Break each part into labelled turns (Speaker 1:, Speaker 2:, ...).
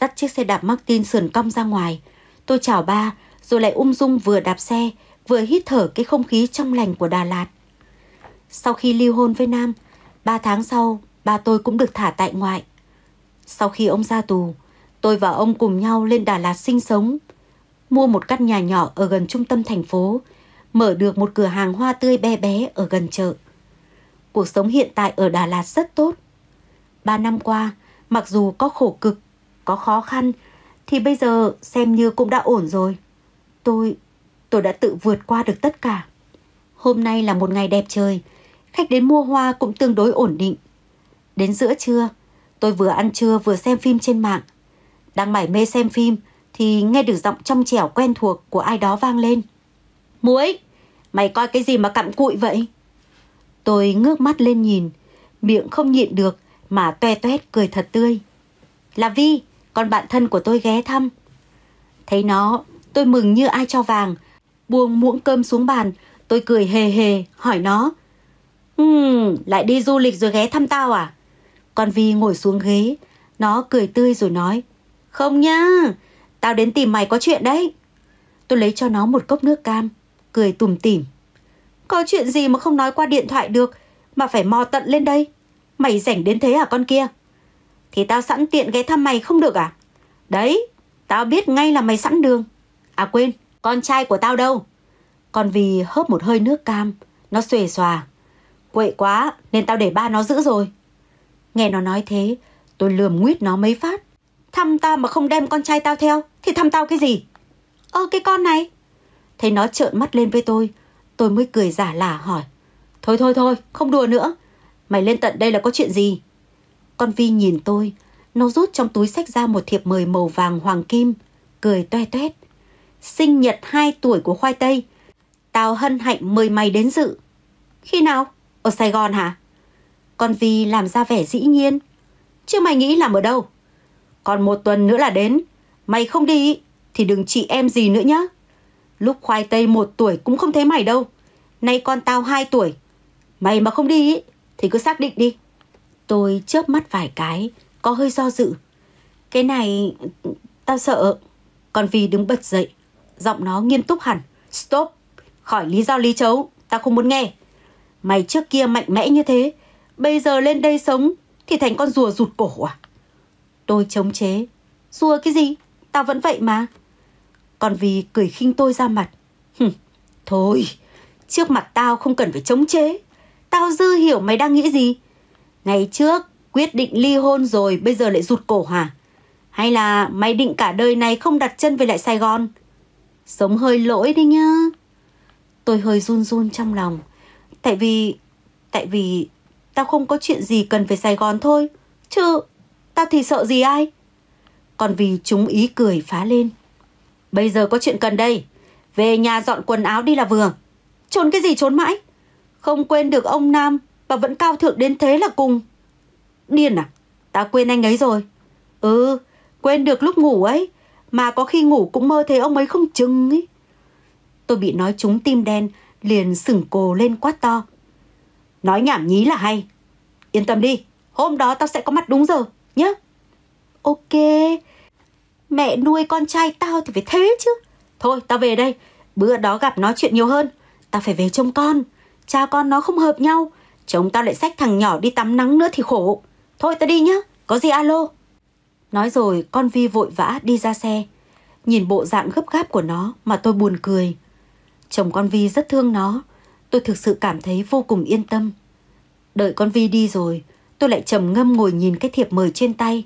Speaker 1: dắt chiếc xe đạp Martin sườn cong ra ngoài. Tôi chào ba, rồi lại ung dung vừa đạp xe, vừa hít thở cái không khí trong lành của Đà Lạt. Sau khi ly hôn với Nam, ba tháng sau, ba tôi cũng được thả tại ngoại. Sau khi ông ra tù, tôi và ông cùng nhau lên Đà Lạt sinh sống, mua một căn nhà nhỏ ở gần trung tâm thành phố, mở được một cửa hàng hoa tươi bé bé ở gần chợ. Cuộc sống hiện tại ở Đà Lạt rất tốt. Ba năm qua, mặc dù có khổ cực, có khó khăn thì bây giờ xem như cũng đã ổn rồi. Tôi, tôi đã tự vượt qua được tất cả. Hôm nay là một ngày đẹp trời, khách đến mua hoa cũng tương đối ổn định. Đến giữa trưa, tôi vừa ăn trưa vừa xem phim trên mạng. Đang mải mê xem phim thì nghe được giọng trong trẻo quen thuộc của ai đó vang lên. Muối, mày coi cái gì mà cặm cụi vậy? Tôi ngước mắt lên nhìn, miệng không nhịn được mà toe toét cười thật tươi. Là Vi, con bạn thân của tôi ghé thăm. Thấy nó, tôi mừng như ai cho vàng, buông muỗng cơm xuống bàn, tôi cười hề hề, hỏi nó. Ừm, lại đi du lịch rồi ghé thăm tao à? Con Vi ngồi xuống ghế, nó cười tươi rồi nói. Không nhá, tao đến tìm mày có chuyện đấy. Tôi lấy cho nó một cốc nước cam, cười tủm tỉm. Có chuyện gì mà không nói qua điện thoại được, mà phải mò tận lên đây? Mày rảnh đến thế à con kia? Thì tao sẵn tiện ghé thăm mày không được à? Đấy, tao biết ngay là mày sẵn đường. À quên, con trai của tao đâu? Còn vì hớp một hơi nước cam, nó xuề xòa. Quậy quá nên tao để ba nó giữ rồi. Nghe nó nói thế, tôi lườm nguyết nó mấy phát. Thăm tao mà không đem con trai tao theo thì thăm tao cái gì? Ơ cái con này. Thấy nó trợn mắt lên với tôi, tôi mới cười giả lả hỏi. Thôi thôi thôi, không đùa nữa. Mày lên tận đây là có chuyện gì? Con Vi nhìn tôi, nó rút trong túi sách ra một thiệp mời màu vàng hoàng kim, cười toe toét. Sinh nhật 2 tuổi của khoai tây, tao hân hạnh mời mày đến dự. Khi nào? Ở Sài Gòn hả? Con Vi làm ra vẻ dĩ nhiên. Chứ mày nghĩ làm ở đâu? Còn một tuần nữa là đến, mày không đi thì đừng chị em gì nữa nhá. Lúc khoai tây một tuổi cũng không thấy mày đâu. Nay con tao hai tuổi. Mày mà không đi thì cứ xác định đi. Tôi chớp mắt vài cái, có hơi do dự. Cái này tao sợ. Còn vì đứng bật dậy, giọng nó nghiêm túc hẳn. Stop, khỏi lý do lý chấu, tao không muốn nghe. Mày trước kia mạnh mẽ như thế, bây giờ lên đây sống thì thành con rùa rụt cổ à? Tôi chống chế. Rùa cái gì? Tao vẫn vậy mà. Còn vì cười khinh tôi ra mặt. Hừm, thôi, trước mặt tao không cần phải chống chế. Tao dư hiểu mày đang nghĩ gì. Ngày trước quyết định ly hôn rồi bây giờ lại rụt cổ hả? Hay là mày định cả đời này không đặt chân về lại Sài Gòn? Sống hơi lỗi đi nhá. Tôi hơi run run trong lòng. Tại vì... Tại vì... Tao không có chuyện gì cần về Sài Gòn thôi. Chứ... Tao thì sợ gì ai? Còn vì chúng ý cười phá lên. Bây giờ có chuyện cần đây. Về nhà dọn quần áo đi là vừa. Trốn cái gì trốn mãi? Không quên được ông Nam Bà vẫn cao thượng đến thế là cùng. Điên à? Ta quên anh ấy rồi. Ừ, quên được lúc ngủ ấy. Mà có khi ngủ cũng mơ thấy ông ấy không chừng ấy. Tôi bị nói trúng tim đen, liền sừng cồ lên quát to. Nói nhảm nhí là hay. Yên tâm đi, hôm đó tao sẽ có mặt đúng giờ, nhé. Ok, mẹ nuôi con trai tao thì phải thế chứ. Thôi, tao về đây, bữa đó gặp nói chuyện nhiều hơn. Tao phải về trông con, cha con nó không hợp nhau, Chồng tao lại xách thằng nhỏ đi tắm nắng nữa thì khổ. Thôi tao đi nhá, có gì alo. Nói rồi con Vi vội vã đi ra xe. Nhìn bộ dạng gấp gáp của nó mà tôi buồn cười. Chồng con Vi rất thương nó. Tôi thực sự cảm thấy vô cùng yên tâm. Đợi con Vi đi rồi, tôi lại trầm ngâm ngồi nhìn cái thiệp mời trên tay.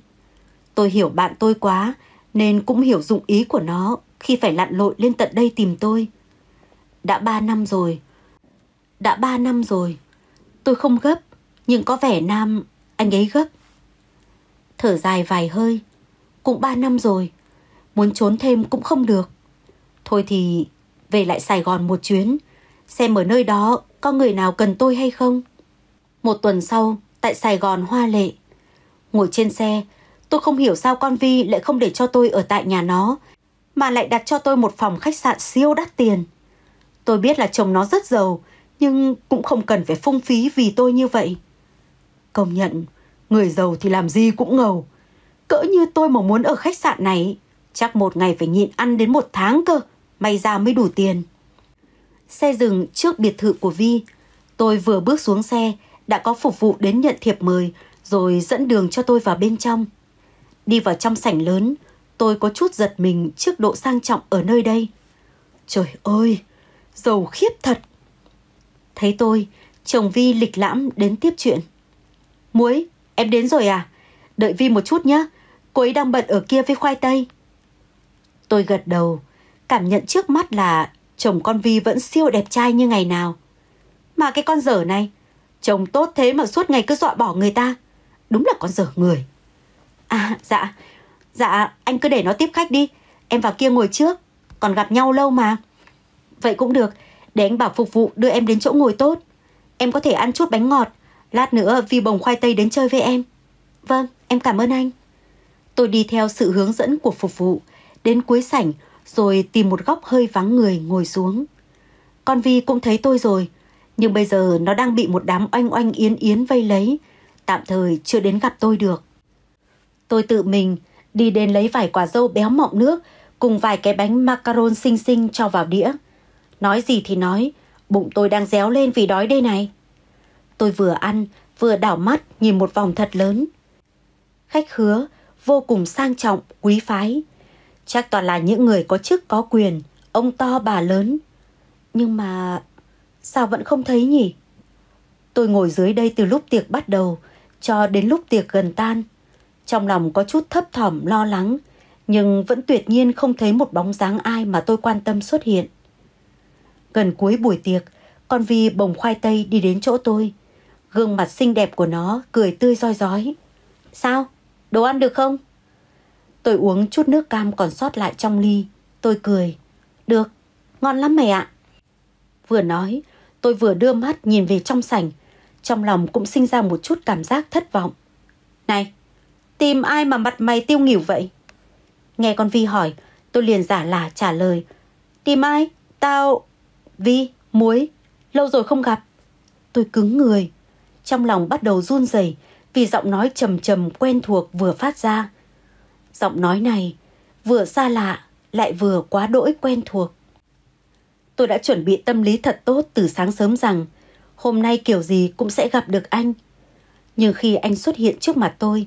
Speaker 1: Tôi hiểu bạn tôi quá, nên cũng hiểu dụng ý của nó khi phải lặn lội lên tận đây tìm tôi. Đã ba năm rồi. Đã ba năm rồi. Tôi không gấp, nhưng có vẻ Nam, anh ấy gấp. Thở dài vài hơi, cũng ba năm rồi, muốn trốn thêm cũng không được. Thôi thì về lại Sài Gòn một chuyến, xem ở nơi đó có người nào cần tôi hay không. Một tuần sau, tại Sài Gòn Hoa Lệ, ngồi trên xe, tôi không hiểu sao con Vi lại không để cho tôi ở tại nhà nó, mà lại đặt cho tôi một phòng khách sạn siêu đắt tiền. Tôi biết là chồng nó rất giàu, nhưng cũng không cần phải phung phí vì tôi như vậy. Công nhận, người giàu thì làm gì cũng ngầu. Cỡ như tôi mà muốn ở khách sạn này, chắc một ngày phải nhịn ăn đến một tháng cơ, may ra mới đủ tiền. Xe dừng trước biệt thự của Vi, tôi vừa bước xuống xe, đã có phục vụ đến nhận thiệp mời, rồi dẫn đường cho tôi vào bên trong. Đi vào trong sảnh lớn, tôi có chút giật mình trước độ sang trọng ở nơi đây. Trời ơi, giàu khiếp thật. Thấy tôi, chồng Vi lịch lãm đến tiếp chuyện. Muối, em đến rồi à? Đợi Vi một chút nhé, cô ấy đang bận ở kia với khoai tây. Tôi gật đầu, cảm nhận trước mắt là chồng con Vi vẫn siêu đẹp trai như ngày nào. Mà cái con dở này, chồng tốt thế mà suốt ngày cứ dọa bỏ người ta. Đúng là con dở người. À, dạ, dạ, anh cứ để nó tiếp khách đi. Em vào kia ngồi trước, còn gặp nhau lâu mà. Vậy cũng được, để anh bảo phục vụ đưa em đến chỗ ngồi tốt. Em có thể ăn chút bánh ngọt, lát nữa vì bồng khoai tây đến chơi với em. Vâng, em cảm ơn anh. Tôi đi theo sự hướng dẫn của phục vụ, đến cuối sảnh rồi tìm một góc hơi vắng người ngồi xuống. Con Vi cũng thấy tôi rồi, nhưng bây giờ nó đang bị một đám oanh oanh yến yến vây lấy, tạm thời chưa đến gặp tôi được. Tôi tự mình đi đến lấy vài quả dâu béo mọng nước cùng vài cái bánh macaron xinh xinh cho vào đĩa. Nói gì thì nói, bụng tôi đang réo lên vì đói đây này. Tôi vừa ăn, vừa đảo mắt nhìn một vòng thật lớn. Khách hứa vô cùng sang trọng, quý phái. Chắc toàn là những người có chức có quyền, ông to bà lớn. Nhưng mà sao vẫn không thấy nhỉ? Tôi ngồi dưới đây từ lúc tiệc bắt đầu cho đến lúc tiệc gần tan. Trong lòng có chút thấp thỏm lo lắng, nhưng vẫn tuyệt nhiên không thấy một bóng dáng ai mà tôi quan tâm xuất hiện gần cuối buổi tiệc, con Vi bồng khoai tây đi đến chỗ tôi. Gương mặt xinh đẹp của nó cười tươi roi rói. Sao? Đồ ăn được không? Tôi uống chút nước cam còn sót lại trong ly. Tôi cười. Được, ngon lắm mày ạ. Vừa nói, tôi vừa đưa mắt nhìn về trong sảnh. Trong lòng cũng sinh ra một chút cảm giác thất vọng. Này, tìm ai mà mặt mày tiêu nghỉu vậy? Nghe con Vi hỏi, tôi liền giả là trả lời. Tìm ai? Tao... Vi, muối, lâu rồi không gặp. Tôi cứng người, trong lòng bắt đầu run rẩy vì giọng nói trầm trầm quen thuộc vừa phát ra. Giọng nói này vừa xa lạ lại vừa quá đỗi quen thuộc. Tôi đã chuẩn bị tâm lý thật tốt từ sáng sớm rằng hôm nay kiểu gì cũng sẽ gặp được anh. Nhưng khi anh xuất hiện trước mặt tôi,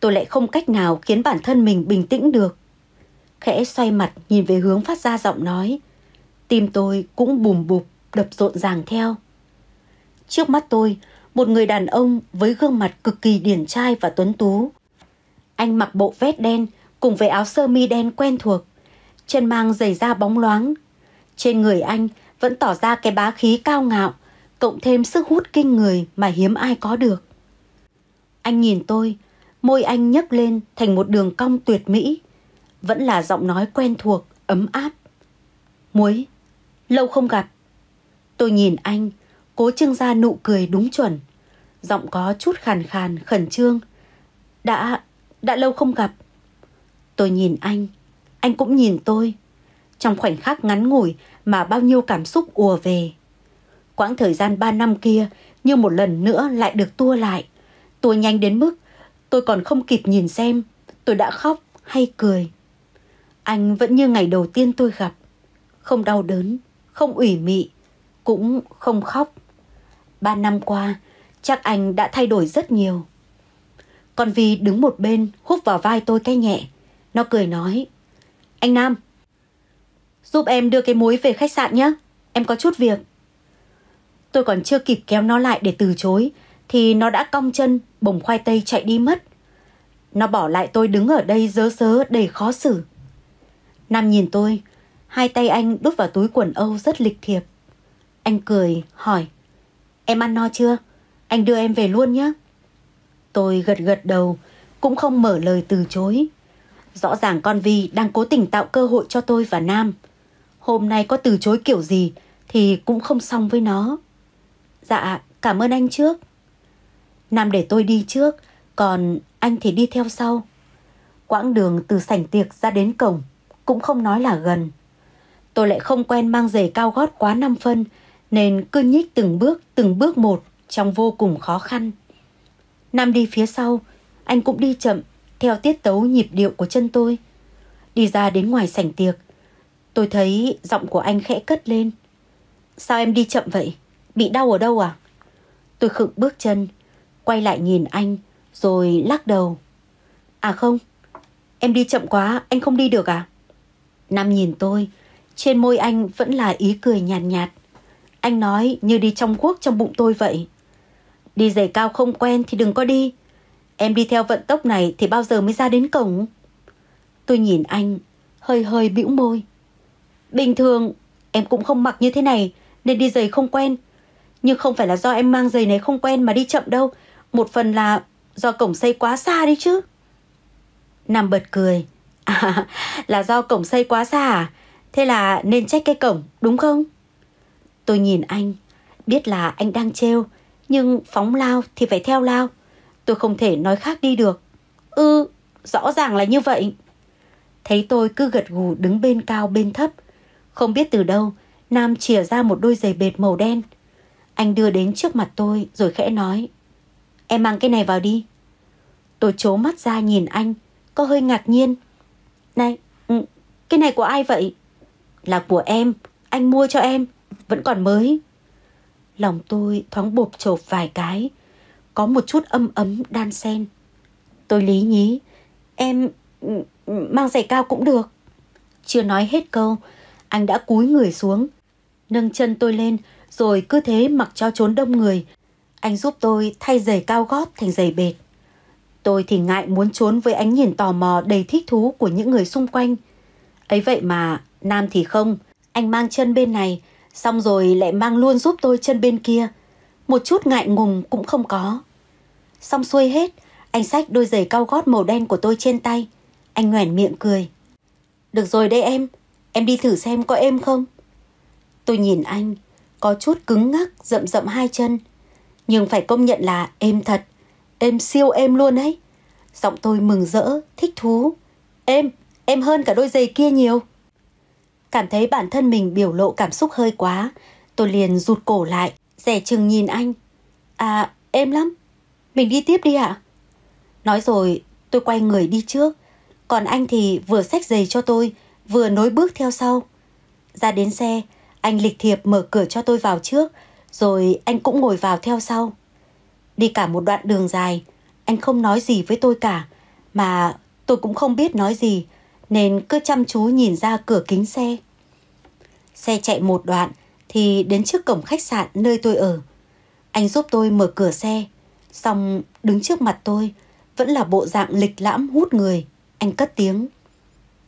Speaker 1: tôi lại không cách nào khiến bản thân mình bình tĩnh được. Khẽ xoay mặt nhìn về hướng phát ra giọng nói, Tim tôi cũng bùm bụp, đập rộn ràng theo. Trước mắt tôi, một người đàn ông với gương mặt cực kỳ điển trai và tuấn tú. Anh mặc bộ vest đen cùng với áo sơ mi đen quen thuộc, chân mang giày da bóng loáng. Trên người anh vẫn tỏ ra cái bá khí cao ngạo, cộng thêm sức hút kinh người mà hiếm ai có được. Anh nhìn tôi, môi anh nhấc lên thành một đường cong tuyệt mỹ, vẫn là giọng nói quen thuộc, ấm áp. Muối, lâu không gặp. Tôi nhìn anh, cố trưng ra nụ cười đúng chuẩn. Giọng có chút khàn khàn, khẩn trương. Đã, đã lâu không gặp. Tôi nhìn anh, anh cũng nhìn tôi. Trong khoảnh khắc ngắn ngủi mà bao nhiêu cảm xúc ùa về. Quãng thời gian 3 năm kia như một lần nữa lại được tua lại. Tua nhanh đến mức tôi còn không kịp nhìn xem tôi đã khóc hay cười. Anh vẫn như ngày đầu tiên tôi gặp, không đau đớn, không ủy mị, cũng không khóc. Ba năm qua, chắc anh đã thay đổi rất nhiều. Còn Vi đứng một bên hút vào vai tôi cái nhẹ, nó cười nói. Anh Nam, giúp em đưa cái mối về khách sạn nhé, em có chút việc. Tôi còn chưa kịp kéo nó lại để từ chối, thì nó đã cong chân bồng khoai tây chạy đi mất. Nó bỏ lại tôi đứng ở đây dớ sớ đầy khó xử. Nam nhìn tôi, Hai tay anh đút vào túi quần Âu rất lịch thiệp. Anh cười, hỏi. Em ăn no chưa? Anh đưa em về luôn nhé. Tôi gật gật đầu, cũng không mở lời từ chối. Rõ ràng con Vi đang cố tình tạo cơ hội cho tôi và Nam. Hôm nay có từ chối kiểu gì thì cũng không xong với nó. Dạ, cảm ơn anh trước. Nam để tôi đi trước, còn anh thì đi theo sau. Quãng đường từ sảnh tiệc ra đến cổng cũng không nói là gần. Tôi lại không quen mang giày cao gót quá 5 phân, nên cứ nhích từng bước, từng bước một, trong vô cùng khó khăn. Nam đi phía sau, anh cũng đi chậm, theo tiết tấu nhịp điệu của chân tôi. Đi ra đến ngoài sảnh tiệc, tôi thấy giọng của anh khẽ cất lên. Sao em đi chậm vậy? Bị đau ở đâu à? Tôi khựng bước chân, quay lại nhìn anh, rồi lắc đầu. À không, em đi chậm quá, anh không đi được à? Nam nhìn tôi, trên môi anh vẫn là ý cười nhàn nhạt, nhạt. Anh nói như đi trong quốc trong bụng tôi vậy. Đi giày cao không quen thì đừng có đi. Em đi theo vận tốc này thì bao giờ mới ra đến cổng? Tôi nhìn anh, hơi hơi bĩu môi. Bình thường, em cũng không mặc như thế này nên đi giày không quen. Nhưng không phải là do em mang giày này không quen mà đi chậm đâu. Một phần là do cổng xây quá xa đi chứ. nằm bật cười. À, là do cổng xây quá xa à? Thế là nên trách cái cổng, đúng không? Tôi nhìn anh, biết là anh đang trêu, nhưng phóng lao thì phải theo lao. Tôi không thể nói khác đi được. Ừ, rõ ràng là như vậy. Thấy tôi cứ gật gù đứng bên cao bên thấp. Không biết từ đâu, Nam chìa ra một đôi giày bệt màu đen. Anh đưa đến trước mặt tôi rồi khẽ nói. Em mang cái này vào đi. Tôi chố mắt ra nhìn anh, có hơi ngạc nhiên. Này, ừ, cái này của ai vậy? là của em, anh mua cho em, vẫn còn mới. Lòng tôi thoáng bộp chộp vài cái, có một chút âm ấm đan xen. Tôi lý nhí, em ừ, ừ, mang giày cao cũng được. Chưa nói hết câu, anh đã cúi người xuống, nâng chân tôi lên rồi cứ thế mặc cho trốn đông người. Anh giúp tôi thay giày cao gót thành giày bệt. Tôi thì ngại muốn trốn với ánh nhìn tò mò đầy thích thú của những người xung quanh. Ấy vậy mà Nam thì không, anh mang chân bên này, xong rồi lại mang luôn giúp tôi chân bên kia. Một chút ngại ngùng cũng không có. Xong xuôi hết, anh xách đôi giày cao gót màu đen của tôi trên tay. Anh nhoẻn miệng cười. Được rồi đây em, em đi thử xem có êm không? Tôi nhìn anh, có chút cứng ngắc, rậm rậm hai chân. Nhưng phải công nhận là êm thật, êm siêu êm luôn ấy. Giọng tôi mừng rỡ, thích thú. Em, em hơn cả đôi giày kia nhiều. Cảm thấy bản thân mình biểu lộ cảm xúc hơi quá, tôi liền rụt cổ lại, rẻ chừng nhìn anh. À, êm lắm, mình đi tiếp đi ạ. Nói rồi, tôi quay người đi trước, còn anh thì vừa xách giày cho tôi, vừa nối bước theo sau. Ra đến xe, anh lịch thiệp mở cửa cho tôi vào trước, rồi anh cũng ngồi vào theo sau. Đi cả một đoạn đường dài, anh không nói gì với tôi cả, mà tôi cũng không biết nói gì, nên cứ chăm chú nhìn ra cửa kính xe. Xe chạy một đoạn thì đến trước cổng khách sạn nơi tôi ở. Anh giúp tôi mở cửa xe, xong đứng trước mặt tôi vẫn là bộ dạng lịch lãm hút người. Anh cất tiếng.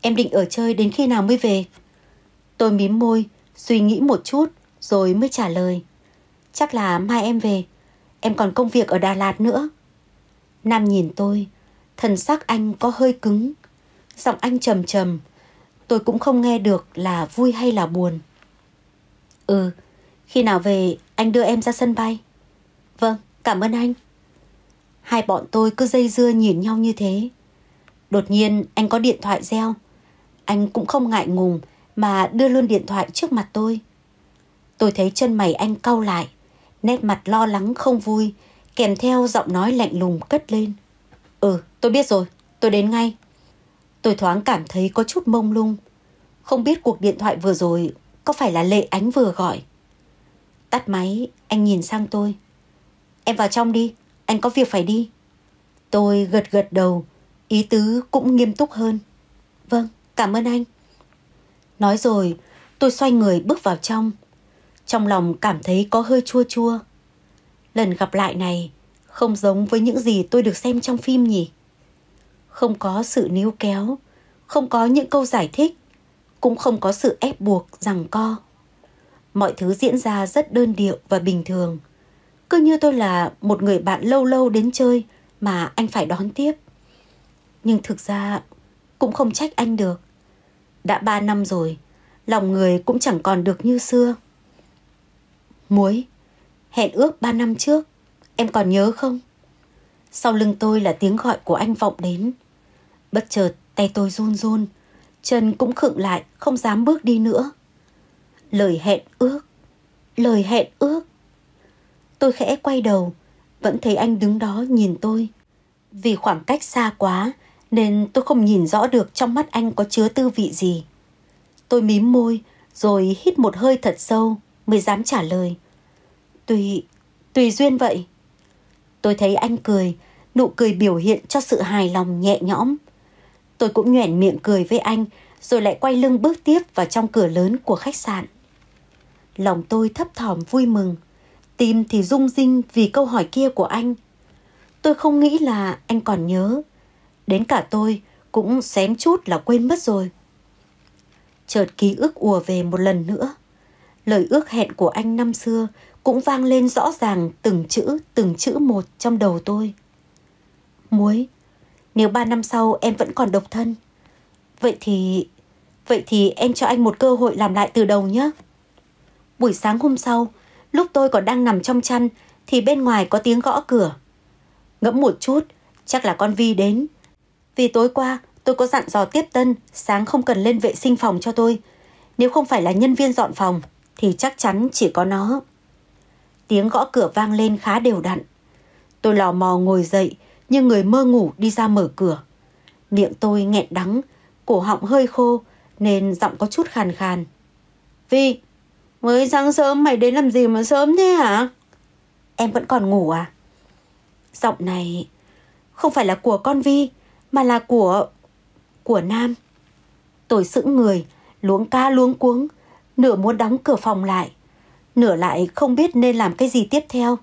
Speaker 1: Em định ở chơi đến khi nào mới về? Tôi mím môi, suy nghĩ một chút rồi mới trả lời. Chắc là mai em về, em còn công việc ở Đà Lạt nữa. Nam nhìn tôi, thần sắc anh có hơi cứng giọng anh trầm trầm. Tôi cũng không nghe được là vui hay là buồn. Ừ, khi nào về anh đưa em ra sân bay? Vâng, cảm ơn anh. Hai bọn tôi cứ dây dưa nhìn nhau như thế. Đột nhiên anh có điện thoại reo. Anh cũng không ngại ngùng mà đưa luôn điện thoại trước mặt tôi. Tôi thấy chân mày anh cau lại, nét mặt lo lắng không vui, kèm theo giọng nói lạnh lùng cất lên. Ừ, tôi biết rồi, tôi đến ngay. Tôi thoáng cảm thấy có chút mông lung. Không biết cuộc điện thoại vừa rồi có phải là Lệ Ánh vừa gọi. Tắt máy, anh nhìn sang tôi. Em vào trong đi, anh có việc phải đi. Tôi gật gật đầu, ý tứ cũng nghiêm túc hơn. Vâng, cảm ơn anh. Nói rồi, tôi xoay người bước vào trong. Trong lòng cảm thấy có hơi chua chua. Lần gặp lại này, không giống với những gì tôi được xem trong phim nhỉ? không có sự níu kéo không có những câu giải thích cũng không có sự ép buộc rằng co mọi thứ diễn ra rất đơn điệu và bình thường cứ như tôi là một người bạn lâu lâu đến chơi mà anh phải đón tiếp nhưng thực ra cũng không trách anh được đã ba năm rồi lòng người cũng chẳng còn được như xưa muối hẹn ước ba năm trước em còn nhớ không sau lưng tôi là tiếng gọi của anh vọng đến Bất chợt tay tôi run run, chân cũng khựng lại, không dám bước đi nữa. Lời hẹn ước, lời hẹn ước. Tôi khẽ quay đầu, vẫn thấy anh đứng đó nhìn tôi. Vì khoảng cách xa quá nên tôi không nhìn rõ được trong mắt anh có chứa tư vị gì. Tôi mím môi rồi hít một hơi thật sâu mới dám trả lời. Tùy, tùy duyên vậy. Tôi thấy anh cười, nụ cười biểu hiện cho sự hài lòng nhẹ nhõm. Tôi cũng nhoẻn miệng cười với anh, rồi lại quay lưng bước tiếp vào trong cửa lớn của khách sạn. Lòng tôi thấp thỏm vui mừng, tim thì rung rinh vì câu hỏi kia của anh. Tôi không nghĩ là anh còn nhớ, đến cả tôi cũng xém chút là quên mất rồi. Chợt ký ức ùa về một lần nữa. Lời ước hẹn của anh năm xưa cũng vang lên rõ ràng từng chữ từng chữ một trong đầu tôi. Muối, nếu 3 năm sau em vẫn còn độc thân, vậy thì... Vậy thì em cho anh một cơ hội làm lại từ đầu nhé. Buổi sáng hôm sau, lúc tôi còn đang nằm trong chăn thì bên ngoài có tiếng gõ cửa. Ngẫm một chút, chắc là con Vi đến. Vì tối qua tôi có dặn dò tiếp tân, sáng không cần lên vệ sinh phòng cho tôi. Nếu không phải là nhân viên dọn phòng thì chắc chắn chỉ có nó. Tiếng gõ cửa vang lên khá đều đặn. Tôi lò mò ngồi dậy, như người mơ ngủ đi ra mở cửa. Miệng tôi nghẹn đắng, cổ họng hơi khô nên giọng có chút khàn khàn. Vi, mới sáng sớm mày đến làm gì mà sớm thế hả? Em vẫn còn ngủ à? Giọng này không phải là của con Vi mà là của... của Nam. Tôi sững người, luống ca luống cuống, nửa muốn đóng cửa phòng lại, nửa lại không biết nên làm cái gì tiếp theo.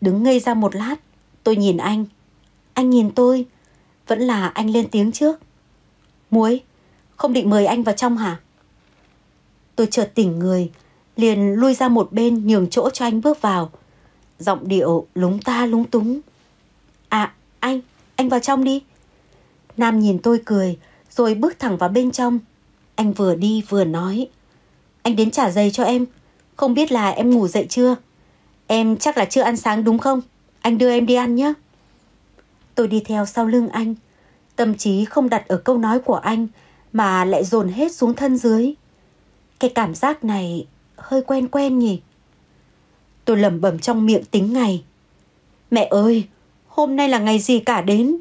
Speaker 1: Đứng ngây ra một lát, tôi nhìn anh, anh nhìn tôi, vẫn là anh lên tiếng trước. Muối, không định mời anh vào trong hả? Tôi chợt tỉnh người, liền lui ra một bên nhường chỗ cho anh bước vào. Giọng điệu lúng ta lúng túng. À, anh, anh vào trong đi. Nam nhìn tôi cười, rồi bước thẳng vào bên trong. Anh vừa đi vừa nói. Anh đến trả giày cho em, không biết là em ngủ dậy chưa? Em chắc là chưa ăn sáng đúng không? Anh đưa em đi ăn nhé. Tôi đi theo sau lưng anh, tâm trí không đặt ở câu nói của anh mà lại dồn hết xuống thân dưới. Cái cảm giác này hơi quen quen nhỉ. Tôi lẩm bẩm trong miệng tính ngày. Mẹ ơi, hôm nay là ngày gì cả đến.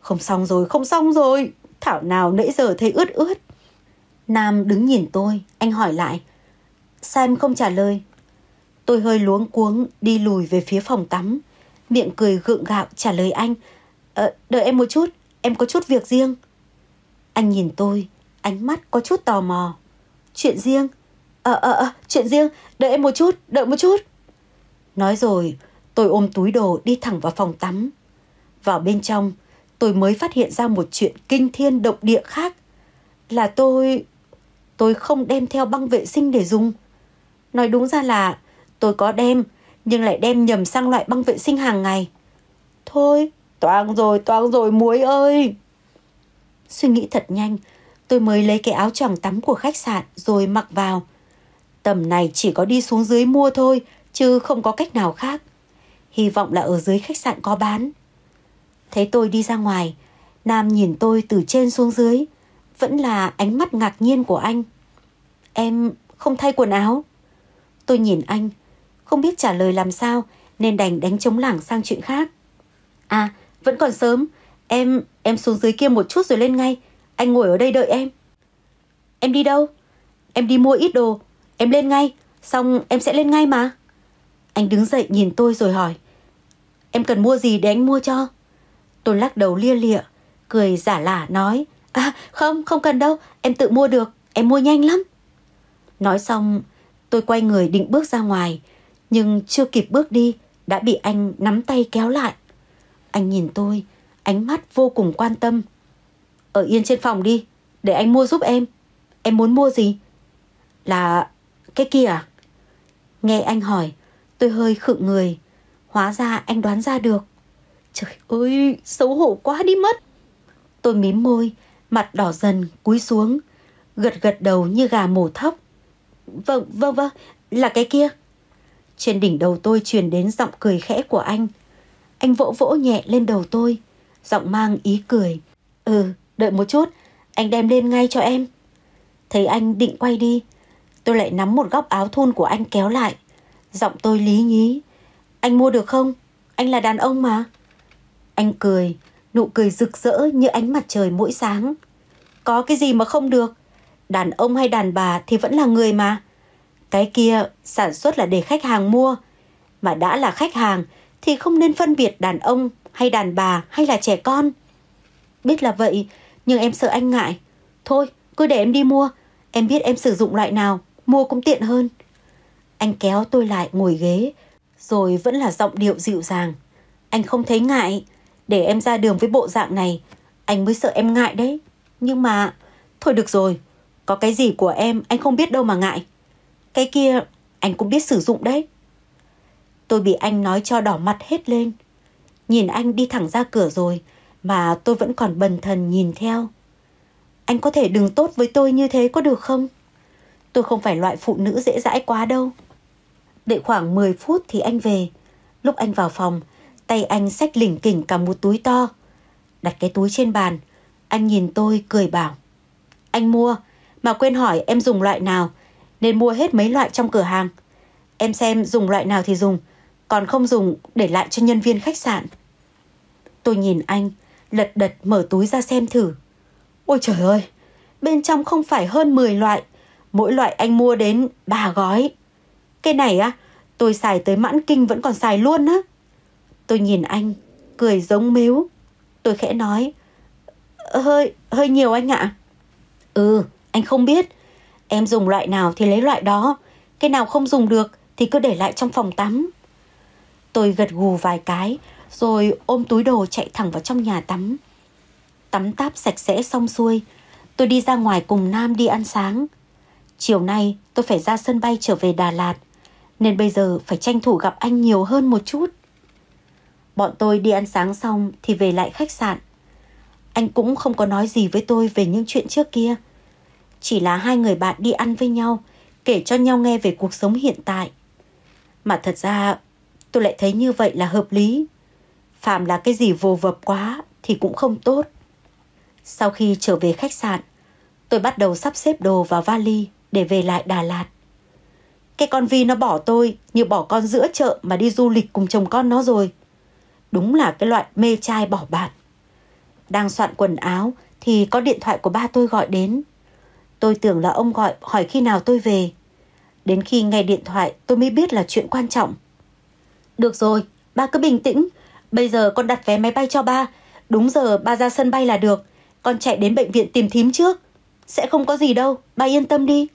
Speaker 1: Không xong rồi, không xong rồi. Thảo nào nãy giờ thấy ướt ướt. Nam đứng nhìn tôi, anh hỏi lại. Sao em không trả lời? Tôi hơi luống cuống đi lùi về phía phòng tắm. Miệng cười gượng gạo trả lời anh Ờ, đợi em một chút, em có chút việc riêng. Anh nhìn tôi, ánh mắt có chút tò mò. Chuyện riêng? Ờ, ờ, ờ, chuyện riêng, đợi em một chút, đợi một chút. Nói rồi, tôi ôm túi đồ đi thẳng vào phòng tắm. Vào bên trong, tôi mới phát hiện ra một chuyện kinh thiên động địa khác. Là tôi... Tôi không đem theo băng vệ sinh để dùng. Nói đúng ra là tôi có đem, nhưng lại đem nhầm sang loại băng vệ sinh hàng ngày. Thôi, Toang rồi, toang rồi muối ơi! Suy nghĩ thật nhanh, tôi mới lấy cái áo choàng tắm của khách sạn rồi mặc vào. Tầm này chỉ có đi xuống dưới mua thôi, chứ không có cách nào khác. Hy vọng là ở dưới khách sạn có bán. Thấy tôi đi ra ngoài, Nam nhìn tôi từ trên xuống dưới, vẫn là ánh mắt ngạc nhiên của anh. Em không thay quần áo. Tôi nhìn anh, không biết trả lời làm sao nên đành đánh chống lảng sang chuyện khác. À, vẫn còn sớm, em em xuống dưới kia một chút rồi lên ngay, anh ngồi ở đây đợi em. Em đi đâu? Em đi mua ít đồ, em lên ngay, xong em sẽ lên ngay mà. Anh đứng dậy nhìn tôi rồi hỏi, em cần mua gì để anh mua cho? Tôi lắc đầu lia lịa, cười giả lả nói, à không, không cần đâu, em tự mua được, em mua nhanh lắm. Nói xong, tôi quay người định bước ra ngoài, nhưng chưa kịp bước đi đã bị anh nắm tay kéo lại. Anh nhìn tôi, ánh mắt vô cùng quan tâm. Ở yên trên phòng đi, để anh mua giúp em. Em muốn mua gì? Là cái kia à? Nghe anh hỏi, tôi hơi khựng người. Hóa ra anh đoán ra được. Trời ơi, xấu hổ quá đi mất. Tôi mím môi, mặt đỏ dần, cúi xuống. Gật gật đầu như gà mổ thóc. Vâng, vâng, vâng, là cái kia. Trên đỉnh đầu tôi truyền đến giọng cười khẽ của anh – anh vỗ vỗ nhẹ lên đầu tôi, giọng mang ý cười. Ừ, đợi một chút, anh đem lên ngay cho em. Thấy anh định quay đi, tôi lại nắm một góc áo thun của anh kéo lại. Giọng tôi lý nhí. Anh mua được không? Anh là đàn ông mà. Anh cười, nụ cười rực rỡ như ánh mặt trời mỗi sáng. Có cái gì mà không được? Đàn ông hay đàn bà thì vẫn là người mà. Cái kia sản xuất là để khách hàng mua, mà đã là khách hàng thì không nên phân biệt đàn ông hay đàn bà hay là trẻ con. Biết là vậy, nhưng em sợ anh ngại. Thôi, cứ để em đi mua. Em biết em sử dụng loại nào, mua cũng tiện hơn. Anh kéo tôi lại ngồi ghế, rồi vẫn là giọng điệu dịu dàng. Anh không thấy ngại, để em ra đường với bộ dạng này, anh mới sợ em ngại đấy. Nhưng mà, thôi được rồi, có cái gì của em anh không biết đâu mà ngại. Cái kia anh cũng biết sử dụng đấy tôi bị anh nói cho đỏ mặt hết lên. Nhìn anh đi thẳng ra cửa rồi, mà tôi vẫn còn bần thần nhìn theo. Anh có thể đừng tốt với tôi như thế có được không? Tôi không phải loại phụ nữ dễ dãi quá đâu. Đợi khoảng 10 phút thì anh về. Lúc anh vào phòng, tay anh xách lỉnh kỉnh cả một túi to. Đặt cái túi trên bàn, anh nhìn tôi cười bảo. Anh mua, mà quên hỏi em dùng loại nào, nên mua hết mấy loại trong cửa hàng. Em xem dùng loại nào thì dùng, còn không dùng để lại cho nhân viên khách sạn. Tôi nhìn anh, lật đật mở túi ra xem thử. Ôi trời ơi, bên trong không phải hơn 10 loại, mỗi loại anh mua đến 3 gói. Cái này á, tôi xài tới mãn kinh vẫn còn xài luôn á. Tôi nhìn anh, cười giống mếu. Tôi khẽ nói, hơi, hơi nhiều anh ạ. Ừ, anh không biết. Em dùng loại nào thì lấy loại đó, cái nào không dùng được thì cứ để lại trong phòng tắm. Tôi gật gù vài cái, rồi ôm túi đồ chạy thẳng vào trong nhà tắm. Tắm táp sạch sẽ xong xuôi, tôi đi ra ngoài cùng Nam đi ăn sáng. Chiều nay tôi phải ra sân bay trở về Đà Lạt, nên bây giờ phải tranh thủ gặp anh nhiều hơn một chút. Bọn tôi đi ăn sáng xong thì về lại khách sạn. Anh cũng không có nói gì với tôi về những chuyện trước kia. Chỉ là hai người bạn đi ăn với nhau, kể cho nhau nghe về cuộc sống hiện tại. Mà thật ra tôi lại thấy như vậy là hợp lý. Phạm là cái gì vô vập quá thì cũng không tốt. Sau khi trở về khách sạn, tôi bắt đầu sắp xếp đồ vào vali để về lại Đà Lạt. Cái con Vi nó bỏ tôi như bỏ con giữa chợ mà đi du lịch cùng chồng con nó rồi. Đúng là cái loại mê trai bỏ bạn. Đang soạn quần áo thì có điện thoại của ba tôi gọi đến. Tôi tưởng là ông gọi hỏi khi nào tôi về. Đến khi nghe điện thoại tôi mới biết là chuyện quan trọng. Được rồi, ba cứ bình tĩnh. Bây giờ con đặt vé máy bay cho ba. Đúng giờ ba ra sân bay là được. Con chạy đến bệnh viện tìm thím trước. Sẽ không có gì đâu, ba yên tâm đi.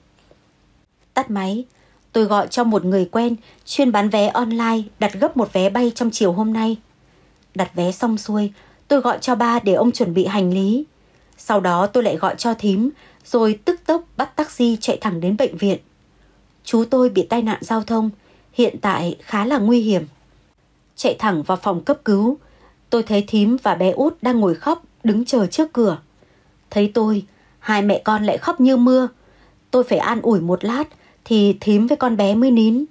Speaker 1: Tắt máy, tôi gọi cho một người quen chuyên bán vé online đặt gấp một vé bay trong chiều hôm nay. Đặt vé xong xuôi, tôi gọi cho ba để ông chuẩn bị hành lý. Sau đó tôi lại gọi cho thím, rồi tức tốc bắt taxi chạy thẳng đến bệnh viện. Chú tôi bị tai nạn giao thông, hiện tại khá là nguy hiểm chạy thẳng vào phòng cấp cứu. Tôi thấy thím và bé út đang ngồi khóc, đứng chờ trước cửa. Thấy tôi, hai mẹ con lại khóc như mưa. Tôi phải an ủi một lát thì thím với con bé mới nín.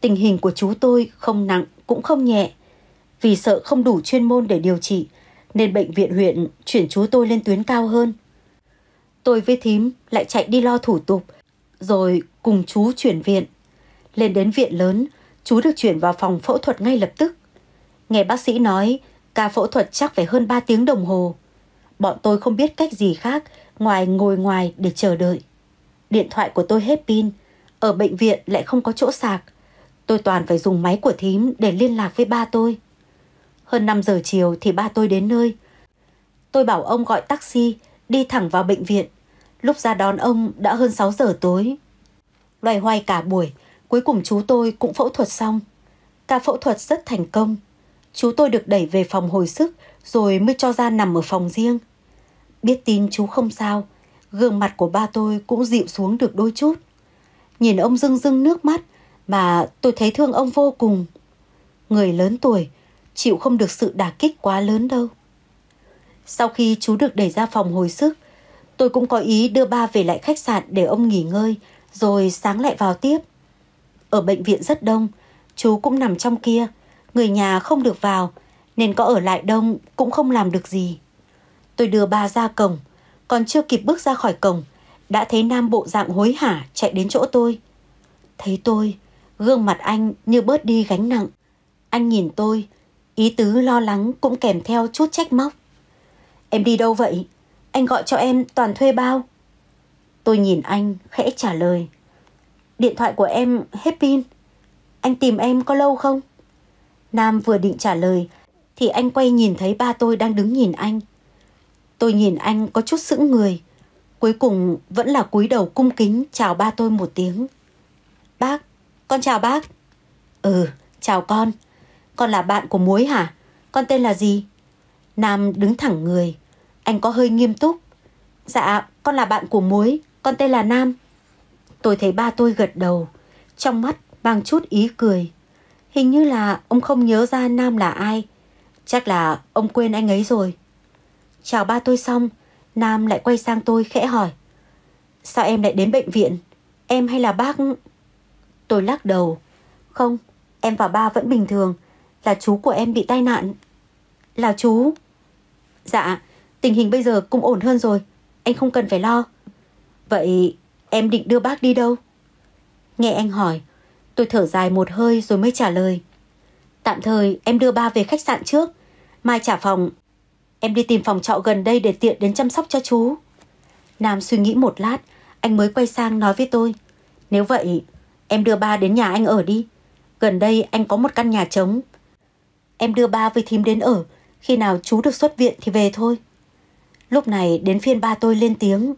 Speaker 1: Tình hình của chú tôi không nặng cũng không nhẹ. Vì sợ không đủ chuyên môn để điều trị, nên bệnh viện huyện chuyển chú tôi lên tuyến cao hơn. Tôi với thím lại chạy đi lo thủ tục, rồi cùng chú chuyển viện. Lên đến viện lớn, chú được chuyển vào phòng phẫu thuật ngay lập tức. Nghe bác sĩ nói, ca phẫu thuật chắc phải hơn 3 tiếng đồng hồ. Bọn tôi không biết cách gì khác ngoài ngồi ngoài để chờ đợi. Điện thoại của tôi hết pin, ở bệnh viện lại không có chỗ sạc. Tôi toàn phải dùng máy của thím để liên lạc với ba tôi. Hơn 5 giờ chiều thì ba tôi đến nơi. Tôi bảo ông gọi taxi, đi thẳng vào bệnh viện. Lúc ra đón ông đã hơn 6 giờ tối. Loay hoay cả buổi, Cuối cùng chú tôi cũng phẫu thuật xong. Ca phẫu thuật rất thành công. Chú tôi được đẩy về phòng hồi sức rồi mới cho ra nằm ở phòng riêng. Biết tin chú không sao, gương mặt của ba tôi cũng dịu xuống được đôi chút. Nhìn ông rưng rưng nước mắt mà tôi thấy thương ông vô cùng. Người lớn tuổi chịu không được sự đả kích quá lớn đâu. Sau khi chú được đẩy ra phòng hồi sức, tôi cũng có ý đưa ba về lại khách sạn để ông nghỉ ngơi, rồi sáng lại vào tiếp ở bệnh viện rất đông, chú cũng nằm trong kia, người nhà không được vào, nên có ở lại đông cũng không làm được gì. Tôi đưa bà ra cổng, còn chưa kịp bước ra khỏi cổng, đã thấy Nam bộ dạng hối hả chạy đến chỗ tôi. Thấy tôi, gương mặt anh như bớt đi gánh nặng. Anh nhìn tôi, ý tứ lo lắng cũng kèm theo chút trách móc. Em đi đâu vậy? Anh gọi cho em toàn thuê bao? Tôi nhìn anh khẽ trả lời. Điện thoại của em hết pin. Anh tìm em có lâu không? Nam vừa định trả lời thì anh quay nhìn thấy ba tôi đang đứng nhìn anh. Tôi nhìn anh có chút sững người. Cuối cùng vẫn là cúi đầu cung kính chào ba tôi một tiếng. Bác, con chào bác. Ừ, chào con. Con là bạn của muối hả? Con tên là gì? Nam đứng thẳng người. Anh có hơi nghiêm túc. Dạ, con là bạn của muối. Con tên là Nam. Tôi thấy ba tôi gật đầu, trong mắt mang chút ý cười. Hình như là ông không nhớ ra Nam là ai. Chắc là ông quên anh ấy rồi. Chào ba tôi xong, Nam lại quay sang tôi khẽ hỏi. Sao em lại đến bệnh viện? Em hay là bác? Tôi lắc đầu. Không, em và ba vẫn bình thường. Là chú của em bị tai nạn. Là chú? Dạ, tình hình bây giờ cũng ổn hơn rồi. Anh không cần phải lo. Vậy Em định đưa bác đi đâu? Nghe anh hỏi, tôi thở dài một hơi rồi mới trả lời. Tạm thời em đưa ba về khách sạn trước, mai trả phòng. Em đi tìm phòng trọ gần đây để tiện đến chăm sóc cho chú. Nam suy nghĩ một lát, anh mới quay sang nói với tôi. Nếu vậy, em đưa ba đến nhà anh ở đi. Gần đây anh có một căn nhà trống. Em đưa ba với thím đến ở, khi nào chú được xuất viện thì về thôi. Lúc này đến phiên ba tôi lên tiếng.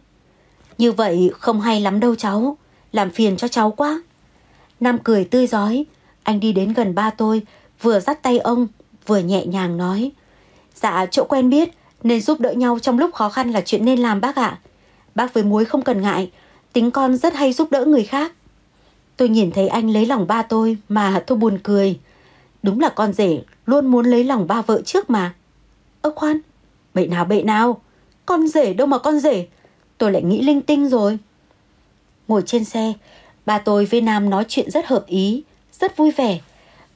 Speaker 1: Như vậy không hay lắm đâu cháu, làm phiền cho cháu quá. Nam cười tươi giói, anh đi đến gần ba tôi, vừa dắt tay ông, vừa nhẹ nhàng nói. Dạ, chỗ quen biết, nên giúp đỡ nhau trong lúc khó khăn là chuyện nên làm bác ạ. Bác với muối không cần ngại, tính con rất hay giúp đỡ người khác. Tôi nhìn thấy anh lấy lòng ba tôi mà tôi buồn cười. Đúng là con rể luôn muốn lấy lòng ba vợ trước mà. Ơ khoan, bậy nào bậy nào, con rể đâu mà con rể, tôi lại nghĩ linh tinh rồi. Ngồi trên xe, ba tôi với Nam nói chuyện rất hợp ý, rất vui vẻ.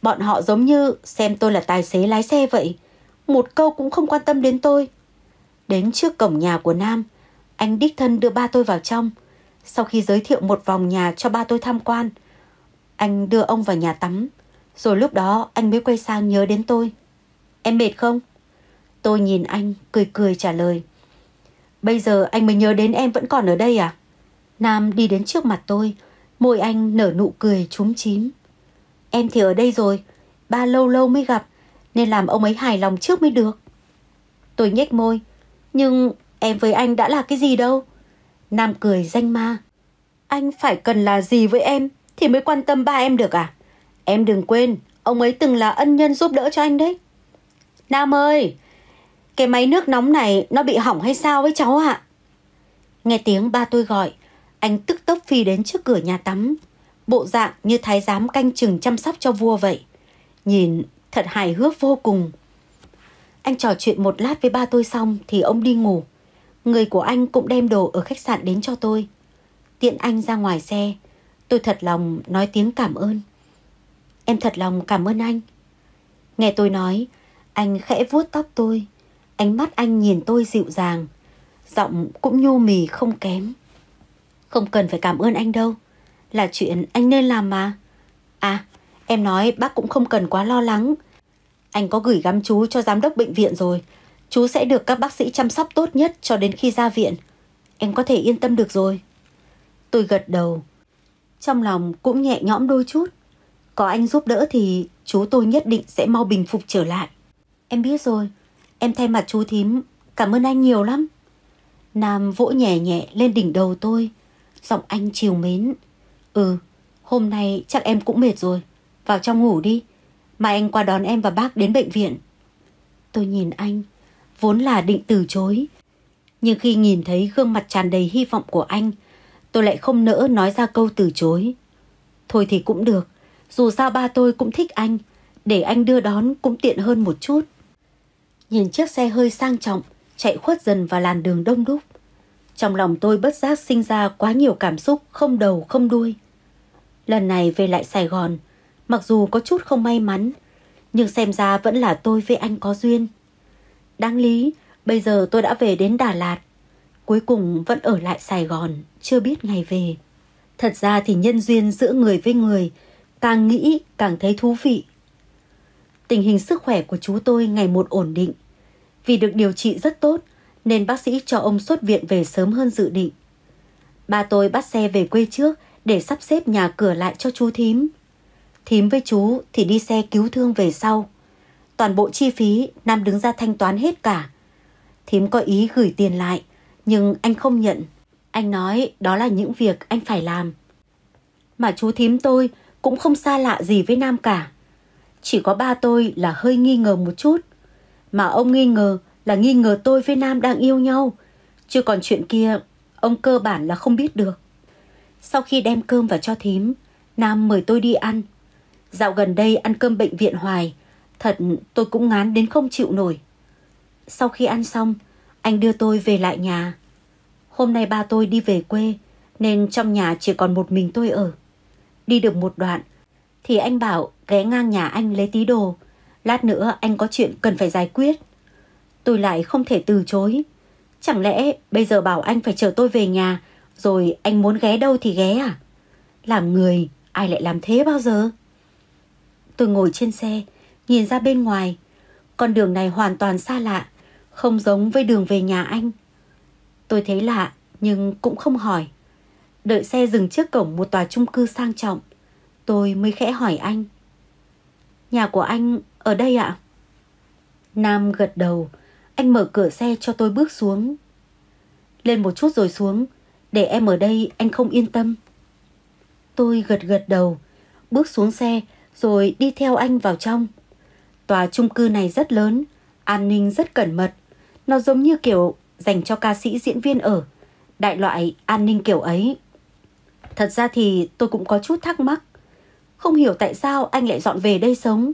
Speaker 1: Bọn họ giống như xem tôi là tài xế lái xe vậy. Một câu cũng không quan tâm đến tôi. Đến trước cổng nhà của Nam, anh đích thân đưa ba tôi vào trong. Sau khi giới thiệu một vòng nhà cho ba tôi tham quan, anh đưa ông vào nhà tắm. Rồi lúc đó anh mới quay sang nhớ đến tôi. Em mệt không? Tôi nhìn anh, cười cười trả lời. Bây giờ anh mới nhớ đến em vẫn còn ở đây à? Nam đi đến trước mặt tôi, môi anh nở nụ cười trúng chím. Em thì ở đây rồi, ba lâu lâu mới gặp, nên làm ông ấy hài lòng trước mới được. Tôi nhếch môi, nhưng em với anh đã là cái gì đâu? Nam cười danh ma. Anh phải cần là gì với em thì mới quan tâm ba em được à? Em đừng quên, ông ấy từng là ân nhân giúp đỡ cho anh đấy. Nam ơi, cái máy nước nóng này nó bị hỏng hay sao với cháu ạ? À? Nghe tiếng ba tôi gọi, anh tức tốc phi đến trước cửa nhà tắm. Bộ dạng như thái giám canh chừng chăm sóc cho vua vậy. Nhìn thật hài hước vô cùng. Anh trò chuyện một lát với ba tôi xong thì ông đi ngủ. Người của anh cũng đem đồ ở khách sạn đến cho tôi. Tiện anh ra ngoài xe, tôi thật lòng nói tiếng cảm ơn. Em thật lòng cảm ơn anh. Nghe tôi nói, anh khẽ vuốt tóc tôi Ánh mắt anh nhìn tôi dịu dàng, giọng cũng nhô mì không kém. Không cần phải cảm ơn anh đâu, là chuyện anh nên làm mà. À, em nói bác cũng không cần quá lo lắng. Anh có gửi gắm chú cho giám đốc bệnh viện rồi, chú sẽ được các bác sĩ chăm sóc tốt nhất cho đến khi ra viện. Em có thể yên tâm được rồi. Tôi gật đầu, trong lòng cũng nhẹ nhõm đôi chút. Có anh giúp đỡ thì chú tôi nhất định sẽ mau bình phục trở lại. Em biết rồi, Em thay mặt chú thím, cảm ơn anh nhiều lắm. Nam vỗ nhẹ nhẹ lên đỉnh đầu tôi, giọng anh chiều mến. Ừ, hôm nay chắc em cũng mệt rồi, vào trong ngủ đi. Mai anh qua đón em và bác đến bệnh viện. Tôi nhìn anh, vốn là định từ chối. Nhưng khi nhìn thấy gương mặt tràn đầy hy vọng của anh, tôi lại không nỡ nói ra câu từ chối. Thôi thì cũng được, dù sao ba tôi cũng thích anh, để anh đưa đón cũng tiện hơn một chút nhìn chiếc xe hơi sang trọng chạy khuất dần vào làn đường đông đúc. Trong lòng tôi bất giác sinh ra quá nhiều cảm xúc không đầu không đuôi. Lần này về lại Sài Gòn, mặc dù có chút không may mắn, nhưng xem ra vẫn là tôi với anh có duyên. Đáng lý, bây giờ tôi đã về đến Đà Lạt, cuối cùng vẫn ở lại Sài Gòn, chưa biết ngày về. Thật ra thì nhân duyên giữa người với người, càng nghĩ càng thấy thú vị tình hình sức khỏe của chú tôi ngày một ổn định. Vì được điều trị rất tốt, nên bác sĩ cho ông xuất viện về sớm hơn dự định. Ba tôi bắt xe về quê trước để sắp xếp nhà cửa lại cho chú thím. Thím với chú thì đi xe cứu thương về sau. Toàn bộ chi phí Nam đứng ra thanh toán hết cả. Thím có ý gửi tiền lại, nhưng anh không nhận. Anh nói đó là những việc anh phải làm. Mà chú thím tôi cũng không xa lạ gì với Nam cả chỉ có ba tôi là hơi nghi ngờ một chút. Mà ông nghi ngờ là nghi ngờ tôi với Nam đang yêu nhau. Chứ còn chuyện kia, ông cơ bản là không biết được. Sau khi đem cơm vào cho thím, Nam mời tôi đi ăn. Dạo gần đây ăn cơm bệnh viện hoài, thật tôi cũng ngán đến không chịu nổi. Sau khi ăn xong, anh đưa tôi về lại nhà. Hôm nay ba tôi đi về quê, nên trong nhà chỉ còn một mình tôi ở. Đi được một đoạn, thì anh bảo ghé ngang nhà anh lấy tí đồ. Lát nữa anh có chuyện cần phải giải quyết. Tôi lại không thể từ chối. Chẳng lẽ bây giờ bảo anh phải chờ tôi về nhà rồi anh muốn ghé đâu thì ghé à? Làm người, ai lại làm thế bao giờ? Tôi ngồi trên xe, nhìn ra bên ngoài. Con đường này hoàn toàn xa lạ, không giống với đường về nhà anh. Tôi thấy lạ, nhưng cũng không hỏi. Đợi xe dừng trước cổng một tòa chung cư sang trọng, tôi mới khẽ hỏi anh. Nhà của anh ở đây ạ? Nam gật đầu, anh mở cửa xe cho tôi bước xuống. Lên một chút rồi xuống, để em ở đây anh không yên tâm. Tôi gật gật đầu, bước xuống xe rồi đi theo anh vào trong. Tòa chung cư này rất lớn, an ninh rất cẩn mật. Nó giống như kiểu dành cho ca sĩ diễn viên ở, đại loại an ninh kiểu ấy. Thật ra thì tôi cũng có chút thắc mắc không hiểu tại sao anh lại dọn về đây sống.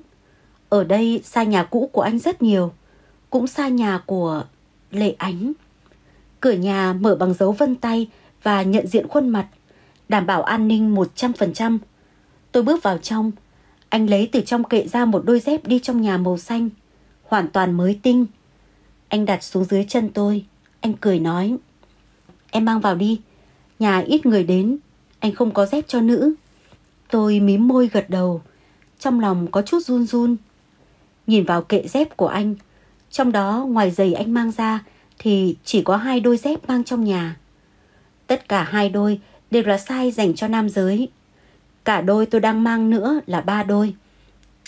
Speaker 1: Ở đây xa nhà cũ của anh rất nhiều. Cũng xa nhà của Lệ Ánh. Cửa nhà mở bằng dấu vân tay và nhận diện khuôn mặt. Đảm bảo an ninh 100%. Tôi bước vào trong. Anh lấy từ trong kệ ra một đôi dép đi trong nhà màu xanh. Hoàn toàn mới tinh. Anh đặt xuống dưới chân tôi. Anh cười nói. Em mang vào đi. Nhà ít người đến. Anh không có dép cho nữ. Tôi mím môi gật đầu, trong lòng có chút run run. Nhìn vào kệ dép của anh, trong đó ngoài giày anh mang ra thì chỉ có hai đôi dép mang trong nhà. Tất cả hai đôi đều là size dành cho nam giới. Cả đôi tôi đang mang nữa là ba đôi.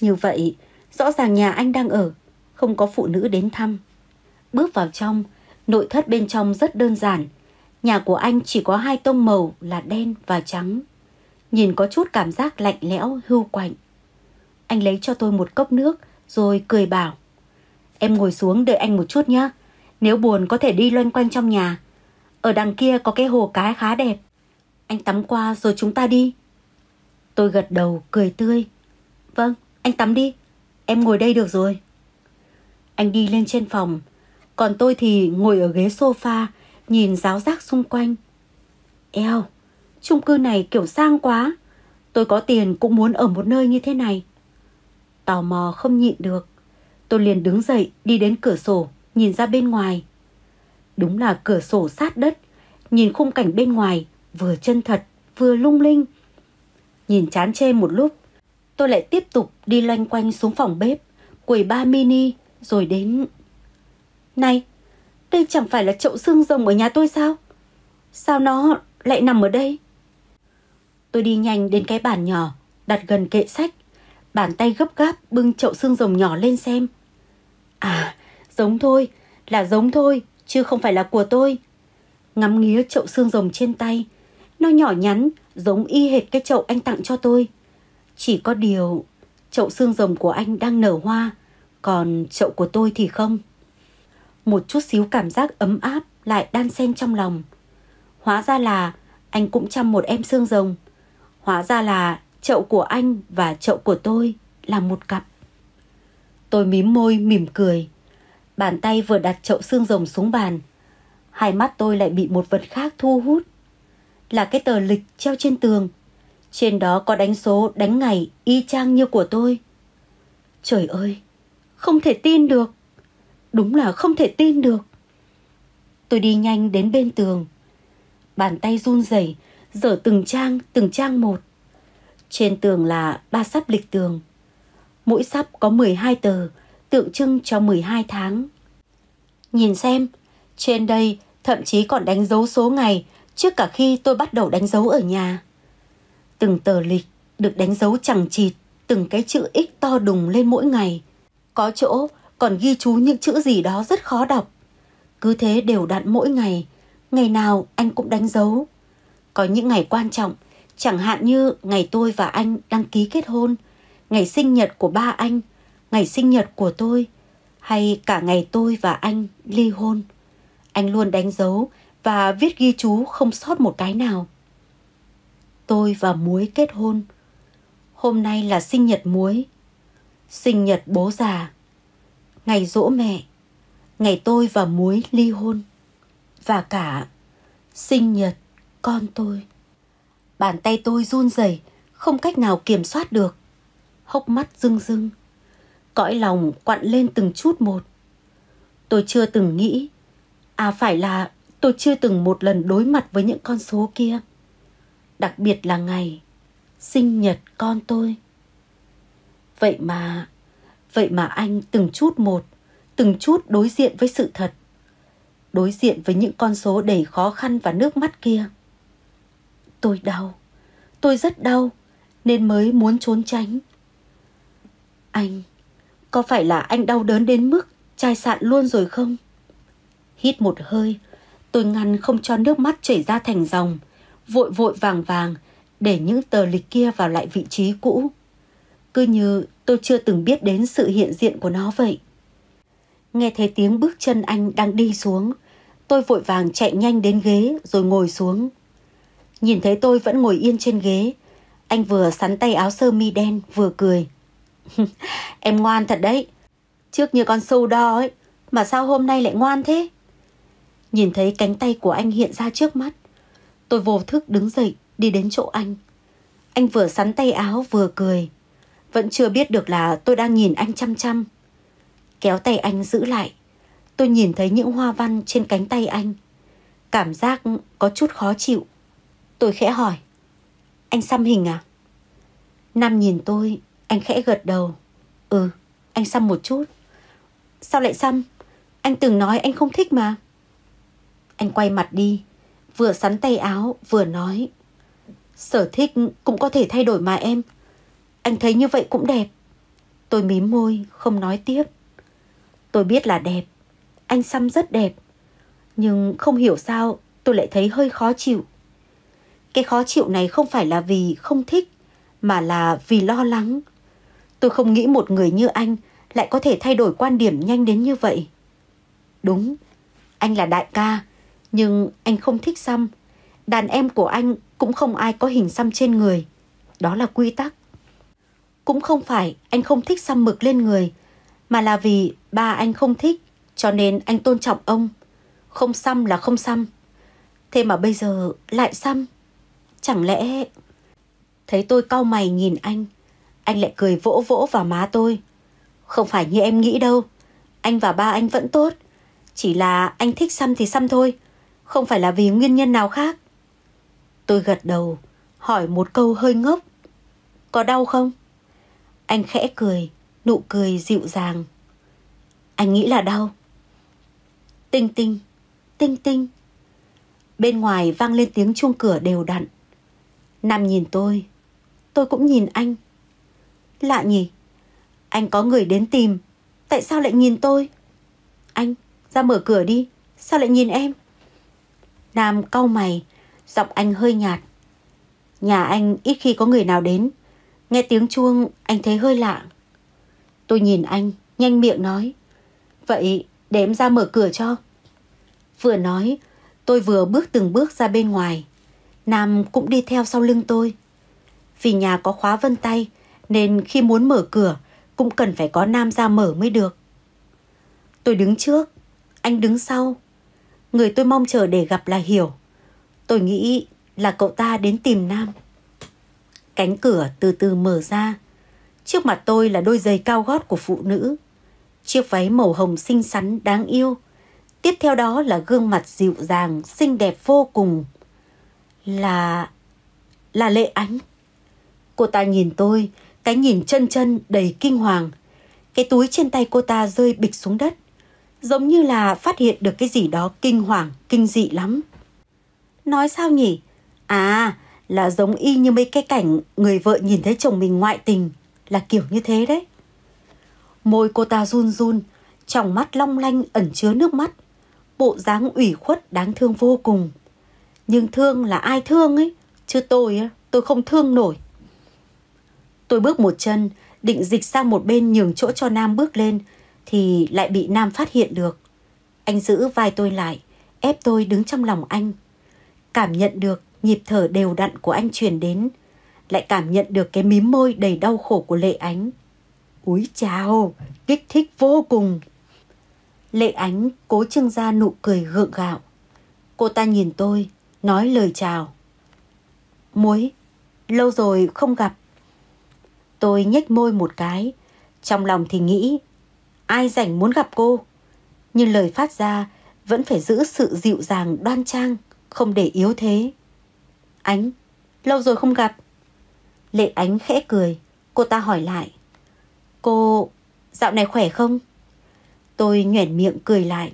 Speaker 1: Như vậy, rõ ràng nhà anh đang ở, không có phụ nữ đến thăm. Bước vào trong, nội thất bên trong rất đơn giản. Nhà của anh chỉ có hai tông màu là đen và trắng nhìn có chút cảm giác lạnh lẽo, hưu quạnh. Anh lấy cho tôi một cốc nước, rồi cười bảo. Em ngồi xuống đợi anh một chút nhé. Nếu buồn có thể đi loanh quanh trong nhà. Ở đằng kia có cái hồ cá khá đẹp. Anh tắm qua rồi chúng ta đi. Tôi gật đầu cười tươi. Vâng, anh tắm đi. Em ngồi đây được rồi. Anh đi lên trên phòng. Còn tôi thì ngồi ở ghế sofa, nhìn ráo giác xung quanh. Eo, chung cư này kiểu sang quá. Tôi có tiền cũng muốn ở một nơi như thế này. Tò mò không nhịn được. Tôi liền đứng dậy đi đến cửa sổ, nhìn ra bên ngoài. Đúng là cửa sổ sát đất, nhìn khung cảnh bên ngoài, vừa chân thật, vừa lung linh. Nhìn chán chê một lúc, tôi lại tiếp tục đi loanh quanh xuống phòng bếp, quầy ba mini, rồi đến... Này, đây chẳng phải là chậu xương rồng ở nhà tôi sao? Sao nó lại nằm ở đây? Tôi đi nhanh đến cái bàn nhỏ, đặt gần kệ sách. Bàn tay gấp gáp bưng chậu xương rồng nhỏ lên xem. À, giống thôi, là giống thôi, chứ không phải là của tôi. Ngắm nghía chậu xương rồng trên tay. Nó nhỏ nhắn, giống y hệt cái chậu anh tặng cho tôi. Chỉ có điều, chậu xương rồng của anh đang nở hoa, còn chậu của tôi thì không. Một chút xíu cảm giác ấm áp lại đan xen trong lòng. Hóa ra là anh cũng chăm một em xương rồng. Hóa ra là chậu của anh và chậu của tôi là một cặp. Tôi mím môi mỉm cười. Bàn tay vừa đặt chậu xương rồng xuống bàn. Hai mắt tôi lại bị một vật khác thu hút. Là cái tờ lịch treo trên tường. Trên đó có đánh số đánh ngày y chang như của tôi. Trời ơi, không thể tin được. Đúng là không thể tin được. Tôi đi nhanh đến bên tường. Bàn tay run rẩy dở từng trang, từng trang một. Trên tường là ba sắp lịch tường. Mỗi sắp có 12 tờ, tượng trưng cho 12 tháng. Nhìn xem, trên đây thậm chí còn đánh dấu số ngày trước cả khi tôi bắt đầu đánh dấu ở nhà. Từng tờ lịch được đánh dấu chẳng chịt, từng cái chữ X to đùng lên mỗi ngày. Có chỗ còn ghi chú những chữ gì đó rất khó đọc. Cứ thế đều đặn mỗi ngày, ngày nào anh cũng đánh dấu có những ngày quan trọng, chẳng hạn như ngày tôi và anh đăng ký kết hôn, ngày sinh nhật của ba anh, ngày sinh nhật của tôi, hay cả ngày tôi và anh ly hôn. Anh luôn đánh dấu và viết ghi chú không sót một cái nào. Tôi và muối kết hôn. Hôm nay là sinh nhật muối. Sinh nhật bố già. Ngày dỗ mẹ. Ngày tôi và muối ly hôn. Và cả sinh nhật con tôi. Bàn tay tôi run rẩy, không cách nào kiểm soát được. Hốc mắt rưng rưng, cõi lòng quặn lên từng chút một. Tôi chưa từng nghĩ, à phải là tôi chưa từng một lần đối mặt với những con số kia. Đặc biệt là ngày sinh nhật con tôi. Vậy mà, vậy mà anh từng chút một, từng chút đối diện với sự thật. Đối diện với những con số đầy khó khăn và nước mắt kia. Tôi đau, tôi rất đau, nên mới muốn trốn tránh. Anh, có phải là anh đau đớn đến mức chai sạn luôn rồi không? Hít một hơi, tôi ngăn không cho nước mắt chảy ra thành dòng, vội vội vàng vàng để những tờ lịch kia vào lại vị trí cũ. Cứ như tôi chưa từng biết đến sự hiện diện của nó vậy. Nghe thấy tiếng bước chân anh đang đi xuống, tôi vội vàng chạy nhanh đến ghế rồi ngồi xuống nhìn thấy tôi vẫn ngồi yên trên ghế. Anh vừa sắn tay áo sơ mi đen, vừa cười. em ngoan thật đấy. Trước như con sâu đo ấy, mà sao hôm nay lại ngoan thế? Nhìn thấy cánh tay của anh hiện ra trước mắt. Tôi vô thức đứng dậy, đi đến chỗ anh. Anh vừa sắn tay áo vừa cười. Vẫn chưa biết được là tôi đang nhìn anh chăm chăm. Kéo tay anh giữ lại. Tôi nhìn thấy những hoa văn trên cánh tay anh. Cảm giác có chút khó chịu Tôi khẽ hỏi. Anh xăm hình à? Nam nhìn tôi, anh khẽ gật đầu. Ừ, anh xăm một chút. Sao lại xăm? Anh từng nói anh không thích mà. Anh quay mặt đi, vừa sắn tay áo, vừa nói. Sở thích cũng có thể thay đổi mà em. Anh thấy như vậy cũng đẹp. Tôi mím môi, không nói tiếp. Tôi biết là đẹp, anh xăm rất đẹp. Nhưng không hiểu sao tôi lại thấy hơi khó chịu. Cái khó chịu này không phải là vì không thích, mà là vì lo lắng. Tôi không nghĩ một người như anh lại có thể thay đổi quan điểm nhanh đến như vậy. Đúng, anh là đại ca, nhưng anh không thích xăm. Đàn em của anh cũng không ai có hình xăm trên người. Đó là quy tắc. Cũng không phải anh không thích xăm mực lên người, mà là vì ba anh không thích, cho nên anh tôn trọng ông. Không xăm là không xăm. Thế mà bây giờ lại xăm. Chẳng lẽ... Thấy tôi cau mày nhìn anh, anh lại cười vỗ vỗ vào má tôi. Không phải như em nghĩ đâu, anh và ba anh vẫn tốt. Chỉ là anh thích xăm thì xăm thôi, không phải là vì nguyên nhân nào khác. Tôi gật đầu, hỏi một câu hơi ngốc. Có đau không? Anh khẽ cười, nụ cười dịu dàng. Anh nghĩ là đau. Tinh tinh, tinh tinh. Bên ngoài vang lên tiếng chuông cửa đều đặn. Nam nhìn tôi. Tôi cũng nhìn anh. Lạ nhỉ? Anh có người đến tìm. Tại sao lại nhìn tôi? Anh, ra mở cửa đi. Sao lại nhìn em? Nam cau mày, giọng anh hơi nhạt. Nhà anh ít khi có người nào đến. Nghe tiếng chuông, anh thấy hơi lạ. Tôi nhìn anh, nhanh miệng nói. Vậy để em ra mở cửa cho. Vừa nói, tôi vừa bước từng bước ra bên ngoài. Nam cũng đi theo sau lưng tôi. Vì nhà có khóa vân tay, nên khi muốn mở cửa cũng cần phải có Nam ra mở mới được. Tôi đứng trước, anh đứng sau. Người tôi mong chờ để gặp là Hiểu. Tôi nghĩ là cậu ta đến tìm Nam. Cánh cửa từ từ mở ra. Trước mặt tôi là đôi giày cao gót của phụ nữ. Chiếc váy màu hồng xinh xắn đáng yêu. Tiếp theo đó là gương mặt dịu dàng, xinh đẹp vô cùng là là lệ ánh cô ta nhìn tôi cái nhìn chân chân đầy kinh hoàng cái túi trên tay cô ta rơi bịch xuống đất giống như là phát hiện được cái gì đó kinh hoàng kinh dị lắm nói sao nhỉ à là giống y như mấy cái cảnh người vợ nhìn thấy chồng mình ngoại tình là kiểu như thế đấy môi cô ta run run trong mắt long lanh ẩn chứa nước mắt bộ dáng ủy khuất đáng thương vô cùng nhưng thương là ai thương ấy chứ tôi tôi không thương nổi tôi bước một chân định dịch sang một bên nhường chỗ cho nam bước lên thì lại bị nam phát hiện được anh giữ vai tôi lại ép tôi đứng trong lòng anh cảm nhận được nhịp thở đều đặn của anh truyền đến lại cảm nhận được cái mím môi đầy đau khổ của lệ ánh úi chào kích thích vô cùng lệ ánh cố trưng ra nụ cười gượng gạo cô ta nhìn tôi nói lời chào. Muối, lâu rồi không gặp. Tôi nhếch môi một cái, trong lòng thì nghĩ, ai rảnh muốn gặp cô? Nhưng lời phát ra vẫn phải giữ sự dịu dàng đoan trang, không để yếu thế. Ánh, lâu rồi không gặp. Lệ Ánh khẽ cười, cô ta hỏi lại. Cô, dạo này khỏe không? Tôi nhoẻn miệng cười lại.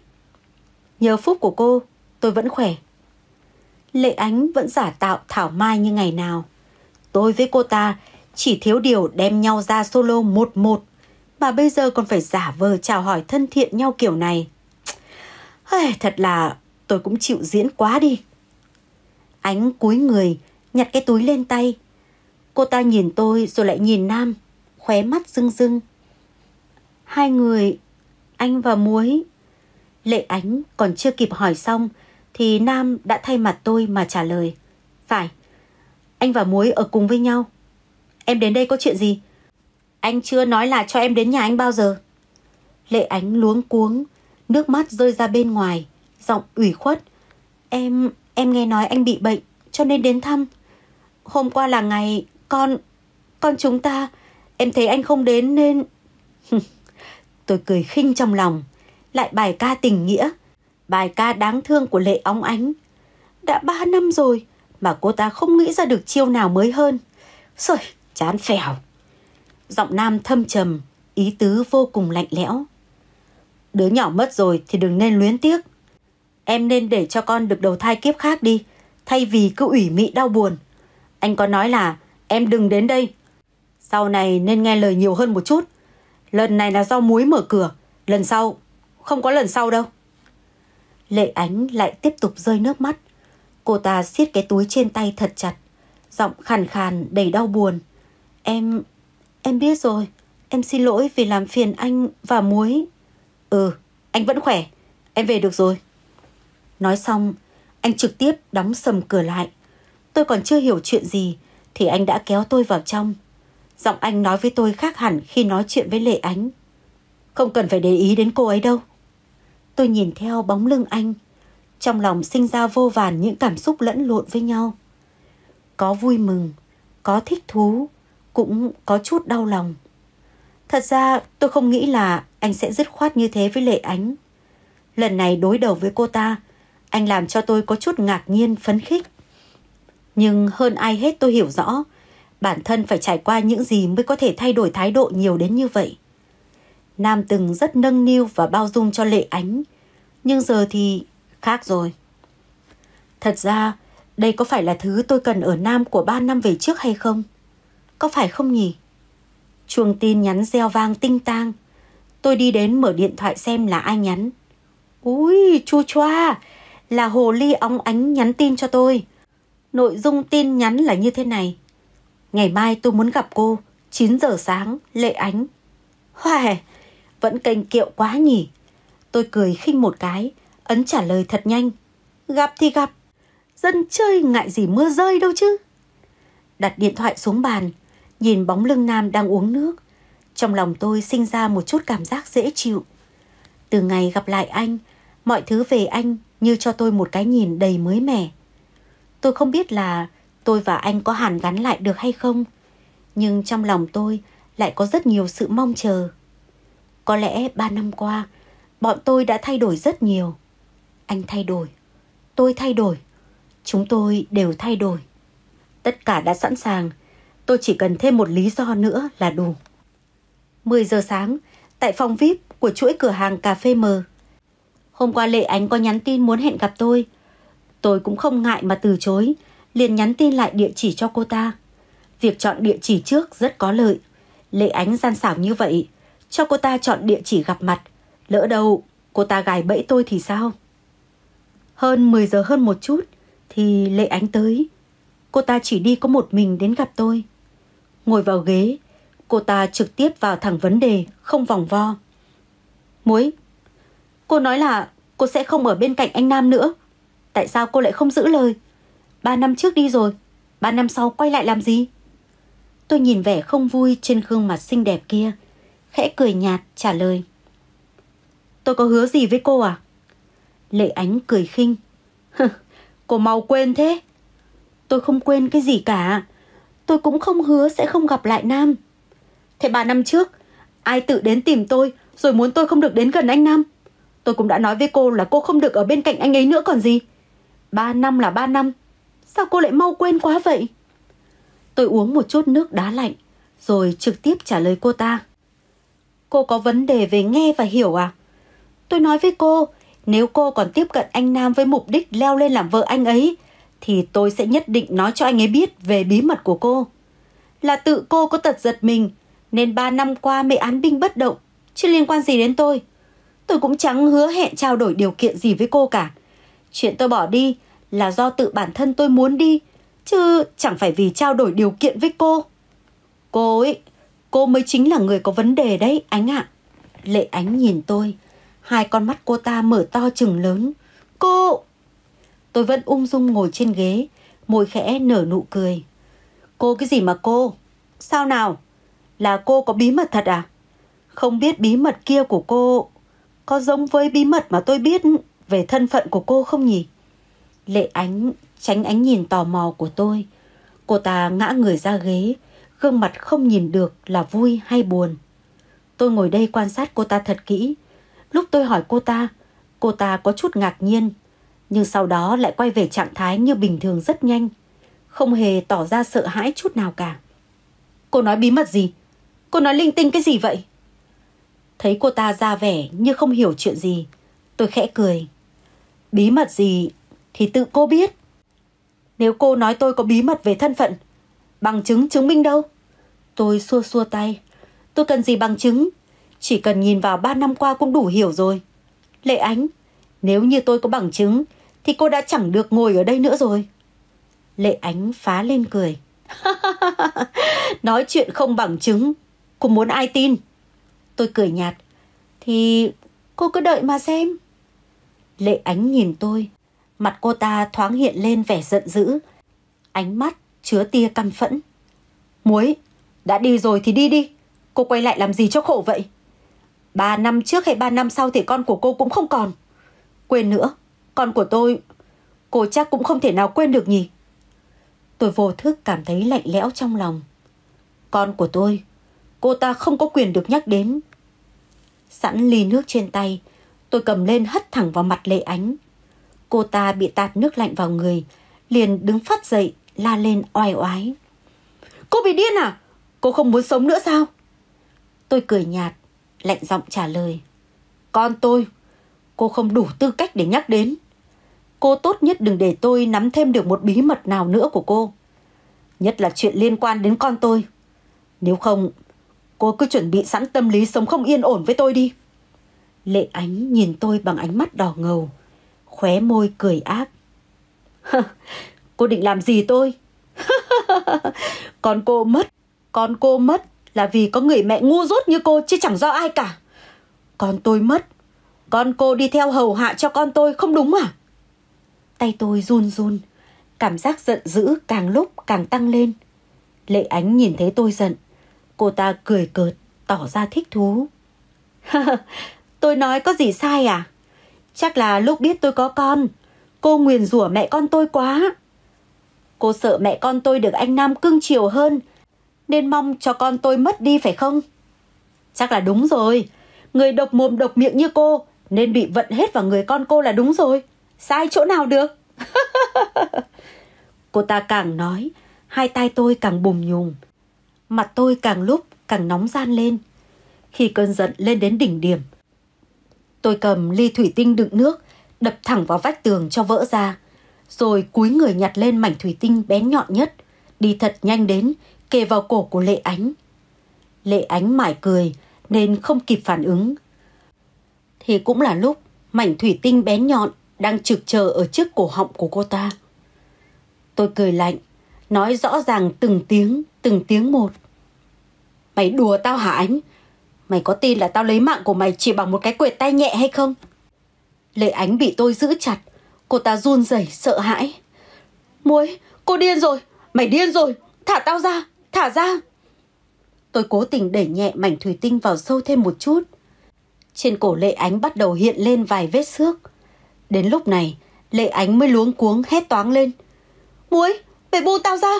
Speaker 1: Nhờ phúc của cô, tôi vẫn khỏe. Lệ Ánh vẫn giả tạo Thảo Mai như ngày nào. Tôi với cô ta chỉ thiếu điều đem nhau ra solo một một mà bây giờ còn phải giả vờ chào hỏi thân thiện nhau kiểu này. thật là tôi cũng chịu diễn quá đi. Ánh cúi người, nhặt cái túi lên tay. Cô ta nhìn tôi rồi lại nhìn Nam, khóe mắt rưng rưng. Hai người, anh và muối. Lệ Ánh còn chưa kịp hỏi xong thì Nam đã thay mặt tôi mà trả lời. Phải, anh và Muối ở cùng với nhau. Em đến đây có chuyện gì? Anh chưa nói là cho em đến nhà anh bao giờ. Lệ ánh luống cuống, nước mắt rơi ra bên ngoài, giọng ủy khuất. Em, em nghe nói anh bị bệnh, cho nên đến thăm. Hôm qua là ngày con, con chúng ta, em thấy anh không đến nên... Tôi cười khinh trong lòng, lại bài ca tình nghĩa bài ca đáng thương của Lệ ông Ánh. Đã ba năm rồi mà cô ta không nghĩ ra được chiêu nào mới hơn. Sời, chán phèo. Giọng nam thâm trầm, ý tứ vô cùng lạnh lẽo. Đứa nhỏ mất rồi thì đừng nên luyến tiếc. Em nên để cho con được đầu thai kiếp khác đi, thay vì cứ ủy mị đau buồn. Anh có nói là em đừng đến đây. Sau này nên nghe lời nhiều hơn một chút. Lần này là do muối mở cửa, lần sau không có lần sau đâu. Lệ ánh lại tiếp tục rơi nước mắt. Cô ta siết cái túi trên tay thật chặt. Giọng khàn khàn đầy đau buồn. Em... em biết rồi. Em xin lỗi vì làm phiền anh và muối. Ừ, anh vẫn khỏe. Em về được rồi. Nói xong, anh trực tiếp đóng sầm cửa lại. Tôi còn chưa hiểu chuyện gì thì anh đã kéo tôi vào trong. Giọng anh nói với tôi khác hẳn khi nói chuyện với Lệ Ánh. Không cần phải để ý đến cô ấy đâu. Tôi nhìn theo bóng lưng anh, trong lòng sinh ra vô vàn những cảm xúc lẫn lộn với nhau. Có vui mừng, có thích thú, cũng có chút đau lòng. Thật ra tôi không nghĩ là anh sẽ dứt khoát như thế với Lệ Ánh. Lần này đối đầu với cô ta, anh làm cho tôi có chút ngạc nhiên phấn khích. Nhưng hơn ai hết tôi hiểu rõ, bản thân phải trải qua những gì mới có thể thay đổi thái độ nhiều đến như vậy. Nam từng rất nâng niu và bao dung cho Lệ Ánh, nhưng giờ thì khác rồi. Thật ra, đây có phải là thứ tôi cần ở Nam của 3 năm về trước hay không? Có phải không nhỉ? Chuông tin nhắn reo vang tinh tang. Tôi đi đến mở điện thoại xem là ai nhắn. Úi, chu choa, là hồ ly óng ánh nhắn tin cho tôi. Nội dung tin nhắn là như thế này. Ngày mai tôi muốn gặp cô, 9 giờ sáng, Lệ Ánh. Hoài, vẫn kênh kiệu quá nhỉ. Tôi cười khinh một cái, ấn trả lời thật nhanh. Gặp thì gặp, dân chơi ngại gì mưa rơi đâu chứ. Đặt điện thoại xuống bàn, nhìn bóng lưng nam đang uống nước. Trong lòng tôi sinh ra một chút cảm giác dễ chịu. Từ ngày gặp lại anh, mọi thứ về anh như cho tôi một cái nhìn đầy mới mẻ. Tôi không biết là tôi và anh có hàn gắn lại được hay không, nhưng trong lòng tôi lại có rất nhiều sự mong chờ. Có lẽ ba năm qua, bọn tôi đã thay đổi rất nhiều. Anh thay đổi, tôi thay đổi, chúng tôi đều thay đổi. Tất cả đã sẵn sàng, tôi chỉ cần thêm một lý do nữa là đủ. 10 giờ sáng, tại phòng VIP của chuỗi cửa hàng cà phê M. Hôm qua Lệ Ánh có nhắn tin muốn hẹn gặp tôi. Tôi cũng không ngại mà từ chối, liền nhắn tin lại địa chỉ cho cô ta. Việc chọn địa chỉ trước rất có lợi. Lệ Ánh gian xảo như vậy, cho cô ta chọn địa chỉ gặp mặt. Lỡ đâu, cô ta gài bẫy tôi thì sao? Hơn 10 giờ hơn một chút thì Lệ Ánh tới. Cô ta chỉ đi có một mình đến gặp tôi. Ngồi vào ghế, cô ta trực tiếp vào thẳng vấn đề, không vòng vo. Muối, cô nói là cô sẽ không ở bên cạnh anh Nam nữa. Tại sao cô lại không giữ lời? Ba năm trước đi rồi, ba năm sau quay lại làm gì? Tôi nhìn vẻ không vui trên gương mặt xinh đẹp kia khẽ cười nhạt trả lời. Tôi có hứa gì với cô à? Lệ ánh cười khinh. cô mau quên thế. Tôi không quên cái gì cả. Tôi cũng không hứa sẽ không gặp lại Nam. Thế ba năm trước, ai tự đến tìm tôi rồi muốn tôi không được đến gần anh Nam. Tôi cũng đã nói với cô là cô không được ở bên cạnh anh ấy nữa còn gì. Ba năm là ba năm. Sao cô lại mau quên quá vậy? Tôi uống một chút nước đá lạnh, rồi trực tiếp trả lời cô ta. Cô có vấn đề về nghe và hiểu à? Tôi nói với cô, nếu cô còn tiếp cận anh Nam với mục đích leo lên làm vợ anh ấy, thì tôi sẽ nhất định nói cho anh ấy biết về bí mật của cô. Là tự cô có tật giật mình, nên ba năm qua mẹ án binh bất động, chứ liên quan gì đến tôi. Tôi cũng chẳng hứa hẹn trao đổi điều kiện gì với cô cả. Chuyện tôi bỏ đi là do tự bản thân tôi muốn đi, chứ chẳng phải vì trao đổi điều kiện với cô. Cô ấy Cô mới chính là người có vấn đề đấy, Ánh ạ. À. Lệ Ánh nhìn tôi. Hai con mắt cô ta mở to chừng lớn. Cô! Tôi vẫn ung dung ngồi trên ghế, môi khẽ nở nụ cười. Cô cái gì mà cô? Sao nào? Là cô có bí mật thật à? Không biết bí mật kia của cô có giống với bí mật mà tôi biết về thân phận của cô không nhỉ? Lệ Ánh tránh ánh nhìn tò mò của tôi. Cô ta ngã người ra ghế, gương mặt không nhìn được là vui hay buồn. Tôi ngồi đây quan sát cô ta thật kỹ. Lúc tôi hỏi cô ta, cô ta có chút ngạc nhiên, nhưng sau đó lại quay về trạng thái như bình thường rất nhanh, không hề tỏ ra sợ hãi chút nào cả. Cô nói bí mật gì? Cô nói linh tinh cái gì vậy? Thấy cô ta ra vẻ như không hiểu chuyện gì, tôi khẽ cười. Bí mật gì thì tự cô biết. Nếu cô nói tôi có bí mật về thân phận, bằng chứng chứng minh đâu? Tôi xua xua tay. Tôi cần gì bằng chứng? Chỉ cần nhìn vào ba năm qua cũng đủ hiểu rồi. Lệ Ánh, nếu như tôi có bằng chứng, thì cô đã chẳng được ngồi ở đây nữa rồi. Lệ Ánh phá lên cười. Nói chuyện không bằng chứng, cô muốn ai tin? Tôi cười nhạt. Thì cô cứ đợi mà xem. Lệ Ánh nhìn tôi, mặt cô ta thoáng hiện lên vẻ giận dữ, ánh mắt chứa tia căm phẫn. Muối, đã đi rồi thì đi đi. Cô quay lại làm gì cho khổ vậy? Ba năm trước hay ba năm sau thì con của cô cũng không còn. Quên nữa, con của tôi... Cô chắc cũng không thể nào quên được nhỉ? Tôi vô thức cảm thấy lạnh lẽo trong lòng. Con của tôi, cô ta không có quyền được nhắc đến. Sẵn ly nước trên tay, tôi cầm lên hất thẳng vào mặt Lệ Ánh. Cô ta bị tạt nước lạnh vào người, liền đứng phát dậy, la lên oai oái. Cô bị điên à? Cô không muốn sống nữa sao? Tôi cười nhạt, lạnh giọng trả lời. Con tôi, cô không đủ tư cách để nhắc đến. Cô tốt nhất đừng để tôi nắm thêm được một bí mật nào nữa của cô. Nhất là chuyện liên quan đến con tôi. Nếu không, cô cứ chuẩn bị sẵn tâm lý sống không yên ổn với tôi đi. Lệ Ánh nhìn tôi bằng ánh mắt đỏ ngầu, khóe môi cười ác. cô định làm gì tôi? con cô mất con cô mất là vì có người mẹ ngu dốt như cô chứ chẳng do ai cả. Con tôi mất. Con cô đi theo hầu hạ cho con tôi không đúng à? Tay tôi run run. Cảm giác giận dữ càng lúc càng tăng lên. Lệ ánh nhìn thấy tôi giận. Cô ta cười cợt, tỏ ra thích thú. tôi nói có gì sai à? Chắc là lúc biết tôi có con, cô nguyền rủa mẹ con tôi quá. Cô sợ mẹ con tôi được anh Nam cưng chiều hơn nên mong cho con tôi mất đi phải không? Chắc là đúng rồi. Người độc mồm độc miệng như cô nên bị vận hết vào người con cô là đúng rồi. Sai chỗ nào được? cô ta càng nói, hai tay tôi càng bùm nhùm. Mặt tôi càng lúc càng nóng gian lên. Khi cơn giận lên đến đỉnh điểm, tôi cầm ly thủy tinh đựng nước, đập thẳng vào vách tường cho vỡ ra, rồi cúi người nhặt lên mảnh thủy tinh bén nhọn nhất, đi thật nhanh đến kề vào cổ của Lệ Ánh. Lệ Ánh mải cười nên không kịp phản ứng. Thì cũng là lúc mảnh thủy tinh bén nhọn đang trực chờ ở trước cổ họng của cô ta. Tôi cười lạnh, nói rõ ràng từng tiếng, từng tiếng một. Mày đùa tao hả Ánh? Mày có tin là tao lấy mạng của mày chỉ bằng một cái quệt tay nhẹ hay không? Lệ Ánh bị tôi giữ chặt, cô ta run rẩy sợ hãi. Muối, cô điên rồi, mày điên rồi, thả tao ra thả ra. Tôi cố tình đẩy nhẹ mảnh thủy tinh vào sâu thêm một chút. Trên cổ lệ ánh bắt đầu hiện lên vài vết xước. Đến lúc này, lệ ánh mới luống cuống hét toáng lên. Muối, mày buông tao ra,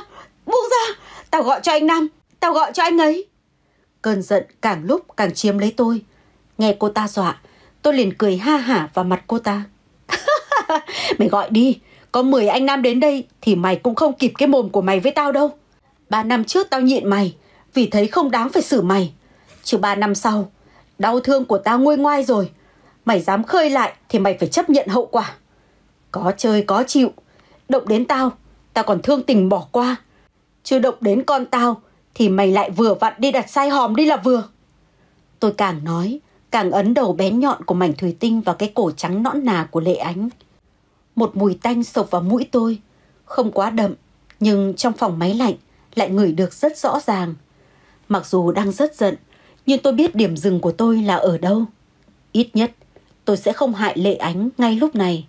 Speaker 1: buông ra, tao gọi cho anh Nam, tao gọi cho anh ấy. Cơn giận càng lúc càng chiếm lấy tôi. Nghe cô ta dọa, tôi liền cười ha hả vào mặt cô ta. mày gọi đi, có mười anh Nam đến đây thì mày cũng không kịp cái mồm của mày với tao đâu ba năm trước tao nhịn mày vì thấy không đáng phải xử mày. Chứ ba năm sau, đau thương của tao nguôi ngoai rồi. Mày dám khơi lại thì mày phải chấp nhận hậu quả. Có chơi có chịu, động đến tao, tao còn thương tình bỏ qua. chưa động đến con tao thì mày lại vừa vặn đi đặt sai hòm đi là vừa. Tôi càng nói, càng ấn đầu bén nhọn của mảnh thủy tinh vào cái cổ trắng nõn nà của Lệ Ánh. Một mùi tanh sộc vào mũi tôi, không quá đậm, nhưng trong phòng máy lạnh, lại ngửi được rất rõ ràng. Mặc dù đang rất giận, nhưng tôi biết điểm dừng của tôi là ở đâu. Ít nhất, tôi sẽ không hại lệ ánh ngay lúc này.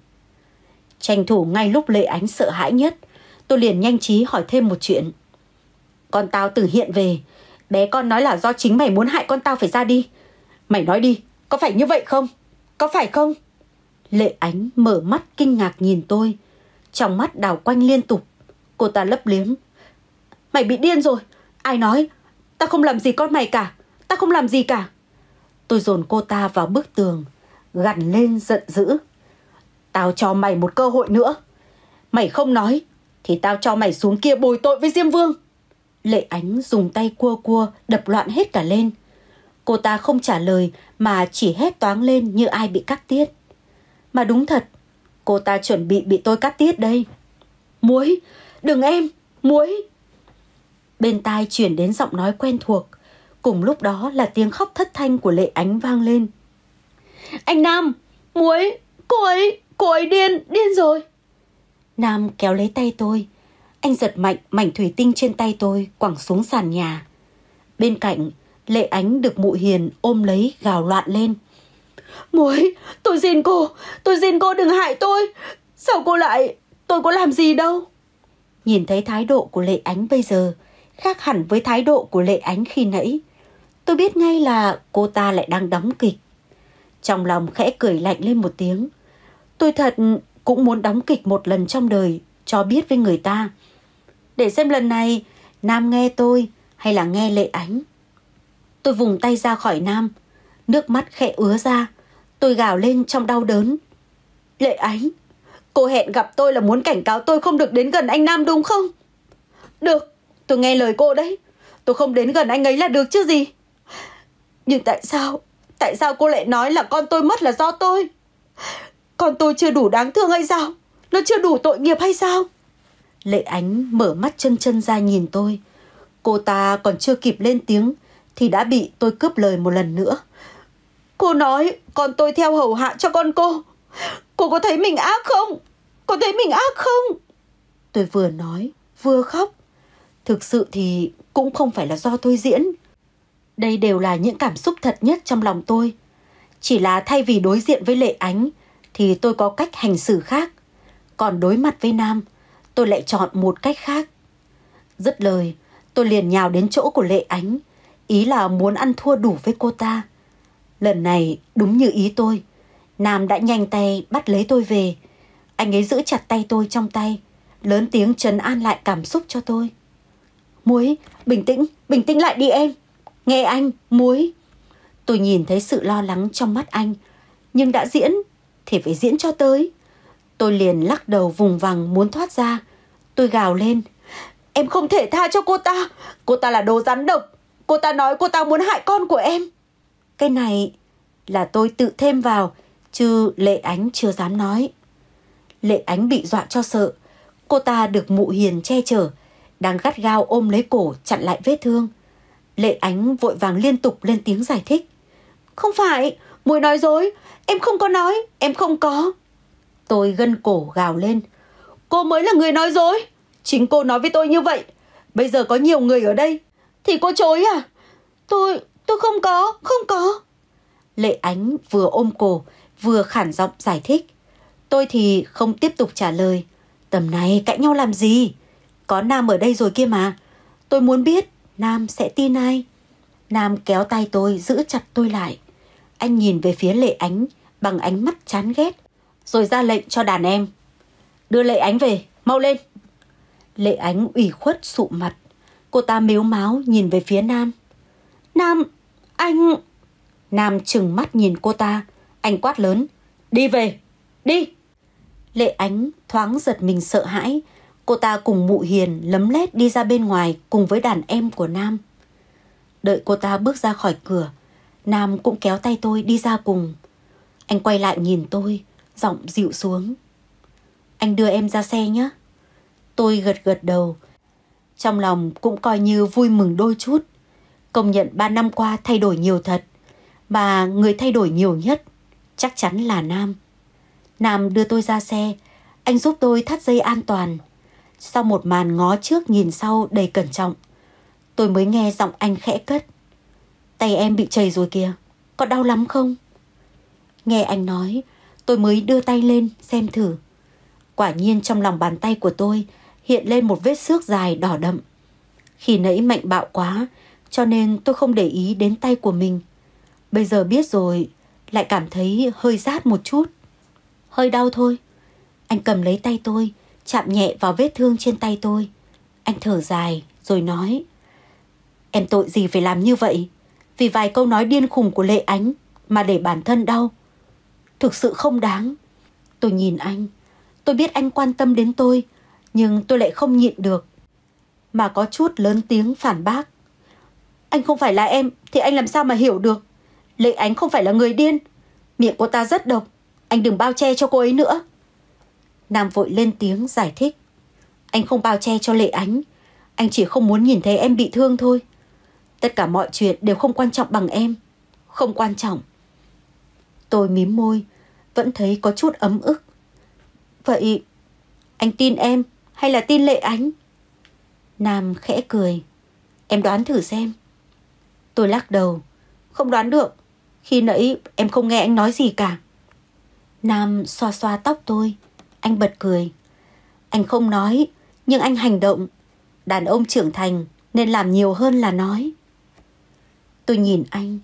Speaker 1: Tranh thủ ngay lúc lệ ánh sợ hãi nhất, tôi liền nhanh trí hỏi thêm một chuyện. Con tao từ hiện về, bé con nói là do chính mày muốn hại con tao phải ra đi. Mày nói đi, có phải như vậy không? Có phải không? Lệ ánh mở mắt kinh ngạc nhìn tôi, trong mắt đào quanh liên tục. Cô ta lấp liếm Mày bị điên rồi. Ai nói? Ta không làm gì con mày cả. Ta không làm gì cả. Tôi dồn cô ta vào bức tường, gằn lên giận dữ. Tao cho mày một cơ hội nữa. Mày không nói, thì tao cho mày xuống kia bồi tội với Diêm Vương. Lệ Ánh dùng tay cua cua đập loạn hết cả lên. Cô ta không trả lời mà chỉ hét toáng lên như ai bị cắt tiết. Mà đúng thật, cô ta chuẩn bị bị tôi cắt tiết đây. Muối, đừng em, muối bên tai chuyển đến giọng nói quen thuộc. Cùng lúc đó là tiếng khóc thất thanh của Lệ Ánh vang lên. Anh Nam, muối, cô ấy, cô ấy điên, điên rồi. Nam kéo lấy tay tôi. Anh giật mạnh mảnh thủy tinh trên tay tôi quẳng xuống sàn nhà. Bên cạnh, Lệ Ánh được mụ hiền ôm lấy gào loạn lên. Muối, tôi xin cô, tôi xin cô đừng hại tôi. Sao cô lại, tôi có làm gì đâu. Nhìn thấy thái độ của Lệ Ánh bây giờ, khác hẳn với thái độ của lệ ánh khi nãy. Tôi biết ngay là cô ta lại đang đóng kịch. Trong lòng khẽ cười lạnh lên một tiếng. Tôi thật cũng muốn đóng kịch một lần trong đời, cho biết với người ta. Để xem lần này, Nam nghe tôi hay là nghe lệ ánh. Tôi vùng tay ra khỏi Nam, nước mắt khẽ ứa ra. Tôi gào lên trong đau đớn. Lệ ánh, cô hẹn gặp tôi là muốn cảnh cáo tôi không được đến gần anh Nam đúng không? Được, Tôi nghe lời cô đấy Tôi không đến gần anh ấy là được chứ gì Nhưng tại sao Tại sao cô lại nói là con tôi mất là do tôi Con tôi chưa đủ đáng thương hay sao Nó chưa đủ tội nghiệp hay sao Lệ Ánh mở mắt chân chân ra nhìn tôi Cô ta còn chưa kịp lên tiếng Thì đã bị tôi cướp lời một lần nữa Cô nói con tôi theo hầu hạ cho con cô Cô có thấy mình ác không Có thấy mình ác không Tôi vừa nói vừa khóc Thực sự thì cũng không phải là do tôi diễn. Đây đều là những cảm xúc thật nhất trong lòng tôi. Chỉ là thay vì đối diện với Lệ Ánh thì tôi có cách hành xử khác. Còn đối mặt với Nam, tôi lại chọn một cách khác. Dứt lời, tôi liền nhào đến chỗ của Lệ Ánh, ý là muốn ăn thua đủ với cô ta. Lần này đúng như ý tôi, Nam đã nhanh tay bắt lấy tôi về. Anh ấy giữ chặt tay tôi trong tay, lớn tiếng trấn an lại cảm xúc cho tôi. Muối, bình tĩnh, bình tĩnh lại đi em. Nghe anh, muối. Tôi nhìn thấy sự lo lắng trong mắt anh. Nhưng đã diễn, thì phải diễn cho tới. Tôi liền lắc đầu vùng vằng muốn thoát ra. Tôi gào lên. Em không thể tha cho cô ta. Cô ta là đồ rắn độc. Cô ta nói cô ta muốn hại con của em. Cái này là tôi tự thêm vào, chứ Lệ Ánh chưa dám nói. Lệ Ánh bị dọa cho sợ. Cô ta được mụ hiền che chở, đang gắt gao ôm lấy cổ chặn lại vết thương. Lệ Ánh vội vàng liên tục lên tiếng giải thích. Không phải, Mùi nói dối, em không có nói, em không có. Tôi gân cổ gào lên. Cô mới là người nói dối. Chính cô nói với tôi như vậy. Bây giờ có nhiều người ở đây. Thì cô chối à? Tôi, tôi không có, không có. Lệ Ánh vừa ôm cổ, vừa khản giọng giải thích. Tôi thì không tiếp tục trả lời. Tầm này cãi nhau làm gì? Có Nam ở đây rồi kia mà. Tôi muốn biết Nam sẽ tin ai. Nam kéo tay tôi giữ chặt tôi lại. Anh nhìn về phía Lệ Ánh bằng ánh mắt chán ghét rồi ra lệnh cho đàn em. Đưa Lệ Ánh về, mau lên. Lệ Ánh ủy khuất sụ mặt. Cô ta mếu máo nhìn về phía Nam. Nam, anh... Nam trừng mắt nhìn cô ta. Anh quát lớn. Đi về, đi. Lệ Ánh thoáng giật mình sợ hãi Cô ta cùng mụ hiền lấm lét đi ra bên ngoài cùng với đàn em của Nam. Đợi cô ta bước ra khỏi cửa, Nam cũng kéo tay tôi đi ra cùng. Anh quay lại nhìn tôi, giọng dịu xuống. Anh đưa em ra xe nhé. Tôi gật gật đầu, trong lòng cũng coi như vui mừng đôi chút. Công nhận 3 năm qua thay đổi nhiều thật, mà người thay đổi nhiều nhất chắc chắn là Nam. Nam đưa tôi ra xe, anh giúp tôi thắt dây an toàn. Sau một màn ngó trước nhìn sau đầy cẩn trọng, tôi mới nghe giọng anh khẽ cất. Tay em bị chảy rồi kìa, có đau lắm không? Nghe anh nói, tôi mới đưa tay lên xem thử. Quả nhiên trong lòng bàn tay của tôi hiện lên một vết xước dài đỏ đậm. Khi nãy mạnh bạo quá, cho nên tôi không để ý đến tay của mình. Bây giờ biết rồi, lại cảm thấy hơi rát một chút. Hơi đau thôi. Anh cầm lấy tay tôi, chạm nhẹ vào vết thương trên tay tôi. Anh thở dài rồi nói Em tội gì phải làm như vậy? Vì vài câu nói điên khùng của Lệ Ánh mà để bản thân đau. Thực sự không đáng. Tôi nhìn anh. Tôi biết anh quan tâm đến tôi, nhưng tôi lại không nhịn được. Mà có chút lớn tiếng phản bác. Anh không phải là em, thì anh làm sao mà hiểu được? Lệ Ánh không phải là người điên. Miệng cô ta rất độc. Anh đừng bao che cho cô ấy nữa. Nam vội lên tiếng giải thích. Anh không bao che cho Lệ Ánh. Anh chỉ không muốn nhìn thấy em bị thương thôi. Tất cả mọi chuyện đều không quan trọng bằng em. Không quan trọng. Tôi mím môi, vẫn thấy có chút ấm ức. Vậy, anh tin em hay là tin Lệ Ánh? Nam khẽ cười. Em đoán thử xem. Tôi lắc đầu. Không đoán được. Khi nãy em không nghe anh nói gì cả. Nam xoa xoa tóc tôi. Anh bật cười. Anh không nói, nhưng anh hành động. Đàn ông trưởng thành nên làm nhiều hơn là nói. Tôi nhìn anh,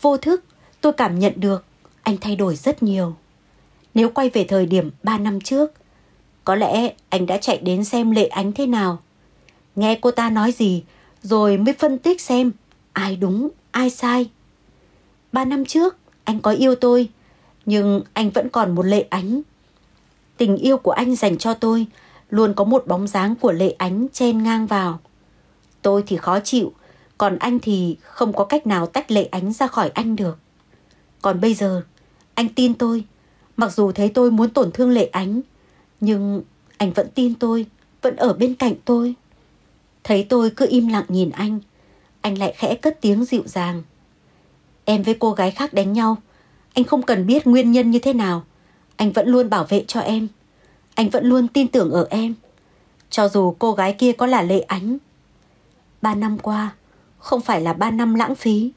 Speaker 1: vô thức tôi cảm nhận được anh thay đổi rất nhiều. Nếu quay về thời điểm 3 năm trước, có lẽ anh đã chạy đến xem lệ ánh thế nào. Nghe cô ta nói gì rồi mới phân tích xem ai đúng, ai sai. Ba năm trước, anh có yêu tôi, nhưng anh vẫn còn một lệ ánh tình yêu của anh dành cho tôi luôn có một bóng dáng của lệ ánh chen ngang vào. Tôi thì khó chịu, còn anh thì không có cách nào tách lệ ánh ra khỏi anh được. Còn bây giờ, anh tin tôi, mặc dù thấy tôi muốn tổn thương lệ ánh, nhưng anh vẫn tin tôi, vẫn ở bên cạnh tôi. Thấy tôi cứ im lặng nhìn anh, anh lại khẽ cất tiếng dịu dàng. Em với cô gái khác đánh nhau, anh không cần biết nguyên nhân như thế nào, anh vẫn luôn bảo vệ cho em anh vẫn luôn tin tưởng ở em cho dù cô gái kia có là lệ ánh ba năm qua không phải là ba năm lãng phí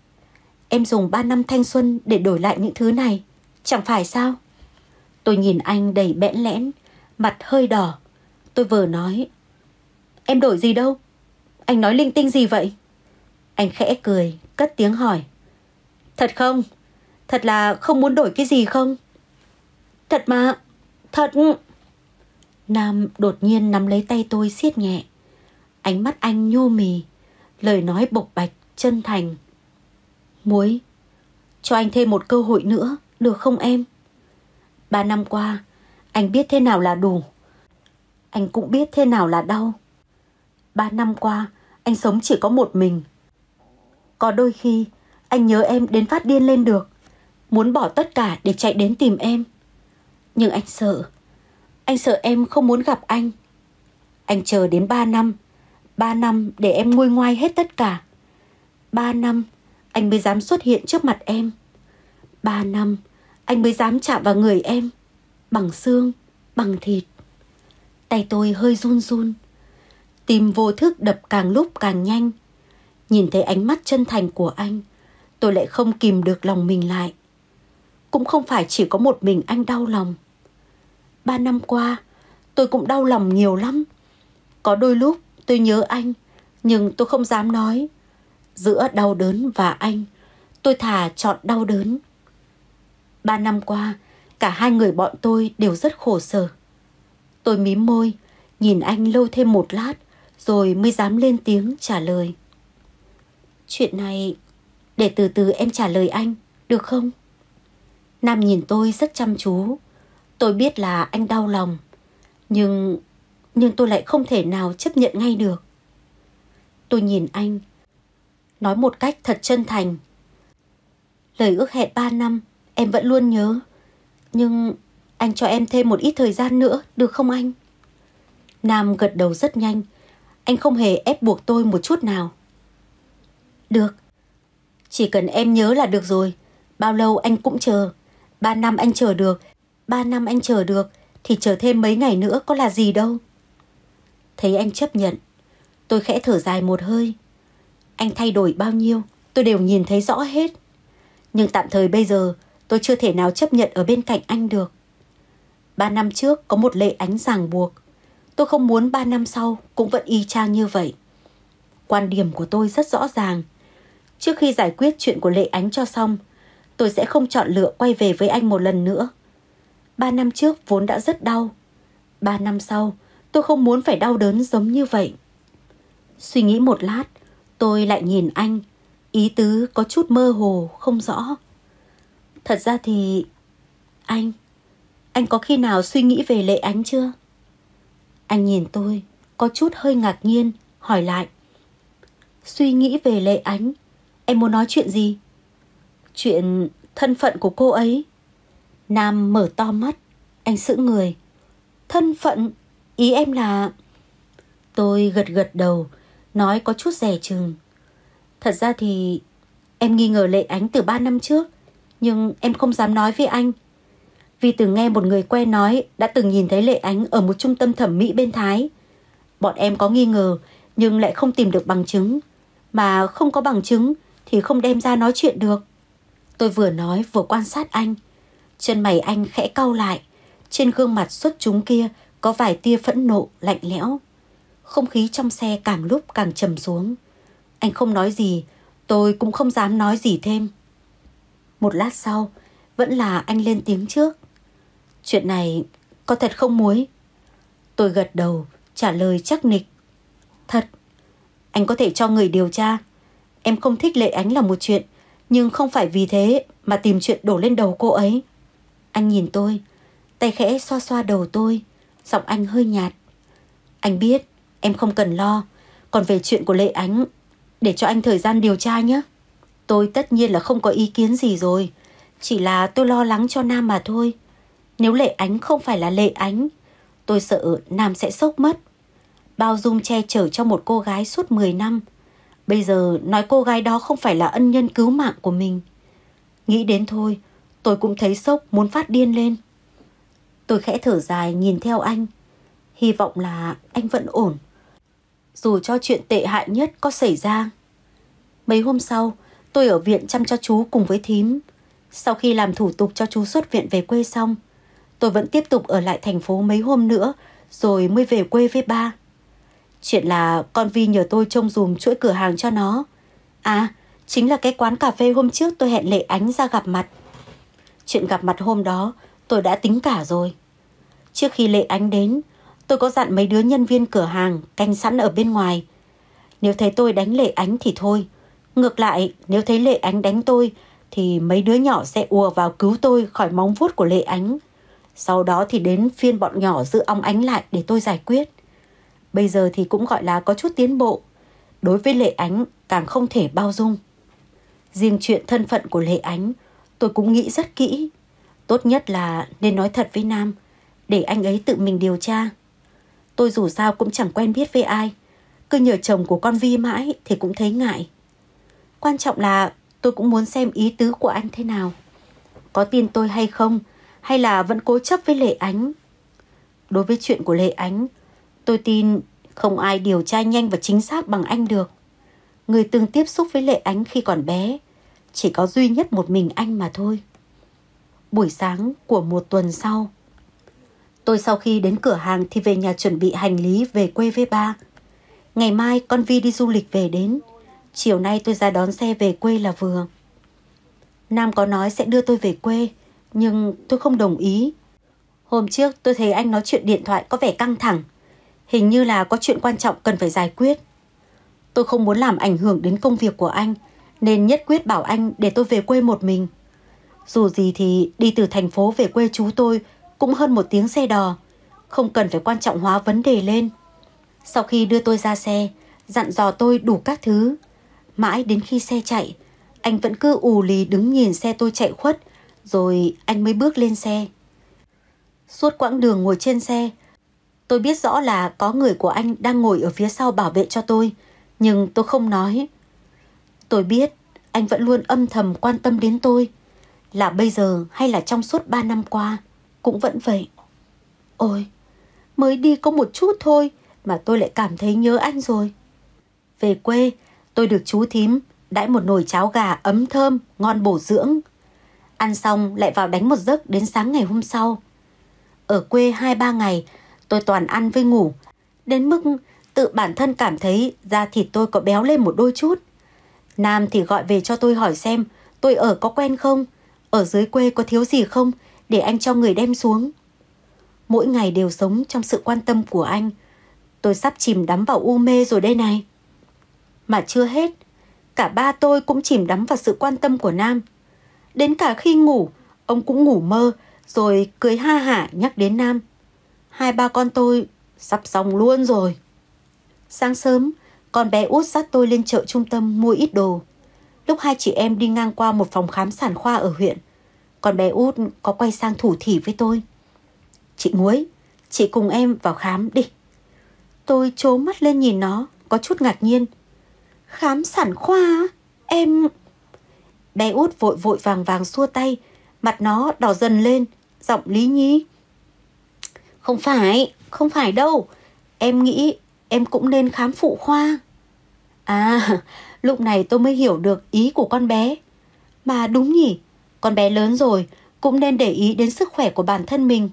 Speaker 1: em dùng ba năm thanh xuân để đổi lại những thứ này chẳng phải sao tôi nhìn anh đầy bẽn lẽn mặt hơi đỏ tôi vừa nói em đổi gì đâu anh nói linh tinh gì vậy anh khẽ cười cất tiếng hỏi thật không thật là không muốn đổi cái gì không Thật mà, thật. Nam đột nhiên nắm lấy tay tôi siết nhẹ. Ánh mắt anh nhô mì, lời nói bộc bạch, chân thành. Muối, cho anh thêm một cơ hội nữa, được không em? Ba năm qua, anh biết thế nào là đủ. Anh cũng biết thế nào là đau. Ba năm qua, anh sống chỉ có một mình. Có đôi khi, anh nhớ em đến phát điên lên được. Muốn bỏ tất cả để chạy đến tìm em. Nhưng anh sợ. Anh sợ em không muốn gặp anh. Anh chờ đến 3 năm. 3 năm để em nguôi ngoai hết tất cả. 3 năm anh mới dám xuất hiện trước mặt em. 3 năm anh mới dám chạm vào người em. Bằng xương, bằng thịt. Tay tôi hơi run run. Tim vô thức đập càng lúc càng nhanh. Nhìn thấy ánh mắt chân thành của anh, tôi lại không kìm được lòng mình lại. Cũng không phải chỉ có một mình anh đau lòng ba năm qua, tôi cũng đau lòng nhiều lắm. Có đôi lúc tôi nhớ anh, nhưng tôi không dám nói. Giữa đau đớn và anh, tôi thà chọn đau đớn. Ba năm qua, cả hai người bọn tôi đều rất khổ sở. Tôi mím môi, nhìn anh lâu thêm một lát, rồi mới dám lên tiếng trả lời. Chuyện này để từ từ em trả lời anh, được không? Nam nhìn tôi rất chăm chú. Tôi biết là anh đau lòng, nhưng nhưng tôi lại không thể nào chấp nhận ngay được. Tôi nhìn anh, nói một cách thật chân thành. Lời ước hẹn 3 năm, em vẫn luôn nhớ. Nhưng anh cho em thêm một ít thời gian nữa, được không anh? Nam gật đầu rất nhanh. Anh không hề ép buộc tôi một chút nào. Được. Chỉ cần em nhớ là được rồi. Bao lâu anh cũng chờ. Ba năm anh chờ được ba năm anh chờ được thì chờ thêm mấy ngày nữa có là gì đâu. Thấy anh chấp nhận, tôi khẽ thở dài một hơi. Anh thay đổi bao nhiêu, tôi đều nhìn thấy rõ hết. Nhưng tạm thời bây giờ, tôi chưa thể nào chấp nhận ở bên cạnh anh được. Ba năm trước có một lệ ánh ràng buộc. Tôi không muốn ba năm sau cũng vẫn y chang như vậy. Quan điểm của tôi rất rõ ràng. Trước khi giải quyết chuyện của lệ ánh cho xong, tôi sẽ không chọn lựa quay về với anh một lần nữa ba năm trước vốn đã rất đau. Ba năm sau, tôi không muốn phải đau đớn giống như vậy. Suy nghĩ một lát, tôi lại nhìn anh, ý tứ có chút mơ hồ, không rõ. Thật ra thì... Anh, anh có khi nào suy nghĩ về lệ ánh chưa? Anh nhìn tôi, có chút hơi ngạc nhiên, hỏi lại. Suy nghĩ về lệ ánh, em muốn nói chuyện gì? Chuyện thân phận của cô ấy Nam mở to mắt, anh sững người. Thân phận, ý em là... Tôi gật gật đầu, nói có chút rẻ chừng. Thật ra thì em nghi ngờ Lệ Ánh từ 3 năm trước, nhưng em không dám nói với anh. Vì từng nghe một người quen nói đã từng nhìn thấy Lệ Ánh ở một trung tâm thẩm mỹ bên Thái. Bọn em có nghi ngờ nhưng lại không tìm được bằng chứng. Mà không có bằng chứng thì không đem ra nói chuyện được. Tôi vừa nói vừa quan sát anh. Chân mày anh khẽ cau lại. Trên gương mặt xuất chúng kia có vài tia phẫn nộ, lạnh lẽo. Không khí trong xe càng lúc càng trầm xuống. Anh không nói gì, tôi cũng không dám nói gì thêm. Một lát sau, vẫn là anh lên tiếng trước. Chuyện này có thật không muối? Tôi gật đầu, trả lời chắc nịch. Thật, anh có thể cho người điều tra. Em không thích lệ ánh là một chuyện, nhưng không phải vì thế mà tìm chuyện đổ lên đầu cô ấy. Anh nhìn tôi, tay khẽ xoa xoa đầu tôi, giọng anh hơi nhạt. Anh biết, em không cần lo, còn về chuyện của Lệ Ánh, để cho anh thời gian điều tra nhé. Tôi tất nhiên là không có ý kiến gì rồi, chỉ là tôi lo lắng cho Nam mà thôi. Nếu Lệ Ánh không phải là Lệ Ánh, tôi sợ Nam sẽ sốc mất. Bao dung che chở cho một cô gái suốt 10 năm. Bây giờ nói cô gái đó không phải là ân nhân cứu mạng của mình. Nghĩ đến thôi, Tôi cũng thấy sốc muốn phát điên lên. Tôi khẽ thở dài nhìn theo anh. Hy vọng là anh vẫn ổn. Dù cho chuyện tệ hại nhất có xảy ra. Mấy hôm sau, tôi ở viện chăm cho chú cùng với thím. Sau khi làm thủ tục cho chú xuất viện về quê xong, tôi vẫn tiếp tục ở lại thành phố mấy hôm nữa rồi mới về quê với ba. Chuyện là con Vi nhờ tôi trông dùm chuỗi cửa hàng cho nó. À, chính là cái quán cà phê hôm trước tôi hẹn Lệ Ánh ra gặp mặt. Chuyện gặp mặt hôm đó tôi đã tính cả rồi. Trước khi Lệ Ánh đến, tôi có dặn mấy đứa nhân viên cửa hàng canh sẵn ở bên ngoài. Nếu thấy tôi đánh Lệ Ánh thì thôi. Ngược lại, nếu thấy Lệ Ánh đánh tôi thì mấy đứa nhỏ sẽ ùa vào cứu tôi khỏi móng vuốt của Lệ Ánh. Sau đó thì đến phiên bọn nhỏ giữ ông ánh lại để tôi giải quyết. Bây giờ thì cũng gọi là có chút tiến bộ. Đối với Lệ Ánh càng không thể bao dung. Riêng chuyện thân phận của Lệ Ánh – tôi cũng nghĩ rất kỹ. Tốt nhất là nên nói thật với Nam, để anh ấy tự mình điều tra. Tôi dù sao cũng chẳng quen biết với ai, cứ nhờ chồng của con Vi mãi thì cũng thấy ngại. Quan trọng là tôi cũng muốn xem ý tứ của anh thế nào. Có tin tôi hay không, hay là vẫn cố chấp với Lệ Ánh. Đối với chuyện của Lệ Ánh, tôi tin không ai điều tra nhanh và chính xác bằng anh được. Người từng tiếp xúc với Lệ Ánh khi còn bé, chỉ có duy nhất một mình anh mà thôi. Buổi sáng của một tuần sau, tôi sau khi đến cửa hàng thì về nhà chuẩn bị hành lý về quê với ba. Ngày mai con Vi đi du lịch về đến, chiều nay tôi ra đón xe về quê là vừa. Nam có nói sẽ đưa tôi về quê, nhưng tôi không đồng ý. Hôm trước tôi thấy anh nói chuyện điện thoại có vẻ căng thẳng, hình như là có chuyện quan trọng cần phải giải quyết. Tôi không muốn làm ảnh hưởng đến công việc của anh, nên nhất quyết bảo anh để tôi về quê một mình. Dù gì thì đi từ thành phố về quê chú tôi cũng hơn một tiếng xe đò, không cần phải quan trọng hóa vấn đề lên. Sau khi đưa tôi ra xe, dặn dò tôi đủ các thứ. Mãi đến khi xe chạy, anh vẫn cứ ù lì đứng nhìn xe tôi chạy khuất, rồi anh mới bước lên xe. Suốt quãng đường ngồi trên xe, tôi biết rõ là có người của anh đang ngồi ở phía sau bảo vệ cho tôi, nhưng tôi không nói Tôi biết anh vẫn luôn âm thầm quan tâm đến tôi. Là bây giờ hay là trong suốt ba năm qua, cũng vẫn vậy. Ôi, mới đi có một chút thôi mà tôi lại cảm thấy nhớ anh rồi. Về quê, tôi được chú thím đãi một nồi cháo gà ấm thơm, ngon bổ dưỡng. Ăn xong lại vào đánh một giấc đến sáng ngày hôm sau. Ở quê 2-3 ngày, tôi toàn ăn với ngủ. Đến mức tự bản thân cảm thấy da thịt tôi có béo lên một đôi chút. Nam thì gọi về cho tôi hỏi xem tôi ở có quen không, ở dưới quê có thiếu gì không để anh cho người đem xuống. Mỗi ngày đều sống trong sự quan tâm của anh. Tôi sắp chìm đắm vào u mê rồi đây này. Mà chưa hết, cả ba tôi cũng chìm đắm vào sự quan tâm của Nam. Đến cả khi ngủ, ông cũng ngủ mơ rồi cười ha hả nhắc đến Nam. Hai ba con tôi sắp xong luôn rồi. Sáng sớm, con bé út dắt tôi lên chợ trung tâm mua ít đồ. Lúc hai chị em đi ngang qua một phòng khám sản khoa ở huyện, con bé út có quay sang thủ thỉ với tôi. Chị muối, chị cùng em vào khám đi. Tôi trố mắt lên nhìn nó, có chút ngạc nhiên. Khám sản khoa, em... Bé út vội vội vàng vàng xua tay, mặt nó đỏ dần lên, giọng lý nhí. Không phải, không phải đâu. Em nghĩ em cũng nên khám phụ khoa. À, lúc này tôi mới hiểu được ý của con bé. Mà đúng nhỉ, con bé lớn rồi, cũng nên để ý đến sức khỏe của bản thân mình.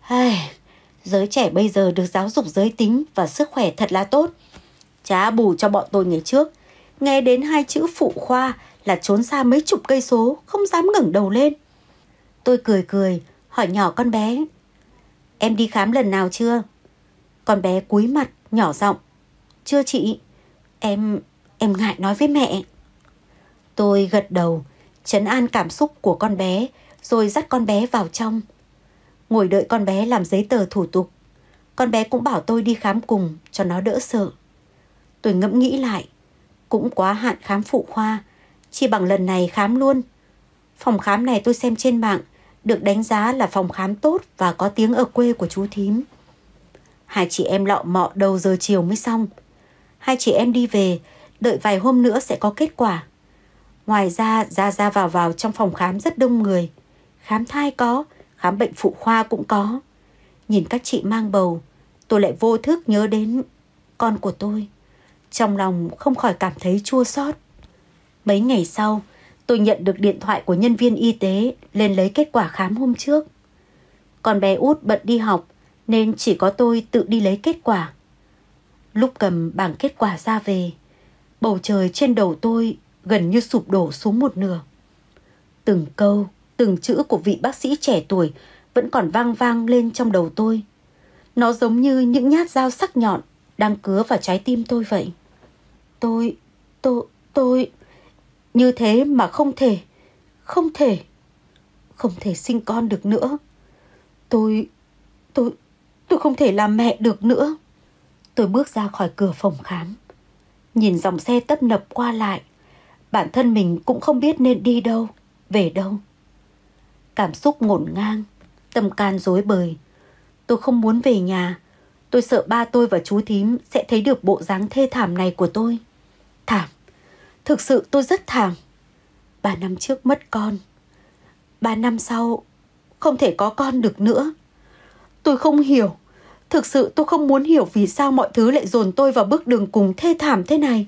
Speaker 1: Ai, giới trẻ bây giờ được giáo dục giới tính và sức khỏe thật là tốt. Chá bù cho bọn tôi ngày trước, nghe đến hai chữ phụ khoa là trốn xa mấy chục cây số, không dám ngẩng đầu lên. Tôi cười cười, hỏi nhỏ con bé. Em đi khám lần nào chưa? Con bé cúi mặt, nhỏ giọng. Chưa chị. Em, em ngại nói với mẹ. Tôi gật đầu, chấn an cảm xúc của con bé, rồi dắt con bé vào trong. Ngồi đợi con bé làm giấy tờ thủ tục. Con bé cũng bảo tôi đi khám cùng cho nó đỡ sợ. Tôi ngẫm nghĩ lại, cũng quá hạn khám phụ khoa, chỉ bằng lần này khám luôn. Phòng khám này tôi xem trên mạng, được đánh giá là phòng khám tốt và có tiếng ở quê của chú thím. Hai chị em lọ mọ đầu giờ chiều mới xong – hai chị em đi về, đợi vài hôm nữa sẽ có kết quả. Ngoài ra, ra ra vào vào trong phòng khám rất đông người. Khám thai có, khám bệnh phụ khoa cũng có. Nhìn các chị mang bầu, tôi lại vô thức nhớ đến con của tôi. Trong lòng không khỏi cảm thấy chua xót. Mấy ngày sau, tôi nhận được điện thoại của nhân viên y tế lên lấy kết quả khám hôm trước. Còn bé út bận đi học nên chỉ có tôi tự đi lấy kết quả. Lúc cầm bảng kết quả ra về, bầu trời trên đầu tôi gần như sụp đổ xuống một nửa. Từng câu, từng chữ của vị bác sĩ trẻ tuổi vẫn còn vang vang lên trong đầu tôi. Nó giống như những nhát dao sắc nhọn đang cứa vào trái tim tôi vậy. Tôi, tôi, tôi... Như thế mà không thể, không thể, không thể sinh con được nữa. Tôi, tôi, tôi không thể làm mẹ được nữa. Tôi bước ra khỏi cửa phòng khám. Nhìn dòng xe tấp nập qua lại. Bản thân mình cũng không biết nên đi đâu, về đâu. Cảm xúc ngổn ngang, tâm can dối bời. Tôi không muốn về nhà. Tôi sợ ba tôi và chú thím sẽ thấy được bộ dáng thê thảm này của tôi. Thảm. Thực sự tôi rất thảm. Ba năm trước mất con. Ba năm sau không thể có con được nữa. Tôi không hiểu Thực sự tôi không muốn hiểu vì sao mọi thứ lại dồn tôi vào bước đường cùng thê thảm thế này.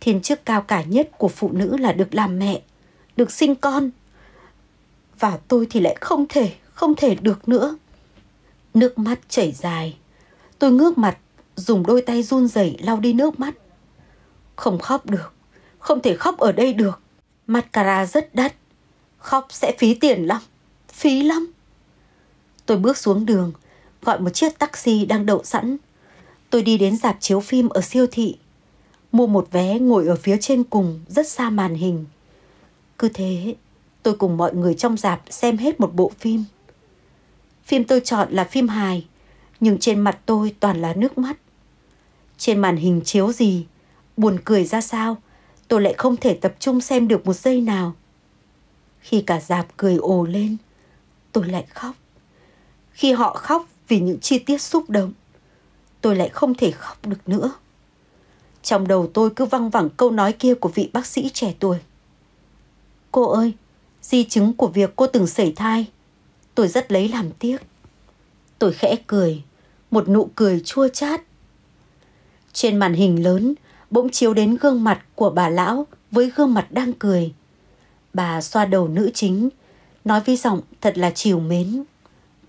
Speaker 1: Thiên chức cao cả nhất của phụ nữ là được làm mẹ, được sinh con. Và tôi thì lại không thể, không thể được nữa. Nước mắt chảy dài. Tôi ngước mặt, dùng đôi tay run rẩy lau đi nước mắt. Không khóc được, không thể khóc ở đây được. mặt Mascara rất đắt, khóc sẽ phí tiền lắm, phí lắm. Tôi bước xuống đường, gọi một chiếc taxi đang đậu sẵn. Tôi đi đến dạp chiếu phim ở siêu thị, mua một vé ngồi ở phía trên cùng rất xa màn hình. Cứ thế, tôi cùng mọi người trong dạp xem hết một bộ phim. Phim tôi chọn là phim hài, nhưng trên mặt tôi toàn là nước mắt. Trên màn hình chiếu gì, buồn cười ra sao, tôi lại không thể tập trung xem được một giây nào. Khi cả dạp cười ồ lên, tôi lại khóc. Khi họ khóc vì những chi tiết xúc động. Tôi lại không thể khóc được nữa. Trong đầu tôi cứ văng vẳng câu nói kia của vị bác sĩ trẻ tuổi. Cô ơi, di chứng của việc cô từng sẩy thai. Tôi rất lấy làm tiếc. Tôi khẽ cười, một nụ cười chua chát. Trên màn hình lớn, bỗng chiếu đến gương mặt của bà lão với gương mặt đang cười. Bà xoa đầu nữ chính, nói với giọng thật là chiều mến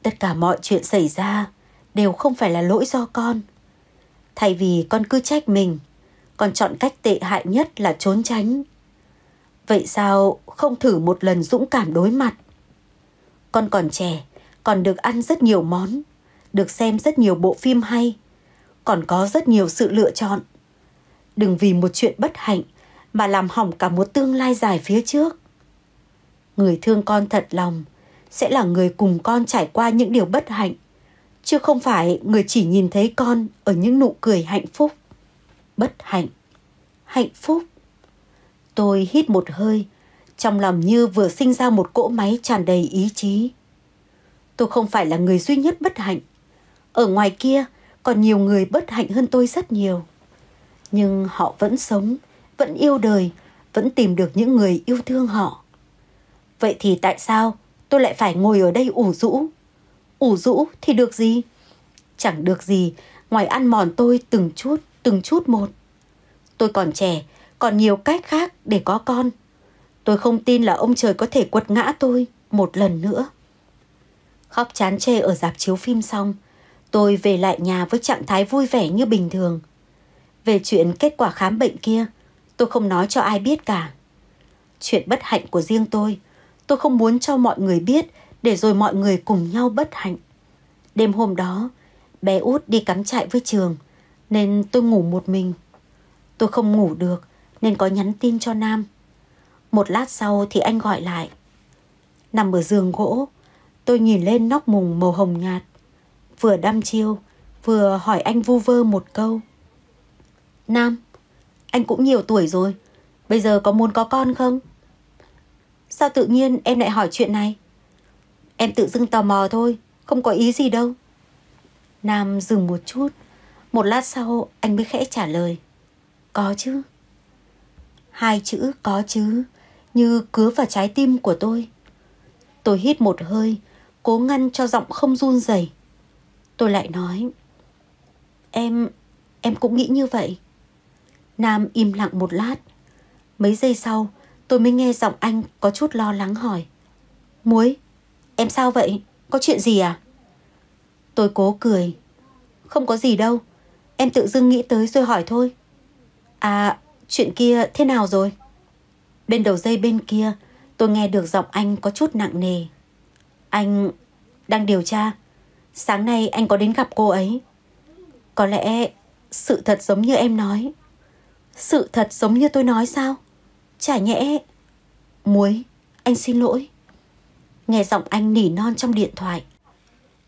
Speaker 1: tất cả mọi chuyện xảy ra đều không phải là lỗi do con thay vì con cứ trách mình con chọn cách tệ hại nhất là trốn tránh vậy sao không thử một lần dũng cảm đối mặt con còn trẻ còn được ăn rất nhiều món được xem rất nhiều bộ phim hay còn có rất nhiều sự lựa chọn đừng vì một chuyện bất hạnh mà làm hỏng cả một tương lai dài phía trước người thương con thật lòng sẽ là người cùng con trải qua những điều bất hạnh chứ không phải người chỉ nhìn thấy con ở những nụ cười hạnh phúc bất hạnh hạnh phúc tôi hít một hơi trong lòng như vừa sinh ra một cỗ máy tràn đầy ý chí tôi không phải là người duy nhất bất hạnh ở ngoài kia còn nhiều người bất hạnh hơn tôi rất nhiều nhưng họ vẫn sống vẫn yêu đời vẫn tìm được những người yêu thương họ vậy thì tại sao tôi lại phải ngồi ở đây ủ rũ. Ủ rũ thì được gì? Chẳng được gì, ngoài ăn mòn tôi từng chút, từng chút một. Tôi còn trẻ, còn nhiều cách khác để có con. Tôi không tin là ông trời có thể quật ngã tôi một lần nữa. Khóc chán chê ở dạp chiếu phim xong, tôi về lại nhà với trạng thái vui vẻ như bình thường. Về chuyện kết quả khám bệnh kia, tôi không nói cho ai biết cả. Chuyện bất hạnh của riêng tôi – Tôi không muốn cho mọi người biết để rồi mọi người cùng nhau bất hạnh. Đêm hôm đó, bé út đi cắm trại với trường nên tôi ngủ một mình. Tôi không ngủ được nên có nhắn tin cho Nam. Một lát sau thì anh gọi lại. Nằm ở giường gỗ, tôi nhìn lên nóc mùng màu hồng nhạt. Vừa đăm chiêu, vừa hỏi anh vu vơ một câu. Nam, anh cũng nhiều tuổi rồi, bây giờ có muốn có con không? Sao tự nhiên em lại hỏi chuyện này? Em tự dưng tò mò thôi, không có ý gì đâu. Nam dừng một chút, một lát sau anh mới khẽ trả lời. Có chứ. Hai chữ có chứ, như cứa vào trái tim của tôi. Tôi hít một hơi, cố ngăn cho giọng không run rẩy. Tôi lại nói, em, em cũng nghĩ như vậy. Nam im lặng một lát. Mấy giây sau, Tôi mới nghe giọng anh có chút lo lắng hỏi. Muối, em sao vậy? Có chuyện gì à? Tôi cố cười. Không có gì đâu. Em tự dưng nghĩ tới rồi hỏi thôi. À, chuyện kia thế nào rồi? Bên đầu dây bên kia, tôi nghe được giọng anh có chút nặng nề. Anh đang điều tra. Sáng nay anh có đến gặp cô ấy. Có lẽ sự thật giống như em nói. Sự thật giống như tôi nói sao? Chả nhẽ... Muối, anh xin lỗi. Nghe giọng anh nỉ non trong điện thoại.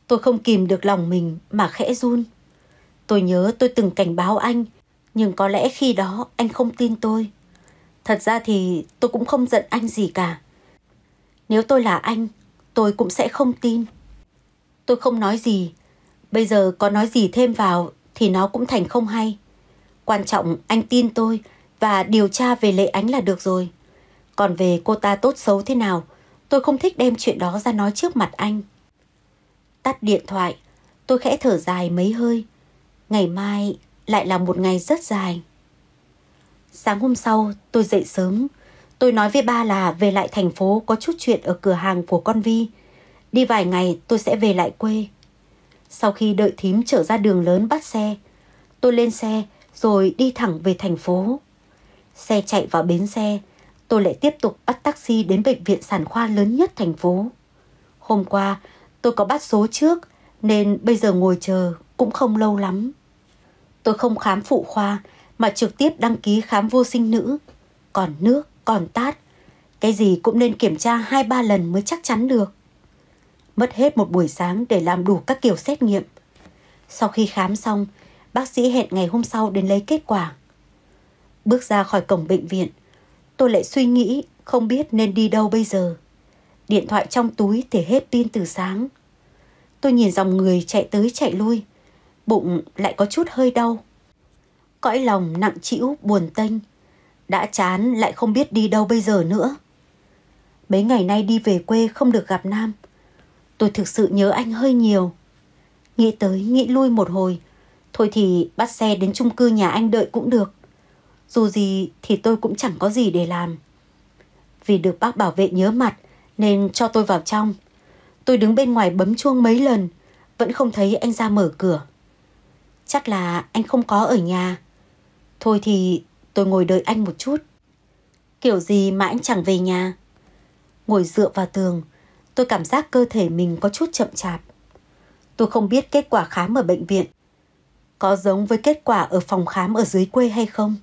Speaker 1: Tôi không kìm được lòng mình mà khẽ run. Tôi nhớ tôi từng cảnh báo anh, nhưng có lẽ khi đó anh không tin tôi. Thật ra thì tôi cũng không giận anh gì cả. Nếu tôi là anh, tôi cũng sẽ không tin. Tôi không nói gì, bây giờ có nói gì thêm vào thì nó cũng thành không hay. Quan trọng anh tin tôi và điều tra về Lệ Ánh là được rồi. Còn về cô ta tốt xấu thế nào, tôi không thích đem chuyện đó ra nói trước mặt anh. Tắt điện thoại, tôi khẽ thở dài mấy hơi. Ngày mai lại là một ngày rất dài. Sáng hôm sau, tôi dậy sớm. Tôi nói với ba là về lại thành phố có chút chuyện ở cửa hàng của con Vi. Đi vài ngày tôi sẽ về lại quê. Sau khi đợi thím trở ra đường lớn bắt xe, tôi lên xe rồi đi thẳng về thành phố. Xe chạy vào bến xe, tôi lại tiếp tục bắt taxi đến bệnh viện sản khoa lớn nhất thành phố. Hôm qua, tôi có bắt số trước nên bây giờ ngồi chờ cũng không lâu lắm. Tôi không khám phụ khoa mà trực tiếp đăng ký khám vô sinh nữ. Còn nước, còn tát, cái gì cũng nên kiểm tra 2-3 lần mới chắc chắn được. Mất hết một buổi sáng để làm đủ các kiểu xét nghiệm. Sau khi khám xong, bác sĩ hẹn ngày hôm sau đến lấy kết quả. Bước ra khỏi cổng bệnh viện, tôi lại suy nghĩ không biết nên đi đâu bây giờ. Điện thoại trong túi thì hết pin từ sáng. Tôi nhìn dòng người chạy tới chạy lui, bụng lại có chút hơi đau. Cõi lòng nặng trĩu buồn tênh, đã chán lại không biết đi đâu bây giờ nữa. Mấy ngày nay đi về quê không được gặp Nam, tôi thực sự nhớ anh hơi nhiều. Nghĩ tới nghĩ lui một hồi, thôi thì bắt xe đến chung cư nhà anh đợi cũng được dù gì thì tôi cũng chẳng có gì để làm. Vì được bác bảo vệ nhớ mặt nên cho tôi vào trong. Tôi đứng bên ngoài bấm chuông mấy lần, vẫn không thấy anh ra mở cửa. Chắc là anh không có ở nhà. Thôi thì tôi ngồi đợi anh một chút. Kiểu gì mà anh chẳng về nhà. Ngồi dựa vào tường, tôi cảm giác cơ thể mình có chút chậm chạp. Tôi không biết kết quả khám ở bệnh viện có giống với kết quả ở phòng khám ở dưới quê hay không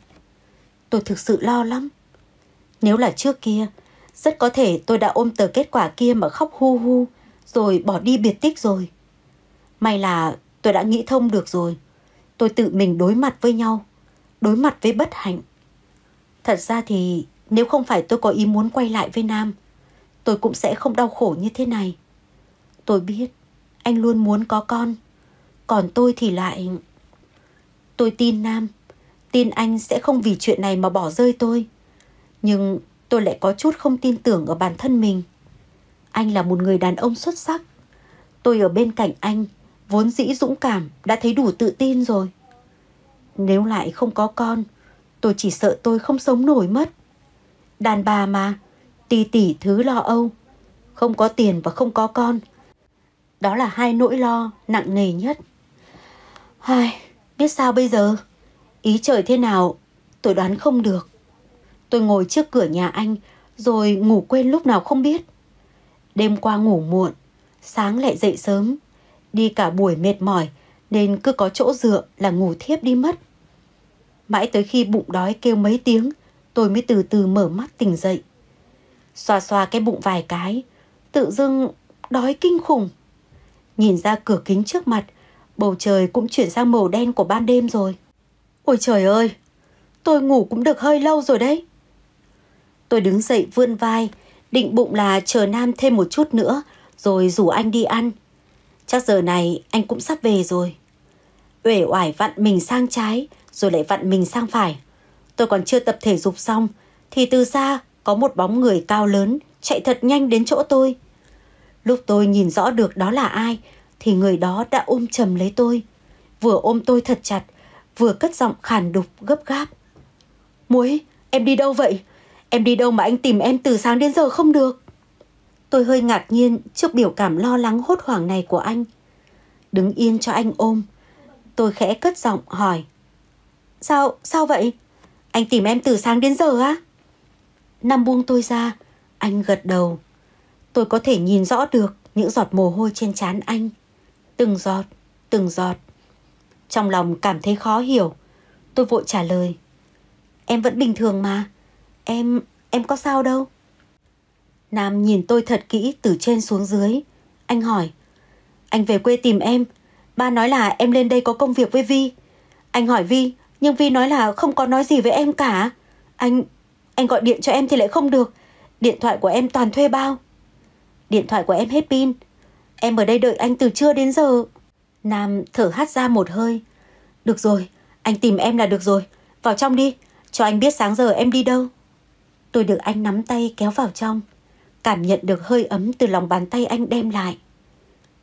Speaker 1: tôi thực sự lo lắm. Nếu là trước kia, rất có thể tôi đã ôm tờ kết quả kia mà khóc hu hu, rồi bỏ đi biệt tích rồi. May là tôi đã nghĩ thông được rồi. Tôi tự mình đối mặt với nhau, đối mặt với bất hạnh. Thật ra thì nếu không phải tôi có ý muốn quay lại với Nam, tôi cũng sẽ không đau khổ như thế này. Tôi biết, anh luôn muốn có con, còn tôi thì lại... Tôi tin Nam, tin anh sẽ không vì chuyện này mà bỏ rơi tôi. Nhưng tôi lại có chút không tin tưởng ở bản thân mình. Anh là một người đàn ông xuất sắc. Tôi ở bên cạnh anh, vốn dĩ dũng cảm, đã thấy đủ tự tin rồi. Nếu lại không có con, tôi chỉ sợ tôi không sống nổi mất. Đàn bà mà, tỉ tỉ thứ lo âu, không có tiền và không có con. Đó là hai nỗi lo nặng nề nhất. Ai, biết sao bây giờ? Ý trời thế nào, tôi đoán không được. Tôi ngồi trước cửa nhà anh, rồi ngủ quên lúc nào không biết. Đêm qua ngủ muộn, sáng lại dậy sớm. Đi cả buổi mệt mỏi, nên cứ có chỗ dựa là ngủ thiếp đi mất. Mãi tới khi bụng đói kêu mấy tiếng, tôi mới từ từ mở mắt tỉnh dậy. Xoa xoa cái bụng vài cái, tự dưng đói kinh khủng. Nhìn ra cửa kính trước mặt, bầu trời cũng chuyển sang màu đen của ban đêm rồi. Ôi trời ơi, tôi ngủ cũng được hơi lâu rồi đấy. Tôi đứng dậy vươn vai, định bụng là chờ Nam thêm một chút nữa rồi rủ anh đi ăn. Chắc giờ này anh cũng sắp về rồi. Uể oải vặn mình sang trái rồi lại vặn mình sang phải. Tôi còn chưa tập thể dục xong thì từ xa có một bóng người cao lớn chạy thật nhanh đến chỗ tôi. Lúc tôi nhìn rõ được đó là ai thì người đó đã ôm chầm lấy tôi. Vừa ôm tôi thật chặt, vừa cất giọng khàn đục gấp gáp. Muối, em đi đâu vậy? Em đi đâu mà anh tìm em từ sáng đến giờ không được? Tôi hơi ngạc nhiên trước biểu cảm lo lắng hốt hoảng này của anh. Đứng yên cho anh ôm. Tôi khẽ cất giọng hỏi. Sao, sao vậy? Anh tìm em từ sáng đến giờ á? Nam buông tôi ra, anh gật đầu. Tôi có thể nhìn rõ được những giọt mồ hôi trên trán anh. Từng giọt, từng giọt trong lòng cảm thấy khó hiểu. Tôi vội trả lời. Em vẫn bình thường mà. Em, em có sao đâu. Nam nhìn tôi thật kỹ từ trên xuống dưới. Anh hỏi. Anh về quê tìm em. Ba nói là em lên đây có công việc với Vi. Anh hỏi Vi, nhưng Vi nói là không có nói gì với em cả. Anh, anh gọi điện cho em thì lại không được. Điện thoại của em toàn thuê bao. Điện thoại của em hết pin. Em ở đây đợi anh từ trưa đến giờ Nam thở hắt ra một hơi. Được rồi, anh tìm em là được rồi. Vào trong đi, cho anh biết sáng giờ em đi đâu. Tôi được anh nắm tay kéo vào trong, cảm nhận được hơi ấm từ lòng bàn tay anh đem lại.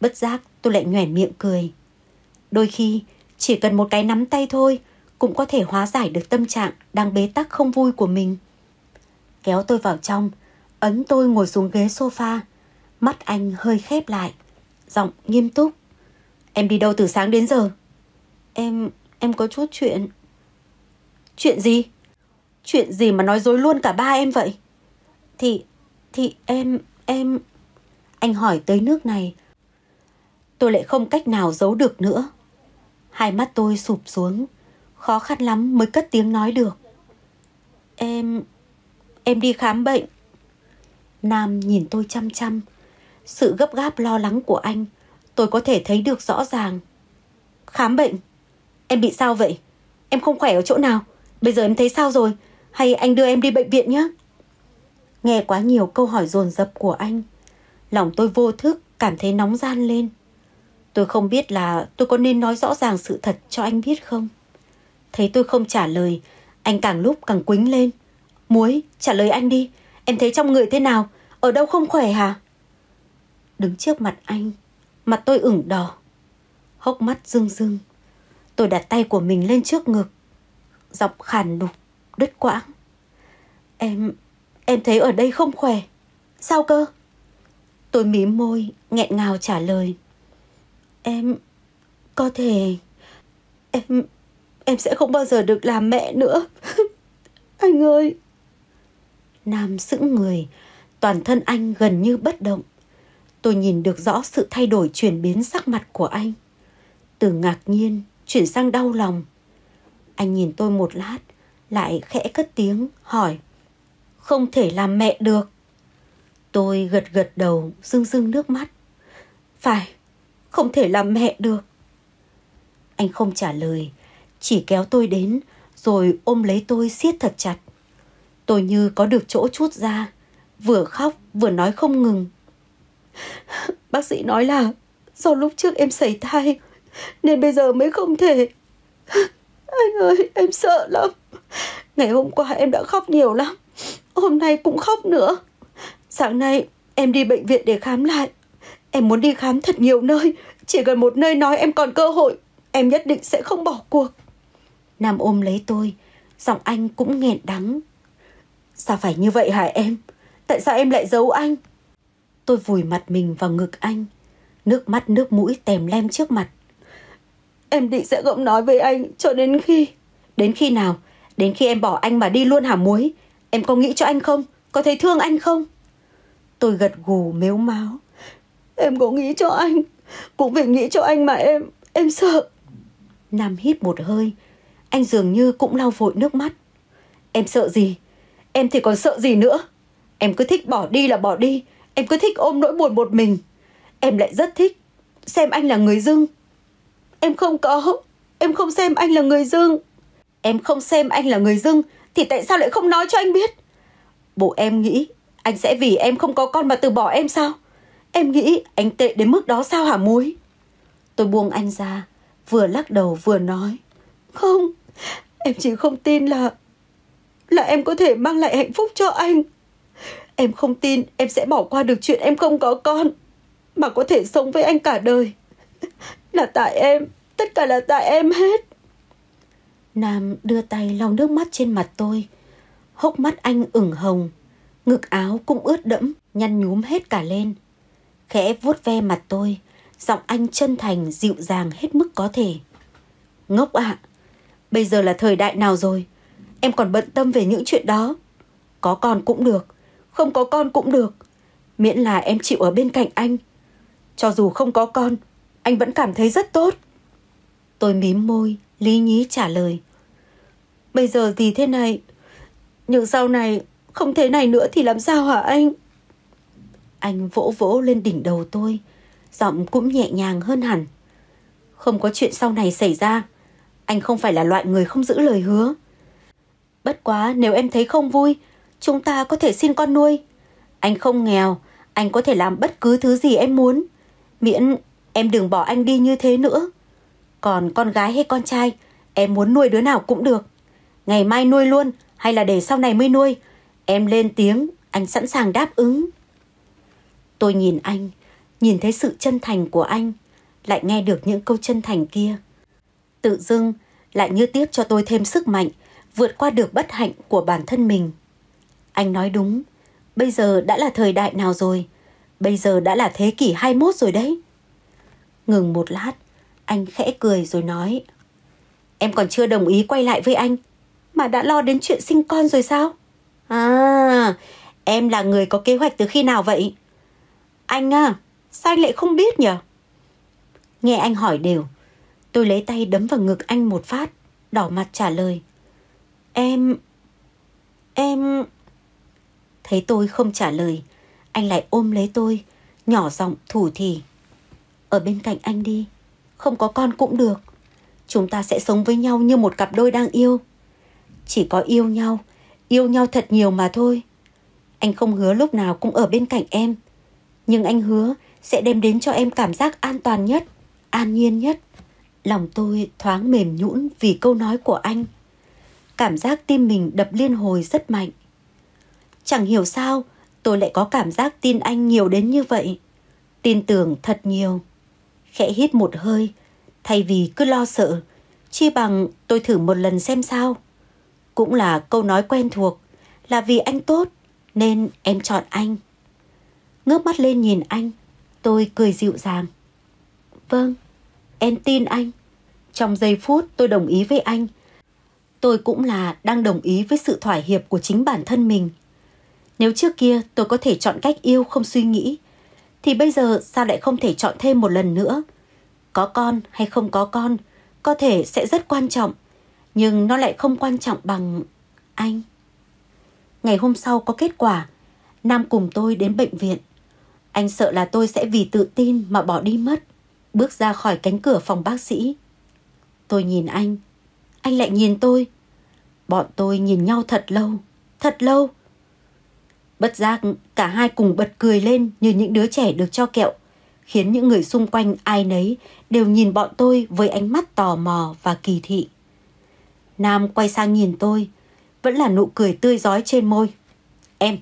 Speaker 1: Bất giác tôi lại nhoẻn miệng cười. Đôi khi, chỉ cần một cái nắm tay thôi cũng có thể hóa giải được tâm trạng đang bế tắc không vui của mình. Kéo tôi vào trong, ấn tôi ngồi xuống ghế sofa, mắt anh hơi khép lại, giọng nghiêm túc. Em đi đâu từ sáng đến giờ? Em... em có chút chuyện... Chuyện gì? Chuyện gì mà nói dối luôn cả ba em vậy? Thì... thì em... em... Anh hỏi tới nước này. Tôi lại không cách nào giấu được nữa. Hai mắt tôi sụp xuống. Khó khăn lắm mới cất tiếng nói được. Em... em đi khám bệnh. Nam nhìn tôi chăm chăm. Sự gấp gáp lo lắng của anh tôi có thể thấy được rõ ràng. Khám bệnh? Em bị sao vậy? Em không khỏe ở chỗ nào? Bây giờ em thấy sao rồi? Hay anh đưa em đi bệnh viện nhé? Nghe quá nhiều câu hỏi dồn dập của anh. Lòng tôi vô thức cảm thấy nóng gian lên. Tôi không biết là tôi có nên nói rõ ràng sự thật cho anh biết không? Thấy tôi không trả lời, anh càng lúc càng quính lên. Muối, trả lời anh đi. Em thấy trong người thế nào? Ở đâu không khỏe hả? Đứng trước mặt anh, mặt tôi ửng đỏ. Hốc mắt rưng rưng, tôi đặt tay của mình lên trước ngực, giọng khàn đục, đứt quãng. Em, em thấy ở đây không khỏe. Sao cơ? Tôi mím môi, nghẹn ngào trả lời. Em, có thể... Em, em sẽ không bao giờ được làm mẹ nữa. anh ơi! Nam sững người, toàn thân anh gần như bất động tôi nhìn được rõ sự thay đổi chuyển biến sắc mặt của anh. Từ ngạc nhiên chuyển sang đau lòng. Anh nhìn tôi một lát, lại khẽ cất tiếng hỏi: "Không thể làm mẹ được." Tôi gật gật đầu, rưng rưng nước mắt. "Phải, không thể làm mẹ được." Anh không trả lời, chỉ kéo tôi đến rồi ôm lấy tôi siết thật chặt. Tôi như có được chỗ chút ra, vừa khóc vừa nói không ngừng. Bác sĩ nói là do lúc trước em xảy thai nên bây giờ mới không thể. Anh ơi, em sợ lắm. Ngày hôm qua em đã khóc nhiều lắm. Hôm nay cũng khóc nữa. Sáng nay em đi bệnh viện để khám lại. Em muốn đi khám thật nhiều nơi. Chỉ cần một nơi nói em còn cơ hội, em nhất định sẽ không bỏ cuộc. Nam ôm lấy tôi, giọng anh cũng nghẹn đắng. Sao phải như vậy hả em? Tại sao em lại giấu anh? Tôi vùi mặt mình vào ngực anh. Nước mắt nước mũi tèm lem trước mặt. Em định sẽ gượng nói với anh cho đến khi... Đến khi nào? Đến khi em bỏ anh mà đi luôn hả muối? Em có nghĩ cho anh không? Có thấy thương anh không? Tôi gật gù mếu máo Em có nghĩ cho anh. Cũng vì nghĩ cho anh mà em... Em sợ. Nam hít một hơi. Anh dường như cũng lau vội nước mắt. Em sợ gì? Em thì còn sợ gì nữa? Em cứ thích bỏ đi là bỏ đi. Em cứ thích ôm nỗi buồn một mình. Em lại rất thích xem anh là người dưng. Em không có, em không xem anh là người dưng. Em không xem anh là người dưng thì tại sao lại không nói cho anh biết? Bộ em nghĩ anh sẽ vì em không có con mà từ bỏ em sao? Em nghĩ anh tệ đến mức đó sao hả muối? Tôi buông anh ra, vừa lắc đầu vừa nói. Không, em chỉ không tin là... là em có thể mang lại hạnh phúc cho anh. Em không tin em sẽ bỏ qua được chuyện em không có con Mà có thể sống với anh cả đời Là tại em Tất cả là tại em hết Nam đưa tay lau nước mắt trên mặt tôi Hốc mắt anh ửng hồng Ngực áo cũng ướt đẫm Nhăn nhúm hết cả lên Khẽ vuốt ve mặt tôi Giọng anh chân thành dịu dàng hết mức có thể Ngốc ạ à, Bây giờ là thời đại nào rồi Em còn bận tâm về những chuyện đó Có con cũng được không có con cũng được miễn là em chịu ở bên cạnh anh cho dù không có con anh vẫn cảm thấy rất tốt tôi mím môi lý nhí trả lời bây giờ gì thế này nhưng sau này không thế này nữa thì làm sao hả anh anh vỗ vỗ lên đỉnh đầu tôi giọng cũng nhẹ nhàng hơn hẳn không có chuyện sau này xảy ra anh không phải là loại người không giữ lời hứa bất quá nếu em thấy không vui Chúng ta có thể xin con nuôi. Anh không nghèo, anh có thể làm bất cứ thứ gì em muốn. Miễn em đừng bỏ anh đi như thế nữa. Còn con gái hay con trai, em muốn nuôi đứa nào cũng được. Ngày mai nuôi luôn hay là để sau này mới nuôi. Em lên tiếng, anh sẵn sàng đáp ứng. Tôi nhìn anh, nhìn thấy sự chân thành của anh, lại nghe được những câu chân thành kia. Tự dưng lại như tiếp cho tôi thêm sức mạnh, vượt qua được bất hạnh của bản thân mình. Anh nói đúng, bây giờ đã là thời đại nào rồi? Bây giờ đã là thế kỷ 21 rồi đấy. Ngừng một lát, anh khẽ cười rồi nói. Em còn chưa đồng ý quay lại với anh, mà đã lo đến chuyện sinh con rồi sao? À, em là người có kế hoạch từ khi nào vậy? Anh à, sao anh lại không biết nhỉ? Nghe anh hỏi đều, tôi lấy tay đấm vào ngực anh một phát, đỏ mặt trả lời. Em... em... Thấy tôi không trả lời, anh lại ôm lấy tôi, nhỏ giọng thủ thì. Ở bên cạnh anh đi, không có con cũng được. Chúng ta sẽ sống với nhau như một cặp đôi đang yêu. Chỉ có yêu nhau, yêu nhau thật nhiều mà thôi. Anh không hứa lúc nào cũng ở bên cạnh em, nhưng anh hứa sẽ đem đến cho em cảm giác an toàn nhất, an nhiên nhất. Lòng tôi thoáng mềm nhũn vì câu nói của anh. Cảm giác tim mình đập liên hồi rất mạnh. Chẳng hiểu sao, tôi lại có cảm giác tin anh nhiều đến như vậy. Tin tưởng thật nhiều. Khẽ hít một hơi, thay vì cứ lo sợ, chi bằng tôi thử một lần xem sao. Cũng là câu nói quen thuộc, là vì anh tốt nên em chọn anh. Ngước mắt lên nhìn anh, tôi cười dịu dàng. Vâng, em tin anh. Trong giây phút tôi đồng ý với anh. Tôi cũng là đang đồng ý với sự thỏa hiệp của chính bản thân mình. Nếu trước kia tôi có thể chọn cách yêu không suy nghĩ, thì bây giờ sao lại không thể chọn thêm một lần nữa? Có con hay không có con, có thể sẽ rất quan trọng, nhưng nó lại không quan trọng bằng anh. Ngày hôm sau có kết quả, Nam cùng tôi đến bệnh viện. Anh sợ là tôi sẽ vì tự tin mà bỏ đi mất, bước ra khỏi cánh cửa phòng bác sĩ. Tôi nhìn anh, anh lại nhìn tôi. Bọn tôi nhìn nhau thật lâu, thật lâu. Bất giác, cả hai cùng bật cười lên như những đứa trẻ được cho kẹo, khiến những người xung quanh ai nấy đều nhìn bọn tôi với ánh mắt tò mò và kỳ thị. Nam quay sang nhìn tôi, vẫn là nụ cười tươi giói trên môi. Em,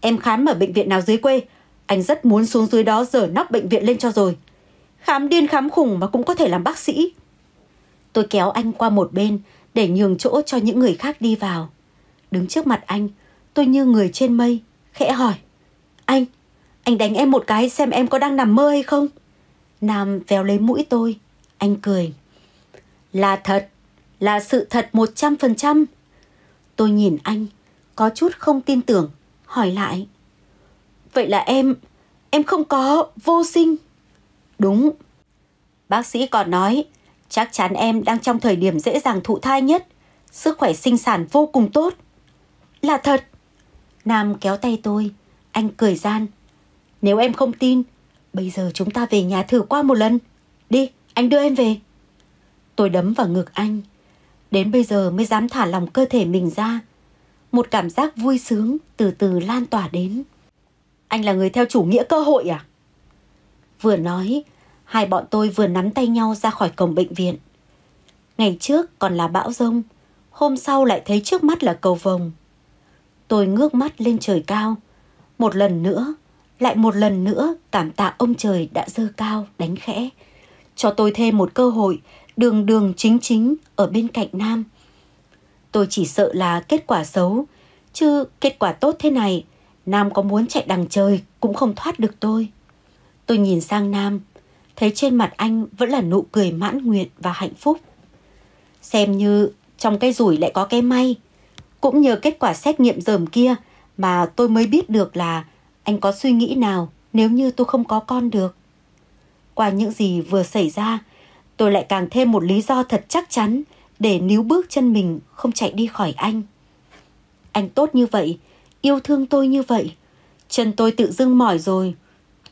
Speaker 1: em khám ở bệnh viện nào dưới quê, anh rất muốn xuống dưới đó dở nóc bệnh viện lên cho rồi. Khám điên khám khủng mà cũng có thể làm bác sĩ. Tôi kéo anh qua một bên để nhường chỗ cho những người khác đi vào. Đứng trước mặt anh, Tôi như người trên mây, khẽ hỏi. Anh, anh đánh em một cái xem em có đang nằm mơ hay không? Nam véo lấy mũi tôi, anh cười. Là thật, là sự thật một trăm phần trăm Tôi nhìn anh, có chút không tin tưởng, hỏi lại. Vậy là em, em không có vô sinh. Đúng. Bác sĩ còn nói, chắc chắn em đang trong thời điểm dễ dàng thụ thai nhất, sức khỏe sinh sản vô cùng tốt. Là thật. Nam kéo tay tôi, anh cười gian. Nếu em không tin, bây giờ chúng ta về nhà thử qua một lần. Đi, anh đưa em về. Tôi đấm vào ngực anh. Đến bây giờ mới dám thả lòng cơ thể mình ra. Một cảm giác vui sướng từ từ lan tỏa đến. Anh là người theo chủ nghĩa cơ hội à? Vừa nói, hai bọn tôi vừa nắm tay nhau ra khỏi cổng bệnh viện. Ngày trước còn là bão rông, hôm sau lại thấy trước mắt là cầu vồng. Tôi ngước mắt lên trời cao. Một lần nữa, lại một lần nữa cảm tạ ông trời đã dơ cao đánh khẽ. Cho tôi thêm một cơ hội đường đường chính chính ở bên cạnh Nam. Tôi chỉ sợ là kết quả xấu, chứ kết quả tốt thế này, Nam có muốn chạy đằng trời cũng không thoát được tôi. Tôi nhìn sang Nam, thấy trên mặt anh vẫn là nụ cười mãn nguyện và hạnh phúc. Xem như trong cái rủi lại có cái may, cũng nhờ kết quả xét nghiệm dởm kia mà tôi mới biết được là anh có suy nghĩ nào nếu như tôi không có con được. Qua những gì vừa xảy ra, tôi lại càng thêm một lý do thật chắc chắn để níu bước chân mình không chạy đi khỏi anh. Anh tốt như vậy, yêu thương tôi như vậy. Chân tôi tự dưng mỏi rồi,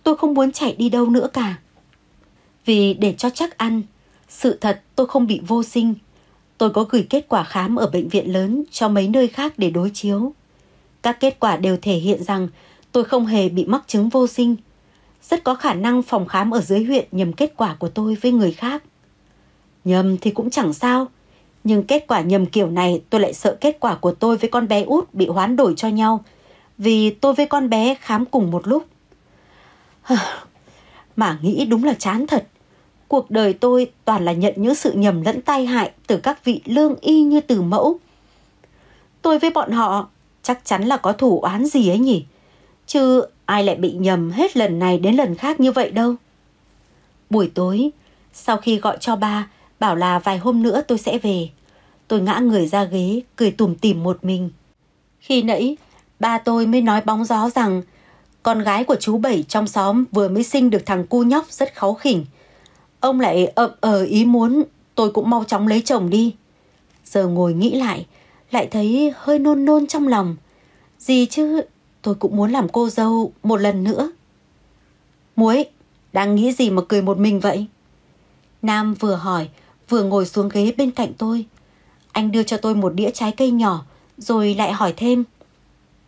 Speaker 1: tôi không muốn chạy đi đâu nữa cả. Vì để cho chắc ăn, sự thật tôi không bị vô sinh, tôi có gửi kết quả khám ở bệnh viện lớn cho mấy nơi khác để đối chiếu. Các kết quả đều thể hiện rằng tôi không hề bị mắc chứng vô sinh. Rất có khả năng phòng khám ở dưới huyện nhầm kết quả của tôi với người khác. Nhầm thì cũng chẳng sao, nhưng kết quả nhầm kiểu này tôi lại sợ kết quả của tôi với con bé út bị hoán đổi cho nhau, vì tôi với con bé khám cùng một lúc. Mà nghĩ đúng là chán thật cuộc đời tôi toàn là nhận những sự nhầm lẫn tai hại từ các vị lương y như từ mẫu. Tôi với bọn họ chắc chắn là có thủ oán gì ấy nhỉ? Chứ ai lại bị nhầm hết lần này đến lần khác như vậy đâu. Buổi tối, sau khi gọi cho ba, bảo là vài hôm nữa tôi sẽ về. Tôi ngã người ra ghế, cười tủm tỉm một mình. Khi nãy, ba tôi mới nói bóng gió rằng con gái của chú Bảy trong xóm vừa mới sinh được thằng cu nhóc rất kháu khỉnh – ông lại ậm ờ, ờ ý muốn tôi cũng mau chóng lấy chồng đi. Giờ ngồi nghĩ lại, lại thấy hơi nôn nôn trong lòng. Gì chứ, tôi cũng muốn làm cô dâu một lần nữa. Muối, đang nghĩ gì mà cười một mình vậy? Nam vừa hỏi, vừa ngồi xuống ghế bên cạnh tôi. Anh đưa cho tôi một đĩa trái cây nhỏ, rồi lại hỏi thêm.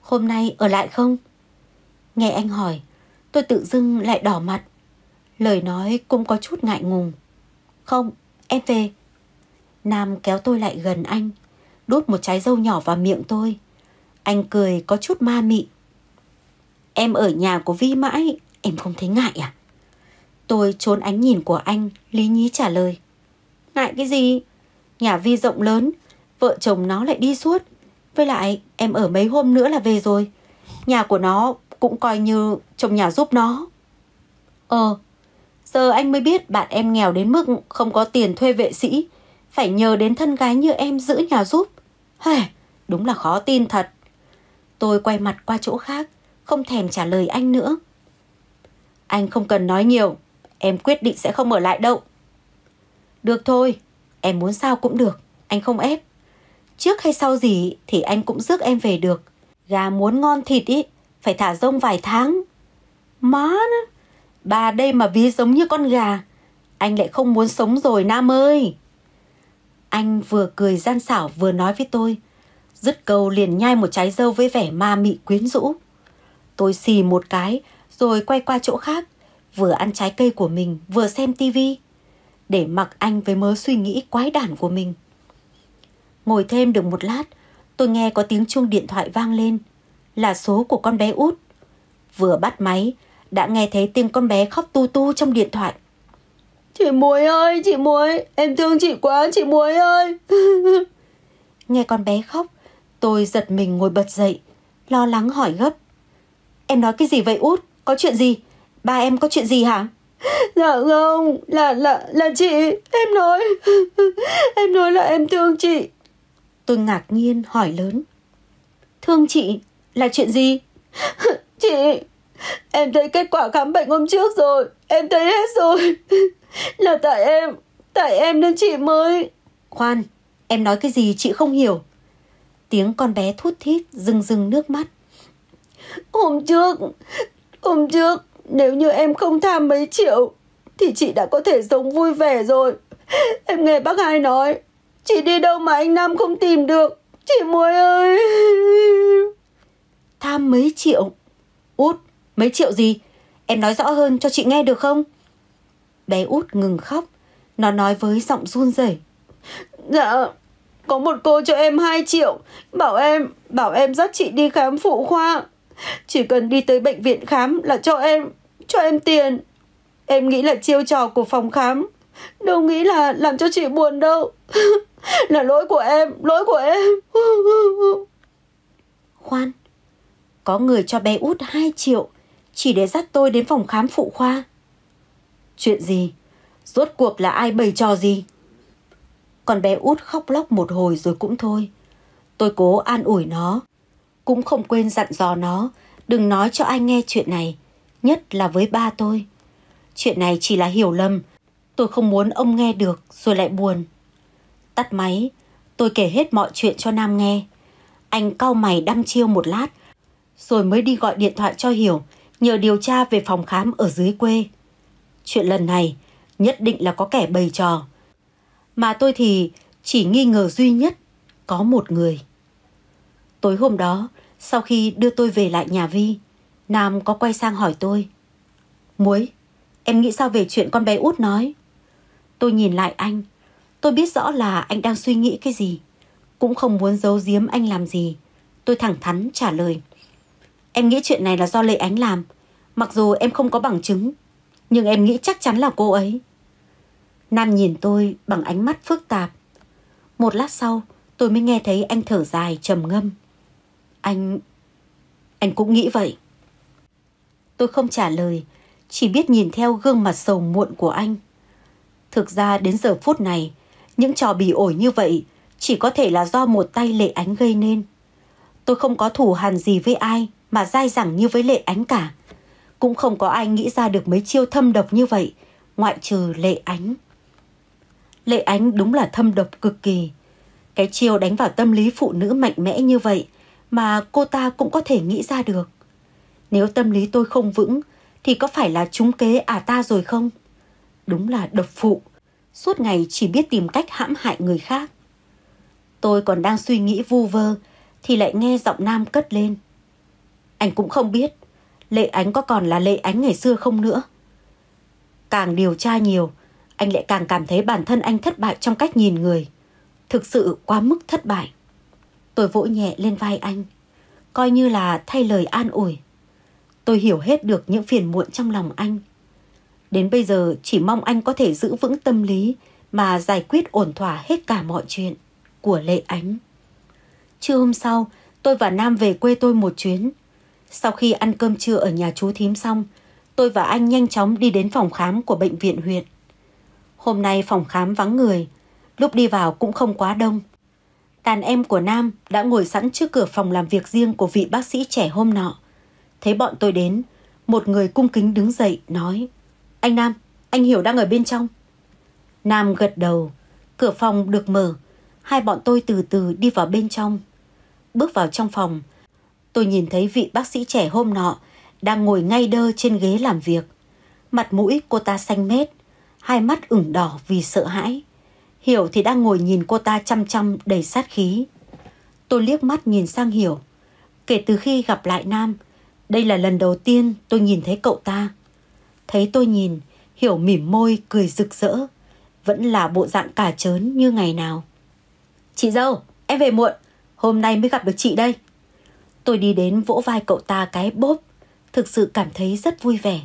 Speaker 1: Hôm nay ở lại không? Nghe anh hỏi, tôi tự dưng lại đỏ mặt. Lời nói cũng có chút ngại ngùng. Không, em về. Nam kéo tôi lại gần anh, đút một trái dâu nhỏ vào miệng tôi. Anh cười có chút ma mị. Em ở nhà của Vi mãi, em không thấy ngại à? Tôi trốn ánh nhìn của anh, lý nhí trả lời. Ngại cái gì? Nhà Vi rộng lớn, vợ chồng nó lại đi suốt. Với lại, em ở mấy hôm nữa là về rồi. Nhà của nó cũng coi như chồng nhà giúp nó. Ờ, Giờ anh mới biết bạn em nghèo đến mức không có tiền thuê vệ sĩ. Phải nhờ đến thân gái như em giữ nhà giúp. Hề, đúng là khó tin thật. Tôi quay mặt qua chỗ khác, không thèm trả lời anh nữa. Anh không cần nói nhiều, em quyết định sẽ không ở lại đâu. Được thôi, em muốn sao cũng được, anh không ép. Trước hay sau gì thì anh cũng rước em về được. Gà muốn ngon thịt ý, phải thả rông vài tháng. Má nữa. Bà đây mà ví giống như con gà, anh lại không muốn sống rồi Nam ơi. Anh vừa cười gian xảo vừa nói với tôi. Dứt câu liền nhai một trái dâu với vẻ ma mị quyến rũ. Tôi xì một cái rồi quay qua chỗ khác, vừa ăn trái cây của mình vừa xem tivi để mặc anh với mớ suy nghĩ quái đản của mình. Ngồi thêm được một lát, tôi nghe có tiếng chuông điện thoại vang lên, là số của con bé út. Vừa bắt máy, đã nghe thấy tiếng con bé khóc tu tu trong điện thoại. Chị Muối ơi, chị Muối, em thương chị quá, chị Muối ơi. nghe con bé khóc, tôi giật mình ngồi bật dậy, lo lắng hỏi gấp. Em nói cái gì vậy út, có chuyện gì? Ba em có chuyện gì hả? Dạ không, là là là chị, em nói. em nói là em thương chị. Tôi ngạc nhiên hỏi lớn. Thương chị là chuyện gì? chị, Em thấy kết quả khám bệnh hôm trước rồi Em thấy hết rồi Là tại em Tại em nên chị mới Khoan Em nói cái gì chị không hiểu Tiếng con bé thút thít rưng rưng nước mắt Hôm trước Hôm trước Nếu như em không tham mấy triệu Thì chị đã có thể sống vui vẻ rồi Em nghe bác hai nói Chị đi đâu mà anh Nam không tìm được Chị Muối ơi Tham mấy triệu Út Mấy triệu gì? Em nói rõ hơn cho chị nghe được không? Bé út ngừng khóc. Nó nói với giọng run rẩy. Dạ, có một cô cho em 2 triệu. Bảo em, bảo em dắt chị đi khám phụ khoa. Chỉ cần đi tới bệnh viện khám là cho em, cho em tiền. Em nghĩ là chiêu trò của phòng khám. Đâu nghĩ là làm cho chị buồn đâu. là lỗi của em, lỗi của em. Khoan, có người cho bé út 2 triệu chỉ để dắt tôi đến phòng khám phụ khoa. Chuyện gì? Rốt cuộc là ai bày trò gì? Còn bé út khóc lóc một hồi rồi cũng thôi. Tôi cố an ủi nó, cũng không quên dặn dò nó, đừng nói cho ai nghe chuyện này, nhất là với ba tôi. Chuyện này chỉ là hiểu lầm, tôi không muốn ông nghe được rồi lại buồn. Tắt máy, tôi kể hết mọi chuyện cho Nam nghe. Anh cau mày đăm chiêu một lát, rồi mới đi gọi điện thoại cho Hiểu nhờ điều tra về phòng khám ở dưới quê. Chuyện lần này nhất định là có kẻ bày trò. Mà tôi thì chỉ nghi ngờ duy nhất có một người. Tối hôm đó, sau khi đưa tôi về lại nhà Vi, Nam có quay sang hỏi tôi. Muối, em nghĩ sao về chuyện con bé út nói? Tôi nhìn lại anh, tôi biết rõ là anh đang suy nghĩ cái gì. Cũng không muốn giấu giếm anh làm gì. Tôi thẳng thắn trả lời. Em nghĩ chuyện này là do Lệ Ánh làm. Mặc dù em không có bằng chứng, nhưng em nghĩ chắc chắn là cô ấy. Nam nhìn tôi bằng ánh mắt phức tạp. Một lát sau, tôi mới nghe thấy anh thở dài trầm ngâm. Anh... anh cũng nghĩ vậy. Tôi không trả lời, chỉ biết nhìn theo gương mặt sầu muộn của anh. Thực ra đến giờ phút này, những trò bỉ ổi như vậy chỉ có thể là do một tay lệ ánh gây nên. Tôi không có thủ hàn gì với ai mà dai dẳng như với lệ ánh cả cũng không có ai nghĩ ra được mấy chiêu thâm độc như vậy, ngoại trừ Lệ Ánh. Lệ Ánh đúng là thâm độc cực kỳ. Cái chiêu đánh vào tâm lý phụ nữ mạnh mẽ như vậy mà cô ta cũng có thể nghĩ ra được. Nếu tâm lý tôi không vững thì có phải là trúng kế à ta rồi không? Đúng là độc phụ, suốt ngày chỉ biết tìm cách hãm hại người khác. Tôi còn đang suy nghĩ vu vơ thì lại nghe giọng nam cất lên. Anh cũng không biết Lệ Ánh có còn là Lệ Ánh ngày xưa không nữa? Càng điều tra nhiều, anh lại càng cảm thấy bản thân anh thất bại trong cách nhìn người. Thực sự quá mức thất bại. Tôi vỗ nhẹ lên vai anh, coi như là thay lời an ủi. Tôi hiểu hết được những phiền muộn trong lòng anh. Đến bây giờ chỉ mong anh có thể giữ vững tâm lý mà giải quyết ổn thỏa hết cả mọi chuyện của Lệ Ánh. Trưa hôm sau, tôi và Nam về quê tôi một chuyến. Sau khi ăn cơm trưa ở nhà chú thím xong, tôi và anh nhanh chóng đi đến phòng khám của bệnh viện huyện. Hôm nay phòng khám vắng người, lúc đi vào cũng không quá đông. Đàn em của Nam đã ngồi sẵn trước cửa phòng làm việc riêng của vị bác sĩ trẻ hôm nọ. Thấy bọn tôi đến, một người cung kính đứng dậy nói Anh Nam, anh Hiểu đang ở bên trong. Nam gật đầu, cửa phòng được mở, hai bọn tôi từ từ đi vào bên trong. Bước vào trong phòng, tôi nhìn thấy vị bác sĩ trẻ hôm nọ đang ngồi ngay đơ trên ghế làm việc. Mặt mũi cô ta xanh mét, hai mắt ửng đỏ vì sợ hãi. Hiểu thì đang ngồi nhìn cô ta chăm chăm đầy sát khí. Tôi liếc mắt nhìn sang Hiểu. Kể từ khi gặp lại Nam, đây là lần đầu tiên tôi nhìn thấy cậu ta. Thấy tôi nhìn, Hiểu mỉm môi cười rực rỡ. Vẫn là bộ dạng cả trớn như ngày nào. Chị dâu, em về muộn, hôm nay mới gặp được chị đây. Tôi đi đến vỗ vai cậu ta cái bốp, thực sự cảm thấy rất vui vẻ.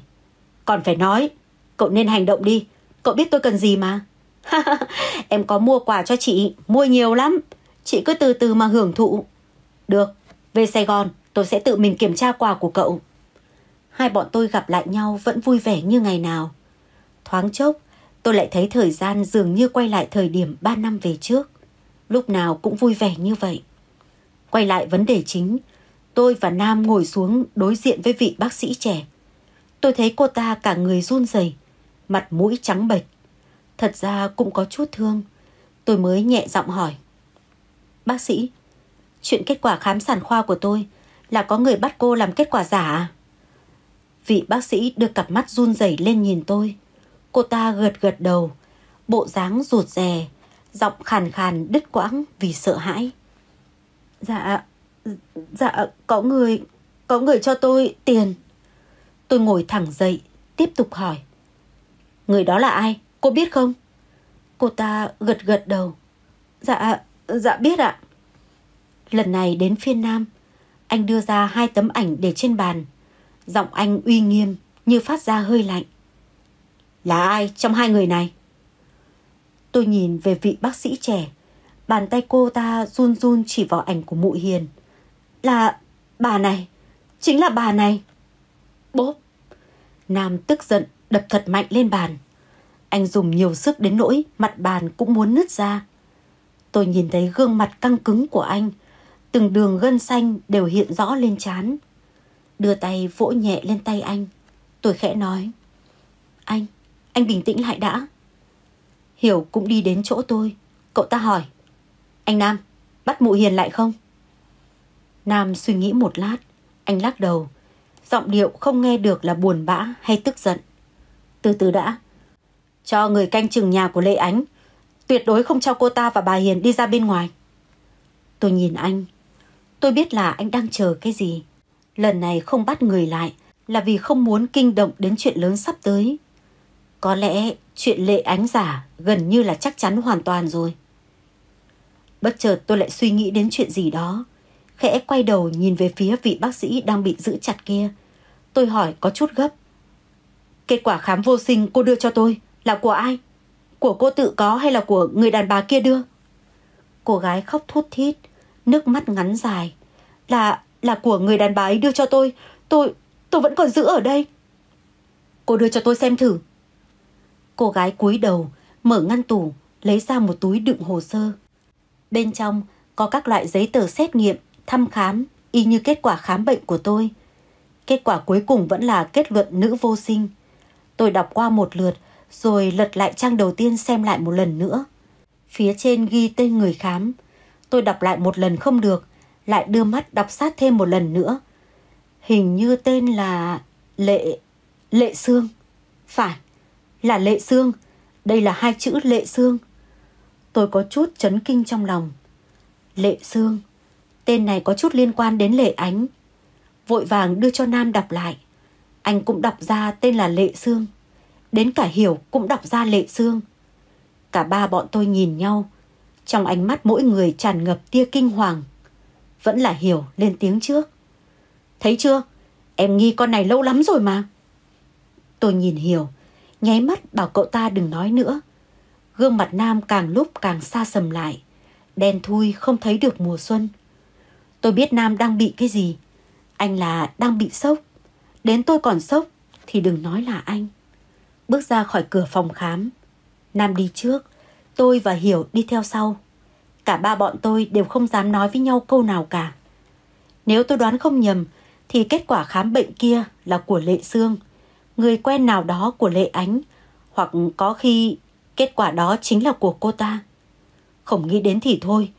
Speaker 1: Còn phải nói, cậu nên hành động đi, cậu biết tôi cần gì mà. em có mua quà cho chị, mua nhiều lắm, chị cứ từ từ mà hưởng thụ. Được, về Sài Gòn, tôi sẽ tự mình kiểm tra quà của cậu. Hai bọn tôi gặp lại nhau vẫn vui vẻ như ngày nào. Thoáng chốc, tôi lại thấy thời gian dường như quay lại thời điểm 3 năm về trước. Lúc nào cũng vui vẻ như vậy. Quay lại vấn đề chính, Tôi và Nam ngồi xuống đối diện với vị bác sĩ trẻ. Tôi thấy cô ta cả người run rẩy, mặt mũi trắng bệch. Thật ra cũng có chút thương. Tôi mới nhẹ giọng hỏi. Bác sĩ, chuyện kết quả khám sản khoa của tôi là có người bắt cô làm kết quả giả à? Vị bác sĩ đưa cặp mắt run rẩy lên nhìn tôi. Cô ta gật gật đầu, bộ dáng ruột rè, giọng khàn khàn đứt quãng vì sợ hãi. Dạ, Dạ, có người, có người cho tôi tiền. Tôi ngồi thẳng dậy, tiếp tục hỏi. Người đó là ai? Cô biết không? Cô ta gật gật đầu. Dạ, dạ biết ạ. Lần này đến phiên Nam, anh đưa ra hai tấm ảnh để trên bàn. Giọng anh uy nghiêm như phát ra hơi lạnh. Là ai trong hai người này? Tôi nhìn về vị bác sĩ trẻ, bàn tay cô ta run run chỉ vào ảnh của mụ hiền. Là bà này, chính là bà này. Bốp. Nam tức giận đập thật mạnh lên bàn. Anh dùng nhiều sức đến nỗi mặt bàn cũng muốn nứt ra. Tôi nhìn thấy gương mặt căng cứng của anh, từng đường gân xanh đều hiện rõ lên trán. Đưa tay vỗ nhẹ lên tay anh, tôi khẽ nói. Anh, anh bình tĩnh lại đã. Hiểu cũng đi đến chỗ tôi, cậu ta hỏi. Anh Nam, bắt mụ hiền lại không? Nam suy nghĩ một lát, anh lắc đầu. Giọng điệu không nghe được là buồn bã hay tức giận. Từ từ đã. Cho người canh chừng nhà của Lệ Ánh. Tuyệt đối không cho cô ta và bà Hiền đi ra bên ngoài. Tôi nhìn anh. Tôi biết là anh đang chờ cái gì. Lần này không bắt người lại là vì không muốn kinh động đến chuyện lớn sắp tới. Có lẽ chuyện Lệ Ánh giả gần như là chắc chắn hoàn toàn rồi. Bất chợt tôi lại suy nghĩ đến chuyện gì đó khẽ quay đầu nhìn về phía vị bác sĩ đang bị giữ chặt kia. Tôi hỏi có chút gấp. Kết quả khám vô sinh cô đưa cho tôi là của ai? Của cô tự có hay là của người đàn bà kia đưa? Cô gái khóc thút thít, nước mắt ngắn dài. Là, là của người đàn bà ấy đưa cho tôi, tôi, tôi vẫn còn giữ ở đây. Cô đưa cho tôi xem thử. Cô gái cúi đầu, mở ngăn tủ, lấy ra một túi đựng hồ sơ. Bên trong có các loại giấy tờ xét nghiệm, thăm khám y như kết quả khám bệnh của tôi. Kết quả cuối cùng vẫn là kết luận nữ vô sinh. Tôi đọc qua một lượt rồi lật lại trang đầu tiên xem lại một lần nữa. Phía trên ghi tên người khám. Tôi đọc lại một lần không được, lại đưa mắt đọc sát thêm một lần nữa. Hình như tên là Lệ Lệ Sương. Phải, là Lệ Sương. Đây là hai chữ Lệ Sương. Tôi có chút chấn kinh trong lòng. Lệ Sương Tên này có chút liên quan đến Lệ Ánh. Vội vàng đưa cho Nam đọc lại. Anh cũng đọc ra tên là Lệ Sương. Đến cả Hiểu cũng đọc ra Lệ Sương. Cả ba bọn tôi nhìn nhau. Trong ánh mắt mỗi người tràn ngập tia kinh hoàng. Vẫn là Hiểu lên tiếng trước. Thấy chưa? Em nghi con này lâu lắm rồi mà. Tôi nhìn Hiểu, nháy mắt bảo cậu ta đừng nói nữa. Gương mặt Nam càng lúc càng xa sầm lại. Đen thui không thấy được mùa xuân. Tôi biết Nam đang bị cái gì. Anh là đang bị sốc. Đến tôi còn sốc thì đừng nói là anh. Bước ra khỏi cửa phòng khám. Nam đi trước, tôi và Hiểu đi theo sau. Cả ba bọn tôi đều không dám nói với nhau câu nào cả. Nếu tôi đoán không nhầm thì kết quả khám bệnh kia là của Lệ Sương, người quen nào đó của Lệ Ánh hoặc có khi kết quả đó chính là của cô ta. Không nghĩ đến thì thôi,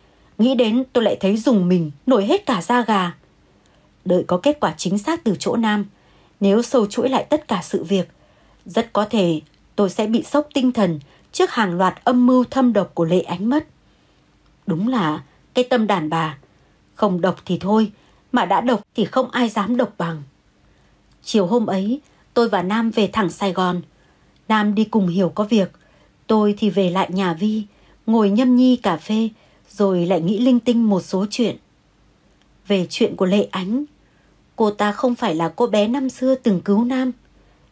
Speaker 1: Nghĩ đến tôi lại thấy dùng mình nổi hết cả da gà. Đợi có kết quả chính xác từ chỗ Nam, nếu sâu chuỗi lại tất cả sự việc, rất có thể tôi sẽ bị sốc tinh thần trước hàng loạt âm mưu thâm độc của lệ Ánh Mất. Đúng là cái tâm đàn bà, không độc thì thôi, mà đã độc thì không ai dám độc bằng. Chiều hôm ấy, tôi và Nam về thẳng Sài Gòn. Nam đi cùng hiểu có việc, tôi thì về lại nhà Vi, ngồi nhâm nhi cà phê rồi lại nghĩ linh tinh một số chuyện. Về chuyện của Lệ Ánh, cô ta không phải là cô bé năm xưa từng cứu Nam.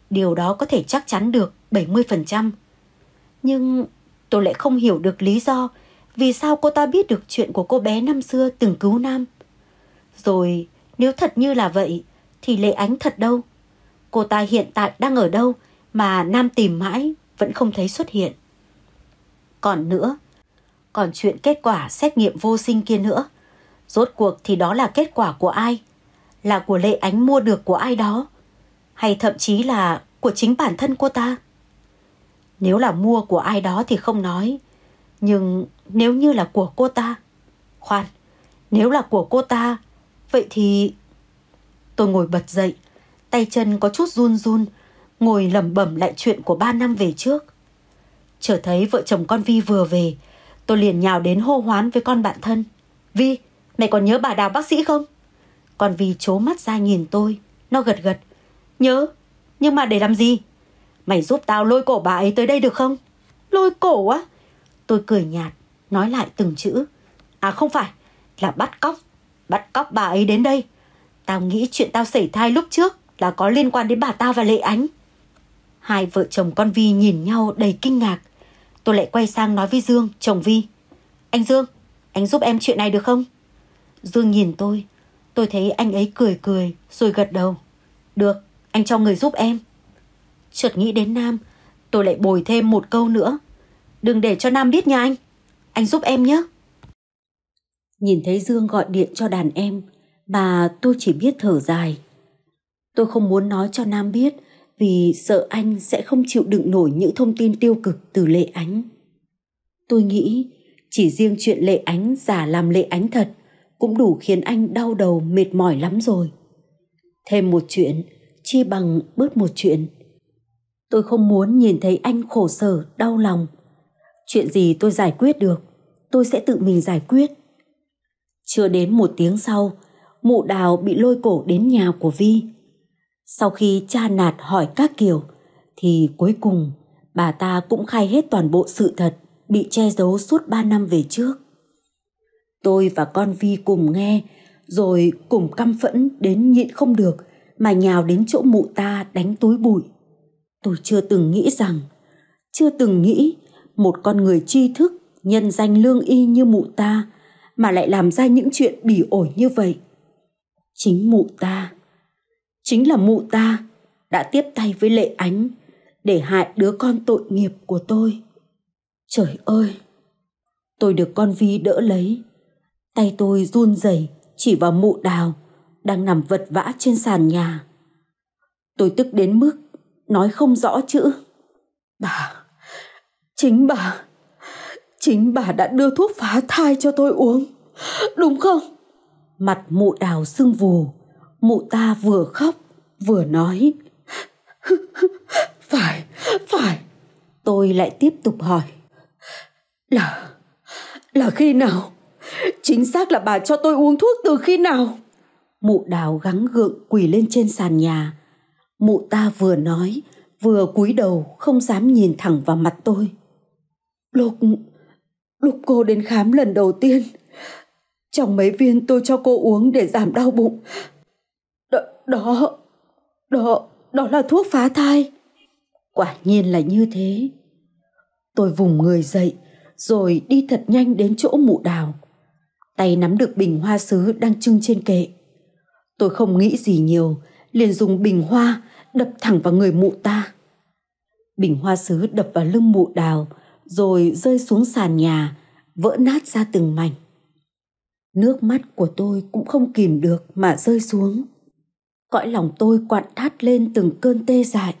Speaker 1: Điều đó có thể chắc chắn được 70%. Nhưng tôi lại không hiểu được lý do vì sao cô ta biết được chuyện của cô bé năm xưa từng cứu Nam. Rồi nếu thật như là vậy thì Lệ Ánh thật đâu? Cô ta hiện tại đang ở đâu mà Nam tìm mãi vẫn không thấy xuất hiện. Còn nữa, còn chuyện kết quả xét nghiệm vô sinh kia nữa. Rốt cuộc thì đó là kết quả của ai? Là của Lệ Ánh mua được của ai đó? Hay thậm chí là của chính bản thân cô ta? Nếu là mua của ai đó thì không nói. Nhưng nếu như là của cô ta... Khoan, nếu là của cô ta, vậy thì... Tôi ngồi bật dậy, tay chân có chút run run, ngồi lẩm bẩm lại chuyện của ba năm về trước. Trở thấy vợ chồng con Vi vừa về, Tôi liền nhào đến hô hoán với con bạn thân. Vi, mày còn nhớ bà đào bác sĩ không? Còn Vi chố mắt ra nhìn tôi. Nó gật gật. Nhớ, nhưng mà để làm gì? Mày giúp tao lôi cổ bà ấy tới đây được không? Lôi cổ á? Tôi cười nhạt, nói lại từng chữ. À không phải, là bắt cóc. Bắt cóc bà ấy đến đây. Tao nghĩ chuyện tao xảy thai lúc trước là có liên quan đến bà tao và Lệ Ánh. Hai vợ chồng con Vi nhìn nhau đầy kinh ngạc. Tôi lại quay sang nói với Dương, chồng Vi. Anh Dương, anh giúp em chuyện này được không? Dương nhìn tôi, tôi thấy anh ấy cười cười rồi gật đầu. Được, anh cho người giúp em. Chợt nghĩ đến Nam, tôi lại bồi thêm một câu nữa. Đừng để cho Nam biết nha anh. Anh giúp em nhé. Nhìn thấy Dương gọi điện cho đàn em, mà tôi chỉ biết thở dài. Tôi không muốn nói cho Nam biết, vì sợ anh sẽ không chịu đựng nổi những thông tin tiêu cực từ Lệ Ánh. Tôi nghĩ chỉ riêng chuyện Lệ Ánh giả làm Lệ Ánh thật cũng đủ khiến anh đau đầu mệt mỏi lắm rồi. Thêm một chuyện, chi bằng bớt một chuyện. Tôi không muốn nhìn thấy anh khổ sở, đau lòng. Chuyện gì tôi giải quyết được, tôi sẽ tự mình giải quyết. Chưa đến một tiếng sau, mụ đào bị lôi cổ đến nhà của Vi. Sau khi cha nạt hỏi các kiểu, thì cuối cùng bà ta cũng khai hết toàn bộ sự thật bị che giấu suốt 3 năm về trước. Tôi và con Vi cùng nghe, rồi cùng căm phẫn đến nhịn không được mà nhào đến chỗ mụ ta đánh túi bụi. Tôi chưa từng nghĩ rằng, chưa từng nghĩ một con người tri thức, nhân danh lương y như mụ ta mà lại làm ra những chuyện bỉ ổi như vậy. Chính mụ ta chính là mụ ta đã tiếp tay với lệ ánh để hại đứa con tội nghiệp của tôi. Trời ơi! Tôi được con Vi đỡ lấy. Tay tôi run rẩy chỉ vào mụ đào đang nằm vật vã trên sàn nhà. Tôi tức đến mức nói không rõ chữ. Bà, chính bà, chính bà đã đưa thuốc phá thai cho tôi uống, đúng không? Mặt mụ đào sưng vù, mụ ta vừa khóc vừa nói phải phải tôi lại tiếp tục hỏi là là khi nào chính xác là bà cho tôi uống thuốc từ khi nào mụ đào gắng gượng quỳ lên trên sàn nhà mụ ta vừa nói vừa cúi đầu không dám nhìn thẳng vào mặt tôi lúc lúc cô đến khám lần đầu tiên trong mấy viên tôi cho cô uống để giảm đau bụng đó, đó, đó là thuốc phá thai. Quả nhiên là như thế. Tôi vùng người dậy, rồi đi thật nhanh đến chỗ mụ đào. Tay nắm được bình hoa sứ đang trưng trên kệ. Tôi không nghĩ gì nhiều, liền dùng bình hoa đập thẳng vào người mụ ta. Bình hoa sứ đập vào lưng mụ đào, rồi rơi xuống sàn nhà, vỡ nát ra từng mảnh. Nước mắt của tôi cũng không kìm được mà rơi xuống cõi lòng tôi quặn thắt lên từng cơn tê dại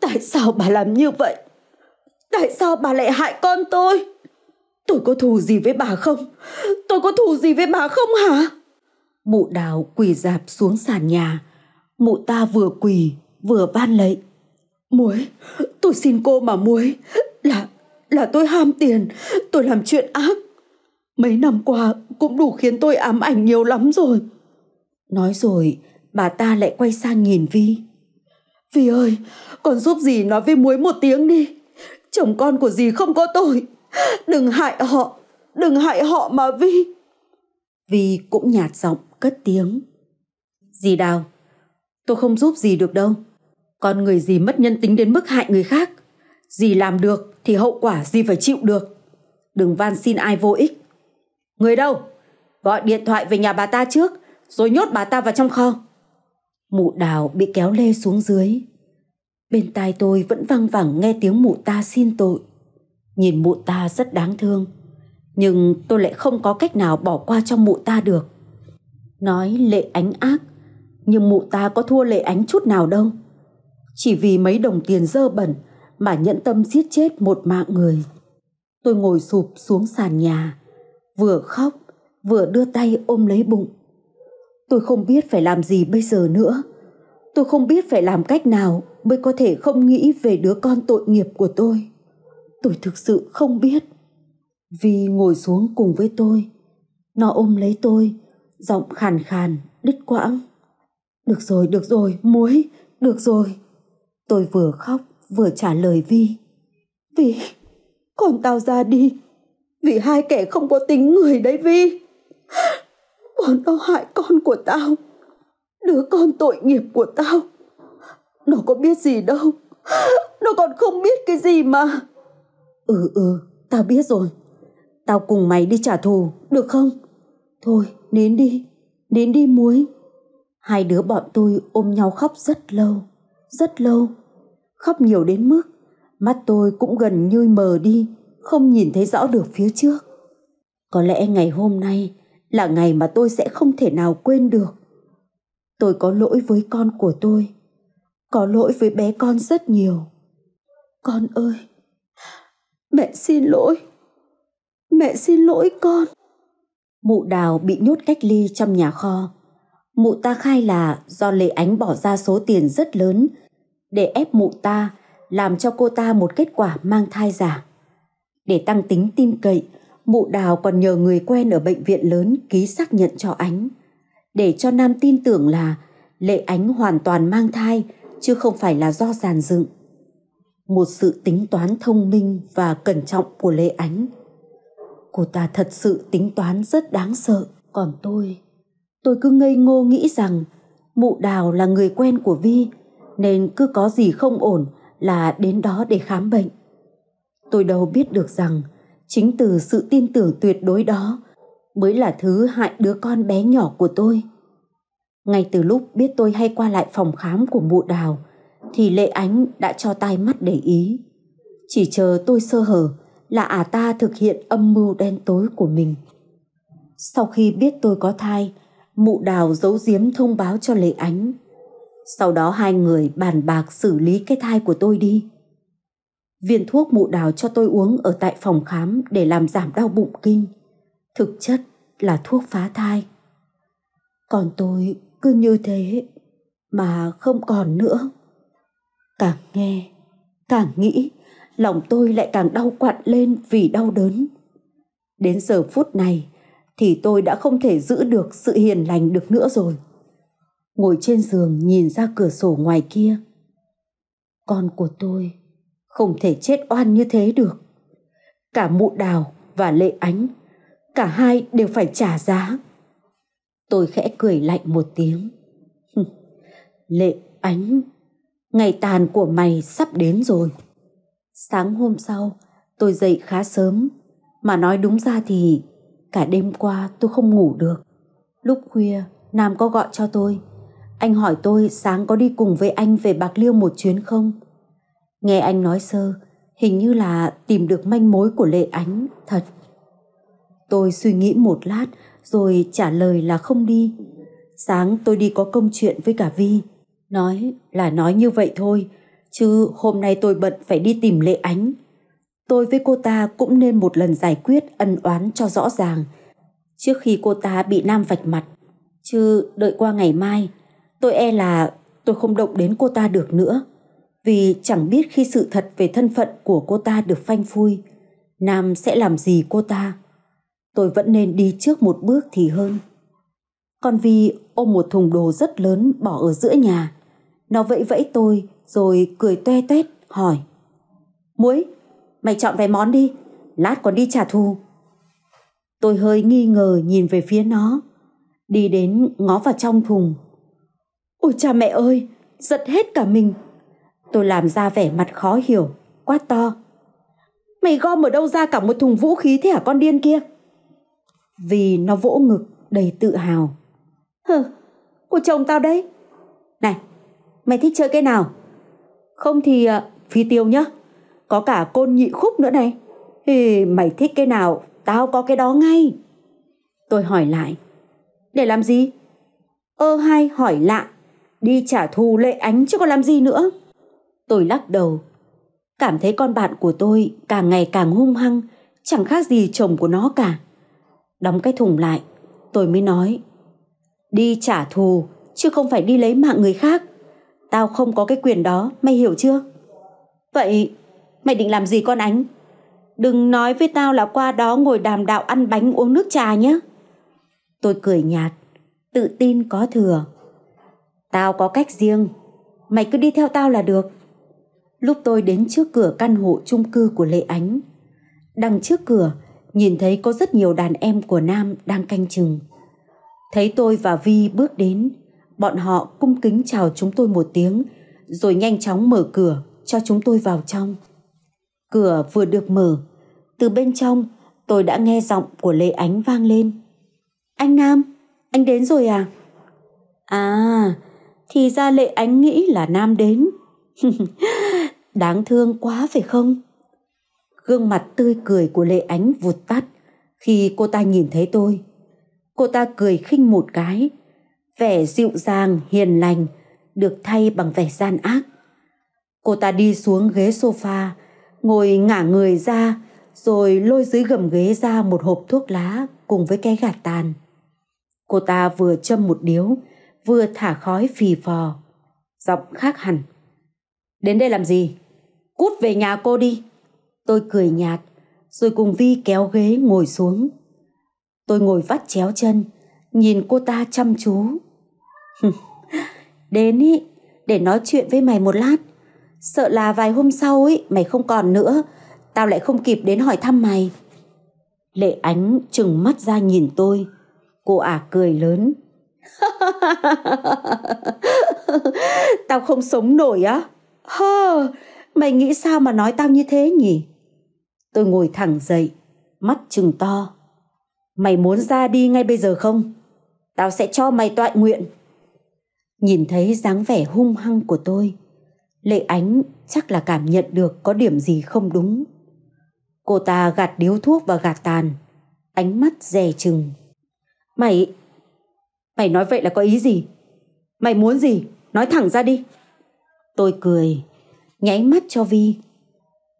Speaker 1: tại sao bà làm như vậy tại sao bà lại hại con tôi tôi có thù gì với bà không tôi có thù gì với bà không hả mụ đào quỳ dạp xuống sàn nhà mụ ta vừa quỳ vừa van lạy muối tôi xin cô mà muối là là tôi ham tiền tôi làm chuyện ác mấy năm qua cũng đủ khiến tôi ám ảnh nhiều lắm rồi Nói rồi, bà ta lại quay sang nhìn Vi. Vi ơi, con giúp gì nói với muối một tiếng đi. Chồng con của dì không có tội. Đừng hại họ, đừng hại họ mà Vi. Vi cũng nhạt giọng cất tiếng. Dì Đào, tôi không giúp gì được đâu. Con người dì mất nhân tính đến mức hại người khác. Dì làm được thì hậu quả dì phải chịu được. Đừng van xin ai vô ích. Người đâu? Gọi điện thoại về nhà bà ta trước rồi nhốt bà ta vào trong kho. Mụ đào bị kéo lê xuống dưới. Bên tai tôi vẫn văng vẳng nghe tiếng mụ ta xin tội. Nhìn mụ ta rất đáng thương. Nhưng tôi lại không có cách nào bỏ qua cho mụ ta được. Nói lệ ánh ác, nhưng mụ ta có thua lệ ánh chút nào đâu. Chỉ vì mấy đồng tiền dơ bẩn mà nhẫn tâm giết chết một mạng người. Tôi ngồi sụp xuống sàn nhà, vừa khóc vừa đưa tay ôm lấy bụng. Tôi không biết phải làm gì bây giờ nữa. Tôi không biết phải làm cách nào mới có thể không nghĩ về đứa con tội nghiệp của tôi. Tôi thực sự không biết. Vi ngồi xuống cùng với tôi, nó ôm lấy tôi, giọng khàn khàn, đứt quãng. Được rồi, được rồi, muối, được rồi. Tôi vừa khóc vừa trả lời Vi. Vi, con tao ra đi, vì hai kẻ không có tính người đấy Vi. Bọn nó hại con của tao Đứa con tội nghiệp của tao Nó có biết gì đâu Nó còn không biết cái gì mà Ừ ừ Tao biết rồi Tao cùng mày đi trả thù Được không Thôi đến đi Đến đi muối Hai đứa bọn tôi ôm nhau khóc rất lâu Rất lâu Khóc nhiều đến mức Mắt tôi cũng gần như mờ đi Không nhìn thấy rõ được phía trước Có lẽ ngày hôm nay là ngày mà tôi sẽ không thể nào quên được. Tôi có lỗi với con của tôi, có lỗi với bé con rất nhiều. Con ơi, mẹ xin lỗi. Mẹ xin lỗi con. Mụ Đào bị nhốt cách ly trong nhà kho. Mụ ta khai là do Lệ Ánh bỏ ra số tiền rất lớn để ép mụ ta làm cho cô ta một kết quả mang thai giả. Để tăng tính tin cậy, Mụ đào còn nhờ người quen ở bệnh viện lớn ký xác nhận cho ánh. Để cho Nam tin tưởng là Lệ Ánh hoàn toàn mang thai chứ không phải là do giàn dựng. Một sự tính toán thông minh và cẩn trọng của Lệ Ánh. Cô ta thật sự tính toán rất đáng sợ. Còn tôi, tôi cứ ngây ngô nghĩ rằng mụ đào là người quen của Vi nên cứ có gì không ổn là đến đó để khám bệnh. Tôi đâu biết được rằng chính từ sự tin tưởng tuyệt đối đó mới là thứ hại đứa con bé nhỏ của tôi ngay từ lúc biết tôi hay qua lại phòng khám của mụ đào thì lệ ánh đã cho tai mắt để ý chỉ chờ tôi sơ hở là ả à ta thực hiện âm mưu đen tối của mình sau khi biết tôi có thai mụ đào giấu giếm thông báo cho lệ ánh sau đó hai người bàn bạc xử lý cái thai của tôi đi viên thuốc mụ đào cho tôi uống ở tại phòng khám để làm giảm đau bụng kinh. Thực chất là thuốc phá thai. Còn tôi cứ như thế mà không còn nữa. Càng nghe, càng nghĩ, lòng tôi lại càng đau quặn lên vì đau đớn. Đến giờ phút này thì tôi đã không thể giữ được sự hiền lành được nữa rồi. Ngồi trên giường nhìn ra cửa sổ ngoài kia. Con của tôi không thể chết oan như thế được cả mụ đào và lệ ánh cả hai đều phải trả giá tôi khẽ cười lạnh một tiếng lệ ánh ngày tàn của mày sắp đến rồi sáng hôm sau tôi dậy khá sớm mà nói đúng ra thì cả đêm qua tôi không ngủ được lúc khuya nam có gọi cho tôi anh hỏi tôi sáng có đi cùng với anh về bạc liêu một chuyến không Nghe anh nói sơ, hình như là tìm được manh mối của Lệ Ánh thật. Tôi suy nghĩ một lát rồi trả lời là không đi. Sáng tôi đi có công chuyện với cả Vi. Nói là nói như vậy thôi, chứ hôm nay tôi bận phải đi tìm Lệ Ánh. Tôi với cô ta cũng nên một lần giải quyết ân oán cho rõ ràng trước khi cô ta bị Nam vạch mặt. Chứ đợi qua ngày mai, tôi e là tôi không động đến cô ta được nữa vì chẳng biết khi sự thật về thân phận của cô ta được phanh phui, Nam sẽ làm gì cô ta. Tôi vẫn nên đi trước một bước thì hơn. Con Vi ôm một thùng đồ rất lớn bỏ ở giữa nhà. Nó vẫy vẫy tôi rồi cười toe toét hỏi. Muối, mày chọn vài món đi, lát còn đi trả thù. Tôi hơi nghi ngờ nhìn về phía nó, đi đến ngó vào trong thùng. Ôi cha mẹ ơi, giật hết cả mình. Tôi làm ra vẻ mặt khó hiểu, quát to. Mày gom ở đâu ra cả một thùng vũ khí thế hả con điên kia? Vì nó vỗ ngực đầy tự hào. Hừ, của chồng tao đấy. Này, mày thích chơi cái nào? Không thì uh, phi tiêu nhá. Có cả côn nhị khúc nữa này. Thì mày thích cái nào, tao có cái đó ngay. Tôi hỏi lại. Để làm gì? Ơ hay hỏi lạ. Đi trả thù lệ ánh chứ còn làm gì nữa. Tôi lắc đầu. Cảm thấy con bạn của tôi càng ngày càng hung hăng, chẳng khác gì chồng của nó cả. Đóng cái thùng lại, tôi mới nói. Đi trả thù, chứ không phải đi lấy mạng người khác. Tao không có cái quyền đó, mày hiểu chưa? Vậy, mày định làm gì con ánh? Đừng nói với tao là qua đó ngồi đàm đạo ăn bánh uống nước trà nhé. Tôi cười nhạt, tự tin có thừa. Tao có cách riêng, mày cứ đi theo tao là được lúc tôi đến trước cửa căn hộ chung cư của Lệ Ánh. Đằng trước cửa, nhìn thấy có rất nhiều đàn em của Nam đang canh chừng. Thấy tôi và Vi bước đến, bọn họ cung kính chào chúng tôi một tiếng, rồi nhanh chóng mở cửa cho chúng tôi vào trong. Cửa vừa được mở, từ bên trong tôi đã nghe giọng của lệ Ánh vang lên. Anh Nam, anh đến rồi à? À, thì ra Lệ Ánh nghĩ là Nam đến. đáng thương quá phải không? Gương mặt tươi cười của Lệ Ánh vụt tắt khi cô ta nhìn thấy tôi. Cô ta cười khinh một cái, vẻ dịu dàng, hiền lành, được thay bằng vẻ gian ác. Cô ta đi xuống ghế sofa, ngồi ngả người ra, rồi lôi dưới gầm ghế ra một hộp thuốc lá cùng với cái gạt tàn. Cô ta vừa châm một điếu, vừa thả khói phì phò. Giọng khác hẳn. Đến đây làm gì? Cút về nhà cô đi. Tôi cười nhạt, rồi cùng Vi kéo ghế ngồi xuống. Tôi ngồi vắt chéo chân, nhìn cô ta chăm chú. Đến ý, để nói chuyện với mày một lát. Sợ là vài hôm sau ấy mày không còn nữa, tao lại không kịp đến hỏi thăm mày. Lệ Ánh trừng mắt ra nhìn tôi. Cô ả à cười lớn. tao không sống nổi á. Hơ, Mày nghĩ sao mà nói tao như thế nhỉ? Tôi ngồi thẳng dậy, mắt trừng to. Mày muốn ra đi ngay bây giờ không? Tao sẽ cho mày toại nguyện. Nhìn thấy dáng vẻ hung hăng của tôi, Lệ Ánh chắc là cảm nhận được có điểm gì không đúng. Cô ta gạt điếu thuốc và gạt tàn, ánh mắt dè chừng. Mày, mày nói vậy là có ý gì? Mày muốn gì? Nói thẳng ra đi. Tôi cười, nháy mắt cho Vi.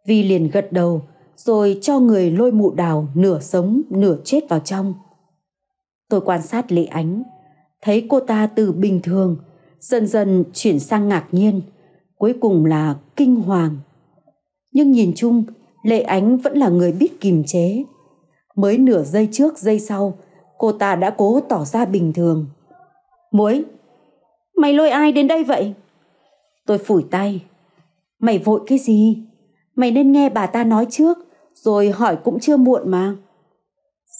Speaker 1: Vi liền gật đầu, rồi cho người lôi mụ đào nửa sống nửa chết vào trong. Tôi quan sát Lệ Ánh, thấy cô ta từ bình thường dần dần chuyển sang ngạc nhiên, cuối cùng là kinh hoàng. Nhưng nhìn chung, Lệ Ánh vẫn là người biết kìm chế. Mới nửa giây trước giây sau, cô ta đã cố tỏ ra bình thường. Muối, mày lôi ai đến đây vậy? Tôi phủi tay, Mày vội cái gì? Mày nên nghe bà ta nói trước, rồi hỏi cũng chưa muộn mà.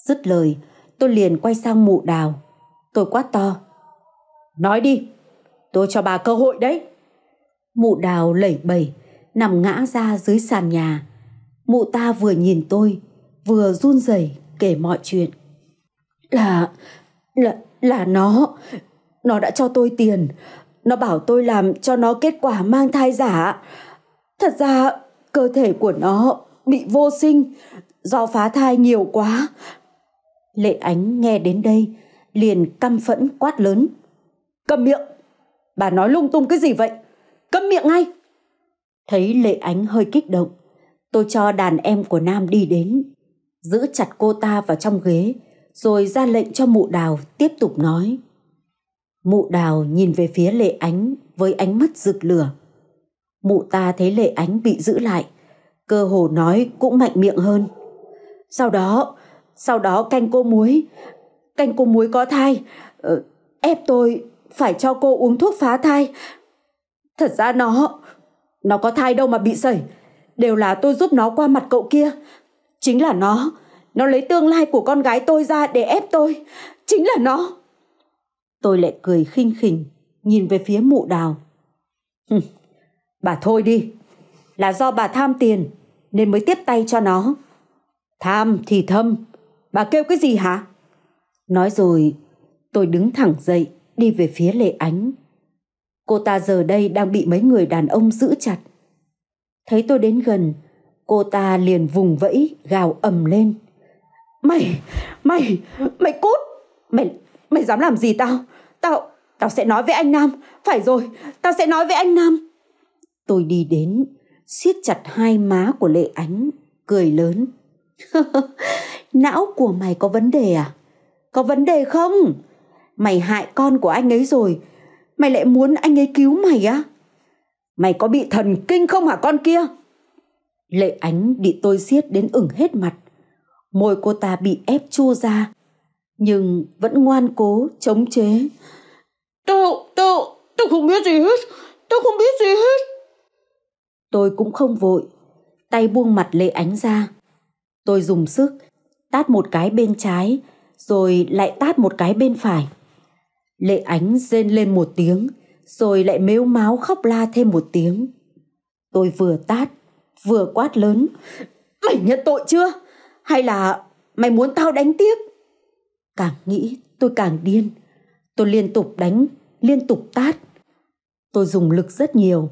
Speaker 1: Dứt lời, tôi liền quay sang mụ đào. Tôi quát to. Nói đi, tôi cho bà cơ hội đấy. Mụ đào lẩy bẩy, nằm ngã ra dưới sàn nhà. Mụ ta vừa nhìn tôi, vừa run rẩy kể mọi chuyện. Là, là, là nó, nó đã cho tôi tiền, nó bảo tôi làm cho nó kết quả mang thai giả. Thật ra cơ thể của nó bị vô sinh do phá thai nhiều quá. Lệ Ánh nghe đến đây liền căm phẫn quát lớn. Cầm miệng! Bà nói lung tung cái gì vậy? Cầm miệng ngay! Thấy Lệ Ánh hơi kích động, tôi cho đàn em của Nam đi đến, giữ chặt cô ta vào trong ghế, rồi ra lệnh cho mụ đào tiếp tục nói. Mụ đào nhìn về phía Lệ Ánh với ánh mắt rực lửa. Mụ ta thấy Lệ Ánh bị giữ lại, cơ hồ nói cũng mạnh miệng hơn. Sau đó, sau đó canh cô muối, canh cô muối có thai, ờ, ép tôi phải cho cô uống thuốc phá thai. Thật ra nó, nó có thai đâu mà bị sẩy, đều là tôi giúp nó qua mặt cậu kia. Chính là nó, nó lấy tương lai của con gái tôi ra để ép tôi, chính là nó. Tôi lại cười khinh khỉnh, nhìn về phía mụ đào. Bà thôi đi, là do bà tham tiền nên mới tiếp tay cho nó. Tham thì thâm, bà kêu cái gì hả? Nói rồi, tôi đứng thẳng dậy đi về phía Lệ Ánh. Cô ta giờ đây đang bị mấy người đàn ông giữ chặt. Thấy tôi đến gần, cô ta liền vùng vẫy gào ầm lên. Mày, mày, mày cút! Mày, mày dám làm gì tao? Tao, tao sẽ nói với anh Nam. Phải rồi, tao sẽ nói với anh Nam. Tôi đi đến, siết chặt hai má của Lệ Ánh, cười lớn. Não của mày có vấn đề à? Có vấn đề không? Mày hại con của anh ấy rồi, mày lại muốn anh ấy cứu mày á? Mày có bị thần kinh không hả con kia? Lệ Ánh bị tôi siết đến ửng hết mặt. Môi cô ta bị ép chua ra, nhưng vẫn ngoan cố chống chế. Tôi, tôi, tôi không biết gì hết, tôi không biết gì hết. Tôi cũng không vội, tay buông mặt lệ Ánh ra. Tôi dùng sức, tát một cái bên trái, rồi lại tát một cái bên phải. Lệ Ánh rên lên một tiếng, rồi lại mếu máo khóc la thêm một tiếng. Tôi vừa tát, vừa quát lớn. Mày nhận tội chưa? Hay là mày muốn tao đánh tiếp? Càng nghĩ tôi càng điên. Tôi liên tục đánh, liên tục tát. Tôi dùng lực rất nhiều,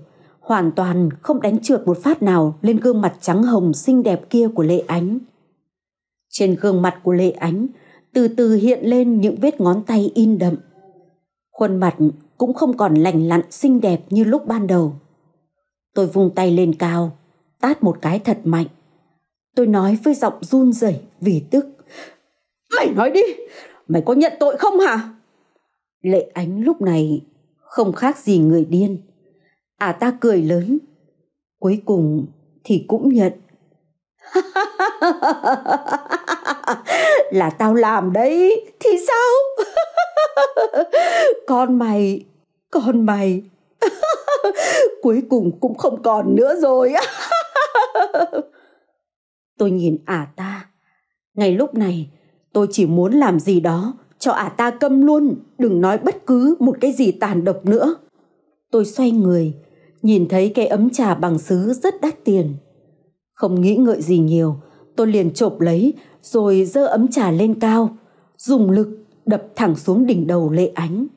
Speaker 1: hoàn toàn không đánh trượt một phát nào lên gương mặt trắng hồng xinh đẹp kia của Lệ Ánh. Trên gương mặt của Lệ Ánh từ từ hiện lên những vết ngón tay in đậm. Khuôn mặt cũng không còn lành lặn xinh đẹp như lúc ban đầu. Tôi vung tay lên cao, tát một cái thật mạnh. Tôi nói với giọng run rẩy vì tức. Mày nói đi, mày có nhận tội không hả? Lệ Ánh lúc này không khác gì người điên ả à, ta cười lớn. Cuối cùng thì cũng nhận. là tao làm đấy, thì sao? con mày, con mày. Cuối cùng cũng không còn nữa rồi. tôi nhìn ả ta. Ngay lúc này, tôi chỉ muốn làm gì đó cho ả ta câm luôn, đừng nói bất cứ một cái gì tàn độc nữa. Tôi xoay người, nhìn thấy cái ấm trà bằng sứ rất đắt tiền. Không nghĩ ngợi gì nhiều, tôi liền chộp lấy rồi dơ ấm trà lên cao, dùng lực đập thẳng xuống đỉnh đầu Lệ Ánh.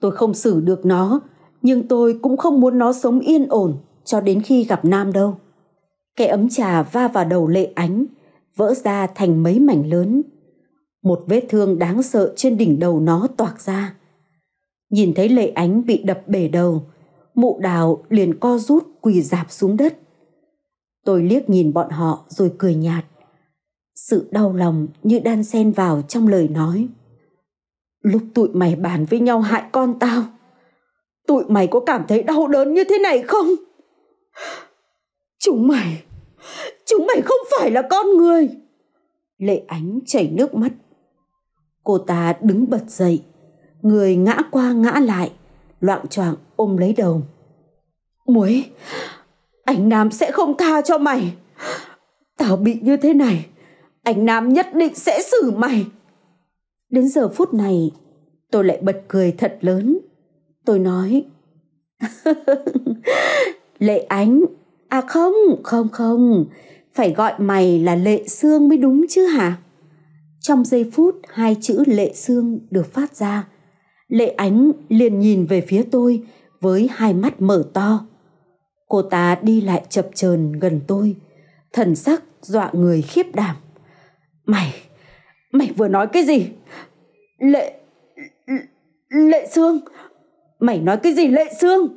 Speaker 1: Tôi không xử được nó, nhưng tôi cũng không muốn nó sống yên ổn cho đến khi gặp Nam đâu. Cái ấm trà va vào đầu Lệ Ánh, vỡ ra thành mấy mảnh lớn. Một vết thương đáng sợ trên đỉnh đầu nó toạc ra. Nhìn thấy Lệ Ánh bị đập bể đầu, mụ đào liền co rút quỳ dạp xuống đất. Tôi liếc nhìn bọn họ rồi cười nhạt. Sự đau lòng như đan xen vào trong lời nói. Lúc tụi mày bàn với nhau hại con tao, tụi mày có cảm thấy đau đớn như thế này không? Chúng mày, chúng mày không phải là con người. Lệ ánh chảy nước mắt. Cô ta đứng bật dậy, người ngã qua ngã lại, loạn choạng ôm lấy đầu muối anh nam sẽ không tha cho mày tao bị như thế này anh nam nhất định sẽ xử mày đến giờ phút này tôi lại bật cười thật lớn tôi nói lệ ánh à không không không phải gọi mày là lệ xương mới đúng chứ hả trong giây phút hai chữ lệ xương được phát ra lệ ánh liền nhìn về phía tôi với hai mắt mở to. Cô ta đi lại chập chờn gần tôi, thần sắc dọa người khiếp đảm. Mày, mày vừa nói cái gì? Lệ, lệ xương, mày nói cái gì lệ xương?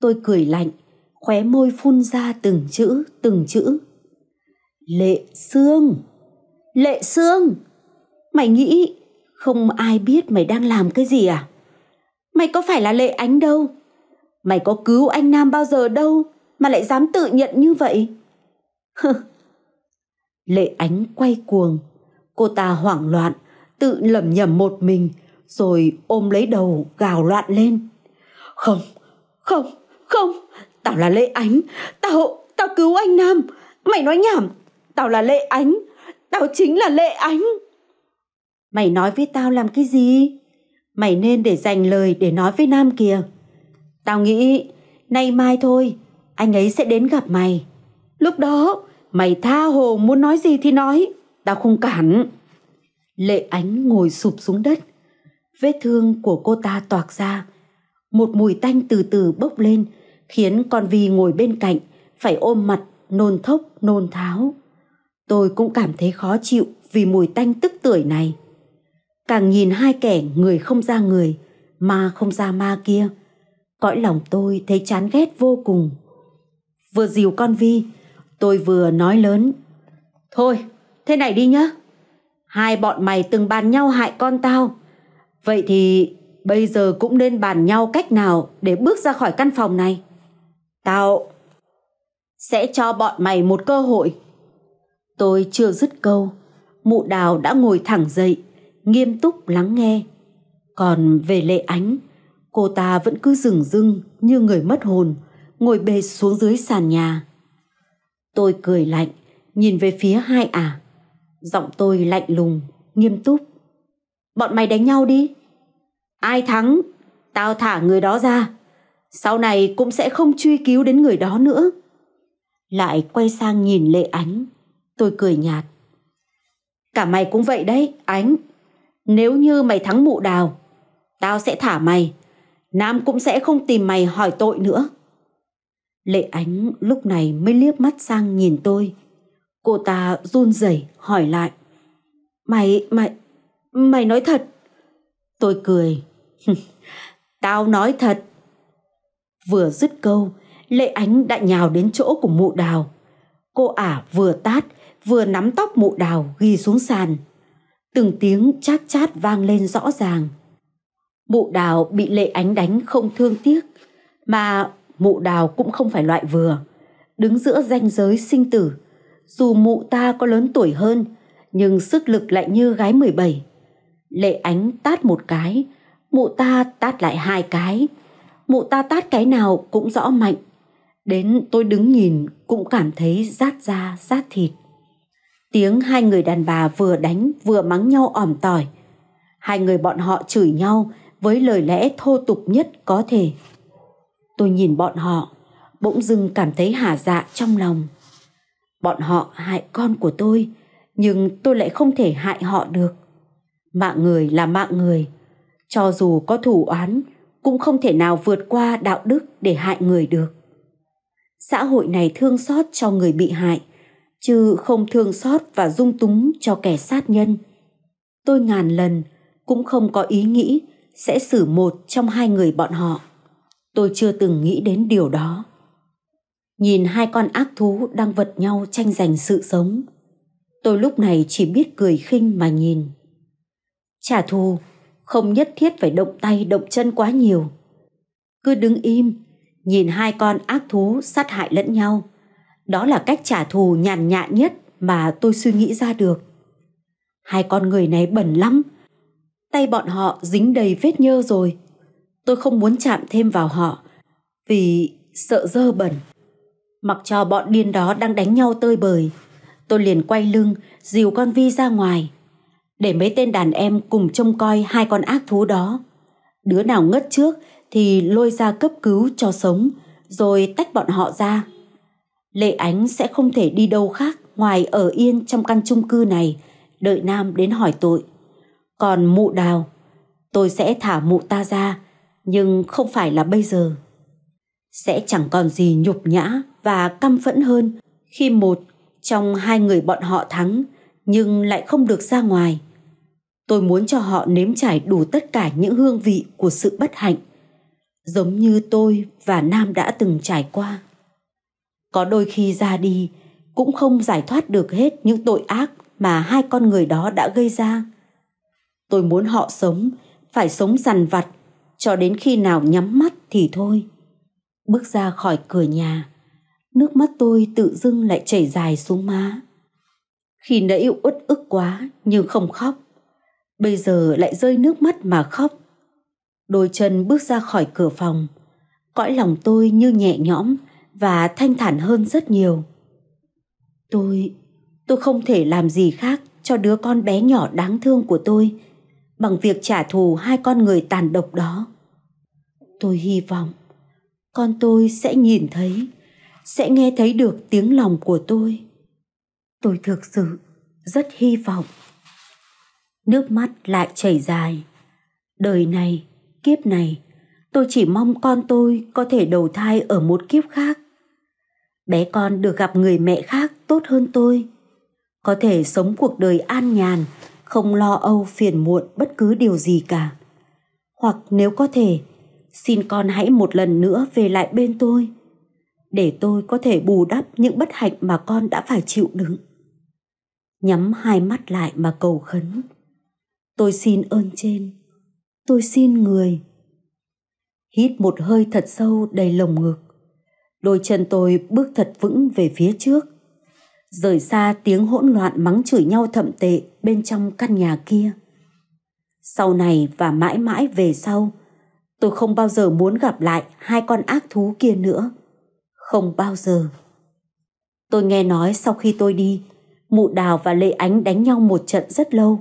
Speaker 1: Tôi cười lạnh, khóe môi phun ra từng chữ, từng chữ. Lệ xương, lệ xương, mày nghĩ không ai biết mày đang làm cái gì à? Mày có phải là lệ ánh đâu. Mày có cứu anh Nam bao giờ đâu mà lại dám tự nhận như vậy. lệ ánh quay cuồng. Cô ta hoảng loạn, tự lầm nhầm một mình rồi ôm lấy đầu gào loạn lên. Không, không, không, tao là Lệ Ánh, tao, tao cứu anh Nam, mày nói nhảm, tao là Lệ Ánh, tao chính là Lệ Ánh. Mày nói với tao làm cái gì? Mày nên để dành lời để nói với Nam kia. Tao nghĩ, nay mai thôi, anh ấy sẽ đến gặp mày. Lúc đó, mày tha hồ muốn nói gì thì nói, tao không cản. Lệ ánh ngồi sụp xuống đất. Vết thương của cô ta toạc ra. Một mùi tanh từ từ bốc lên, khiến con Vi ngồi bên cạnh, phải ôm mặt, nôn thốc, nôn tháo. Tôi cũng cảm thấy khó chịu vì mùi tanh tức tưởi này càng nhìn hai kẻ người không ra người ma không ra ma kia cõi lòng tôi thấy chán ghét vô cùng vừa dìu con vi tôi vừa nói lớn thôi thế này đi nhá hai bọn mày từng bàn nhau hại con tao vậy thì bây giờ cũng nên bàn nhau cách nào để bước ra khỏi căn phòng này tao sẽ cho bọn mày một cơ hội tôi chưa dứt câu mụ đào đã ngồi thẳng dậy nghiêm túc lắng nghe. Còn về lệ ánh, cô ta vẫn cứ rừng rưng như người mất hồn, ngồi bề xuống dưới sàn nhà. Tôi cười lạnh, nhìn về phía hai ả. À. Giọng tôi lạnh lùng, nghiêm túc. Bọn mày đánh nhau đi. Ai thắng, tao thả người đó ra. Sau này cũng sẽ không truy cứu đến người đó nữa. Lại quay sang nhìn Lệ Ánh. Tôi cười nhạt. Cả mày cũng vậy đấy, Ánh. Nếu như mày thắng mụ đào, tao sẽ thả mày. Nam cũng sẽ không tìm mày hỏi tội nữa. Lệ Ánh lúc này mới liếc mắt sang nhìn tôi. Cô ta run rẩy hỏi lại. Mày, mày, mày nói thật. Tôi cười. Tao nói thật. Vừa dứt câu, Lệ Ánh đã nhào đến chỗ của mụ đào. Cô ả vừa tát, vừa nắm tóc mụ đào ghi xuống sàn từng tiếng chát chát vang lên rõ ràng. Mụ đào bị lệ ánh đánh không thương tiếc, mà mụ đào cũng không phải loại vừa. Đứng giữa ranh giới sinh tử, dù mụ ta có lớn tuổi hơn, nhưng sức lực lại như gái 17. Lệ ánh tát một cái, mụ ta tát lại hai cái. Mụ ta tát cái nào cũng rõ mạnh. Đến tôi đứng nhìn cũng cảm thấy rát da, rát thịt. Tiếng hai người đàn bà vừa đánh vừa mắng nhau ỏm tỏi. Hai người bọn họ chửi nhau với lời lẽ thô tục nhất có thể. Tôi nhìn bọn họ, bỗng dưng cảm thấy hả dạ trong lòng. Bọn họ hại con của tôi, nhưng tôi lại không thể hại họ được. Mạng người là mạng người, cho dù có thủ oán cũng không thể nào vượt qua đạo đức để hại người được. Xã hội này thương xót cho người bị hại – chứ không thương xót và dung túng cho kẻ sát nhân. Tôi ngàn lần cũng không có ý nghĩ sẽ xử một trong hai người bọn họ. Tôi chưa từng nghĩ đến điều đó. Nhìn hai con ác thú đang vật nhau tranh giành sự sống, tôi lúc này chỉ biết cười khinh mà nhìn. Trả thù không nhất thiết phải động tay động chân quá nhiều. Cứ đứng im, nhìn hai con ác thú sát hại lẫn nhau đó là cách trả thù nhàn nhạt nhất mà tôi suy nghĩ ra được. Hai con người này bẩn lắm. Tay bọn họ dính đầy vết nhơ rồi. Tôi không muốn chạm thêm vào họ vì sợ dơ bẩn. Mặc cho bọn điên đó đang đánh nhau tơi bời, tôi liền quay lưng dìu con Vi ra ngoài để mấy tên đàn em cùng trông coi hai con ác thú đó. Đứa nào ngất trước thì lôi ra cấp cứu cho sống rồi tách bọn họ ra. Lệ Ánh sẽ không thể đi đâu khác ngoài ở yên trong căn chung cư này, đợi Nam đến hỏi tội. Còn mụ đào, tôi sẽ thả mụ ta ra, nhưng không phải là bây giờ. Sẽ chẳng còn gì nhục nhã và căm phẫn hơn khi một trong hai người bọn họ thắng nhưng lại không được ra ngoài. Tôi muốn cho họ nếm trải đủ tất cả những hương vị của sự bất hạnh, giống như tôi và Nam đã từng trải qua. Có đôi khi ra đi, cũng không giải thoát được hết những tội ác mà hai con người đó đã gây ra. Tôi muốn họ sống, phải sống dằn vặt, cho đến khi nào nhắm mắt thì thôi. Bước ra khỏi cửa nhà, nước mắt tôi tự dưng lại chảy dài xuống má. Khi nãy uất ức quá nhưng không khóc, bây giờ lại rơi nước mắt mà khóc. Đôi chân bước ra khỏi cửa phòng, cõi lòng tôi như nhẹ nhõm và thanh thản hơn rất nhiều. Tôi, tôi không thể làm gì khác cho đứa con bé nhỏ đáng thương của tôi bằng việc trả thù hai con người tàn độc đó. Tôi hy vọng con tôi sẽ nhìn thấy, sẽ nghe thấy được tiếng lòng của tôi. Tôi thực sự rất hy vọng. Nước mắt lại chảy dài. Đời này, kiếp này, tôi chỉ mong con tôi có thể đầu thai ở một kiếp khác bé con được gặp người mẹ khác tốt hơn tôi có thể sống cuộc đời an nhàn không lo âu phiền muộn bất cứ điều gì cả hoặc nếu có thể xin con hãy một lần nữa về lại bên tôi để tôi có thể bù đắp những bất hạnh mà con đã phải chịu đựng nhắm hai mắt lại mà cầu khấn tôi xin ơn trên tôi xin người hít một hơi thật sâu đầy lồng ngực Đôi chân tôi bước thật vững về phía trước. Rời xa tiếng hỗn loạn mắng chửi nhau thậm tệ bên trong căn nhà kia. Sau này và mãi mãi về sau, tôi không bao giờ muốn gặp lại hai con ác thú kia nữa. Không bao giờ. Tôi nghe nói sau khi tôi đi, Mụ Đào và lệ Ánh đánh nhau một trận rất lâu.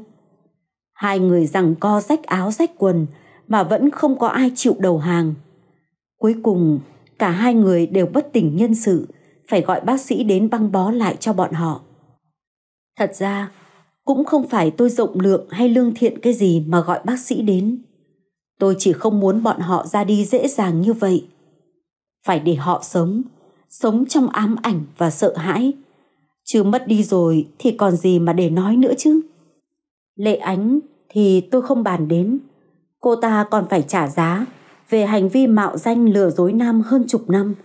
Speaker 1: Hai người rằng co rách áo rách quần mà vẫn không có ai chịu đầu hàng. Cuối cùng cả hai người đều bất tỉnh nhân sự, phải gọi bác sĩ đến băng bó lại cho bọn họ. Thật ra, cũng không phải tôi rộng lượng hay lương thiện cái gì mà gọi bác sĩ đến. Tôi chỉ không muốn bọn họ ra đi dễ dàng như vậy. Phải để họ sống, sống trong ám ảnh và sợ hãi. Chứ mất đi rồi thì còn gì mà để nói nữa chứ. Lệ ánh thì tôi không bàn đến. Cô ta còn phải trả giá về hành vi mạo danh lừa dối Nam hơn chục năm.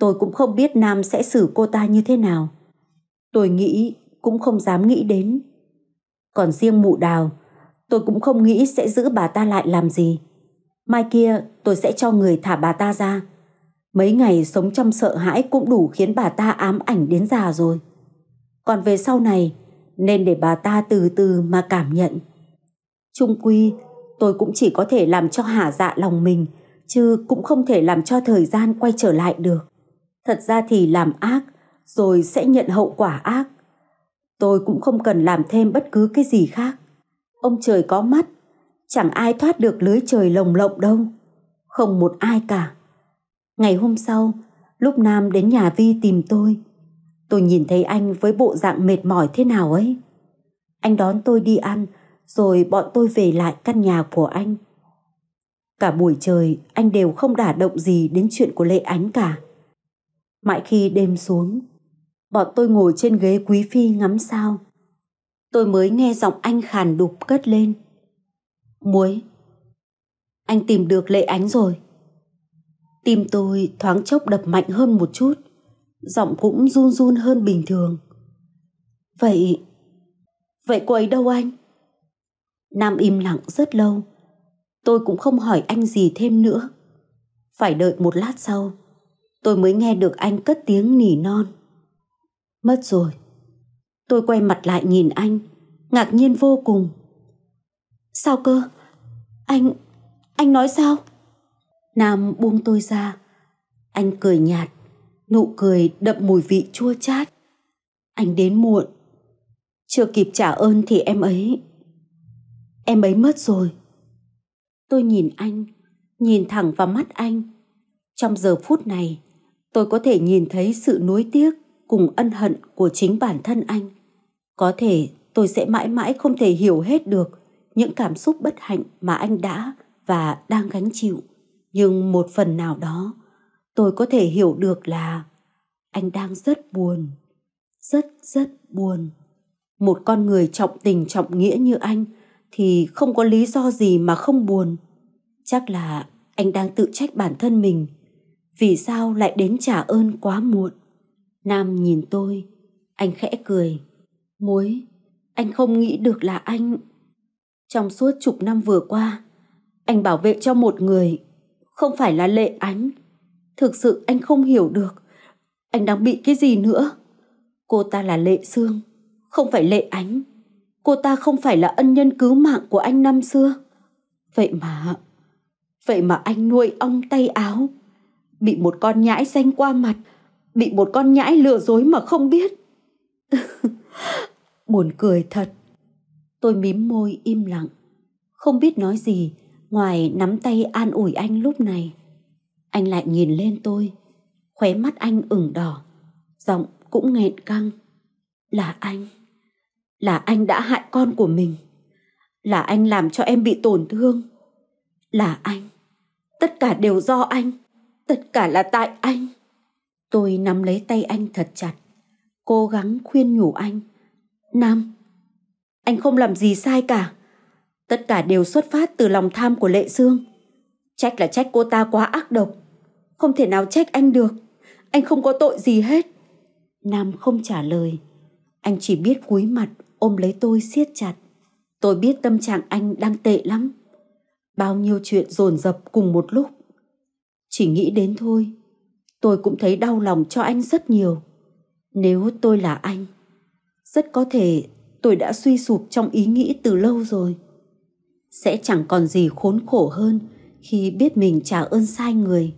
Speaker 1: Tôi cũng không biết Nam sẽ xử cô ta như thế nào. Tôi nghĩ cũng không dám nghĩ đến. Còn riêng mụ đào, tôi cũng không nghĩ sẽ giữ bà ta lại làm gì. Mai kia tôi sẽ cho người thả bà ta ra. Mấy ngày sống trong sợ hãi cũng đủ khiến bà ta ám ảnh đến già rồi. Còn về sau này, nên để bà ta từ từ mà cảm nhận. Trung quy, tôi cũng chỉ có thể làm cho hả dạ lòng mình, chứ cũng không thể làm cho thời gian quay trở lại được. Thật ra thì làm ác, rồi sẽ nhận hậu quả ác. Tôi cũng không cần làm thêm bất cứ cái gì khác. Ông trời có mắt, chẳng ai thoát được lưới trời lồng lộng đâu. Không một ai cả. Ngày hôm sau, lúc Nam đến nhà Vi tìm tôi, tôi nhìn thấy anh với bộ dạng mệt mỏi thế nào ấy. Anh đón tôi đi ăn rồi bọn tôi về lại căn nhà của anh. Cả buổi trời, anh đều không đả động gì đến chuyện của Lệ Ánh cả. Mãi khi đêm xuống, bọn tôi ngồi trên ghế quý phi ngắm sao. Tôi mới nghe giọng anh khàn đục cất lên. Muối, anh tìm được Lệ Ánh rồi. Tim tôi thoáng chốc đập mạnh hơn một chút, giọng cũng run run hơn bình thường. Vậy, vậy cô ấy đâu anh? Nam im lặng rất lâu. Tôi cũng không hỏi anh gì thêm nữa. Phải đợi một lát sau, tôi mới nghe được anh cất tiếng nỉ non. Mất rồi. Tôi quay mặt lại nhìn anh, ngạc nhiên vô cùng. Sao cơ? Anh... anh nói sao? Nam buông tôi ra. Anh cười nhạt, nụ cười đậm mùi vị chua chát. Anh đến muộn. Chưa kịp trả ơn thì em ấy em ấy mất rồi. Tôi nhìn anh, nhìn thẳng vào mắt anh. Trong giờ phút này, tôi có thể nhìn thấy sự nuối tiếc cùng ân hận của chính bản thân anh. Có thể tôi sẽ mãi mãi không thể hiểu hết được những cảm xúc bất hạnh mà anh đã và đang gánh chịu. Nhưng một phần nào đó, tôi có thể hiểu được là anh đang rất buồn, rất rất buồn. Một con người trọng tình trọng nghĩa như anh – thì không có lý do gì mà không buồn. Chắc là anh đang tự trách bản thân mình. Vì sao lại đến trả ơn quá muộn? Nam nhìn tôi, anh khẽ cười. Muối, anh không nghĩ được là anh. Trong suốt chục năm vừa qua, anh bảo vệ cho một người, không phải là lệ ánh. Thực sự anh không hiểu được, anh đang bị cái gì nữa. Cô ta là lệ xương, không phải lệ ánh cô ta không phải là ân nhân cứu mạng của anh năm xưa. Vậy mà, vậy mà anh nuôi ong tay áo, bị một con nhãi xanh qua mặt, bị một con nhãi lừa dối mà không biết. Buồn cười thật. Tôi mím môi im lặng, không biết nói gì ngoài nắm tay an ủi anh lúc này. Anh lại nhìn lên tôi, khóe mắt anh ửng đỏ, giọng cũng nghẹn căng. Là anh là anh đã hại con của mình là anh làm cho em bị tổn thương là anh tất cả đều do anh tất cả là tại anh tôi nắm lấy tay anh thật chặt cố gắng khuyên nhủ anh nam anh không làm gì sai cả tất cả đều xuất phát từ lòng tham của lệ dương trách là trách cô ta quá ác độc không thể nào trách anh được anh không có tội gì hết nam không trả lời anh chỉ biết cúi mặt ôm lấy tôi siết chặt. Tôi biết tâm trạng anh đang tệ lắm. Bao nhiêu chuyện dồn dập cùng một lúc. Chỉ nghĩ đến thôi, tôi cũng thấy đau lòng cho anh rất nhiều. Nếu tôi là anh, rất có thể tôi đã suy sụp trong ý nghĩ từ lâu rồi. Sẽ chẳng còn gì khốn khổ hơn khi biết mình trả ơn sai người.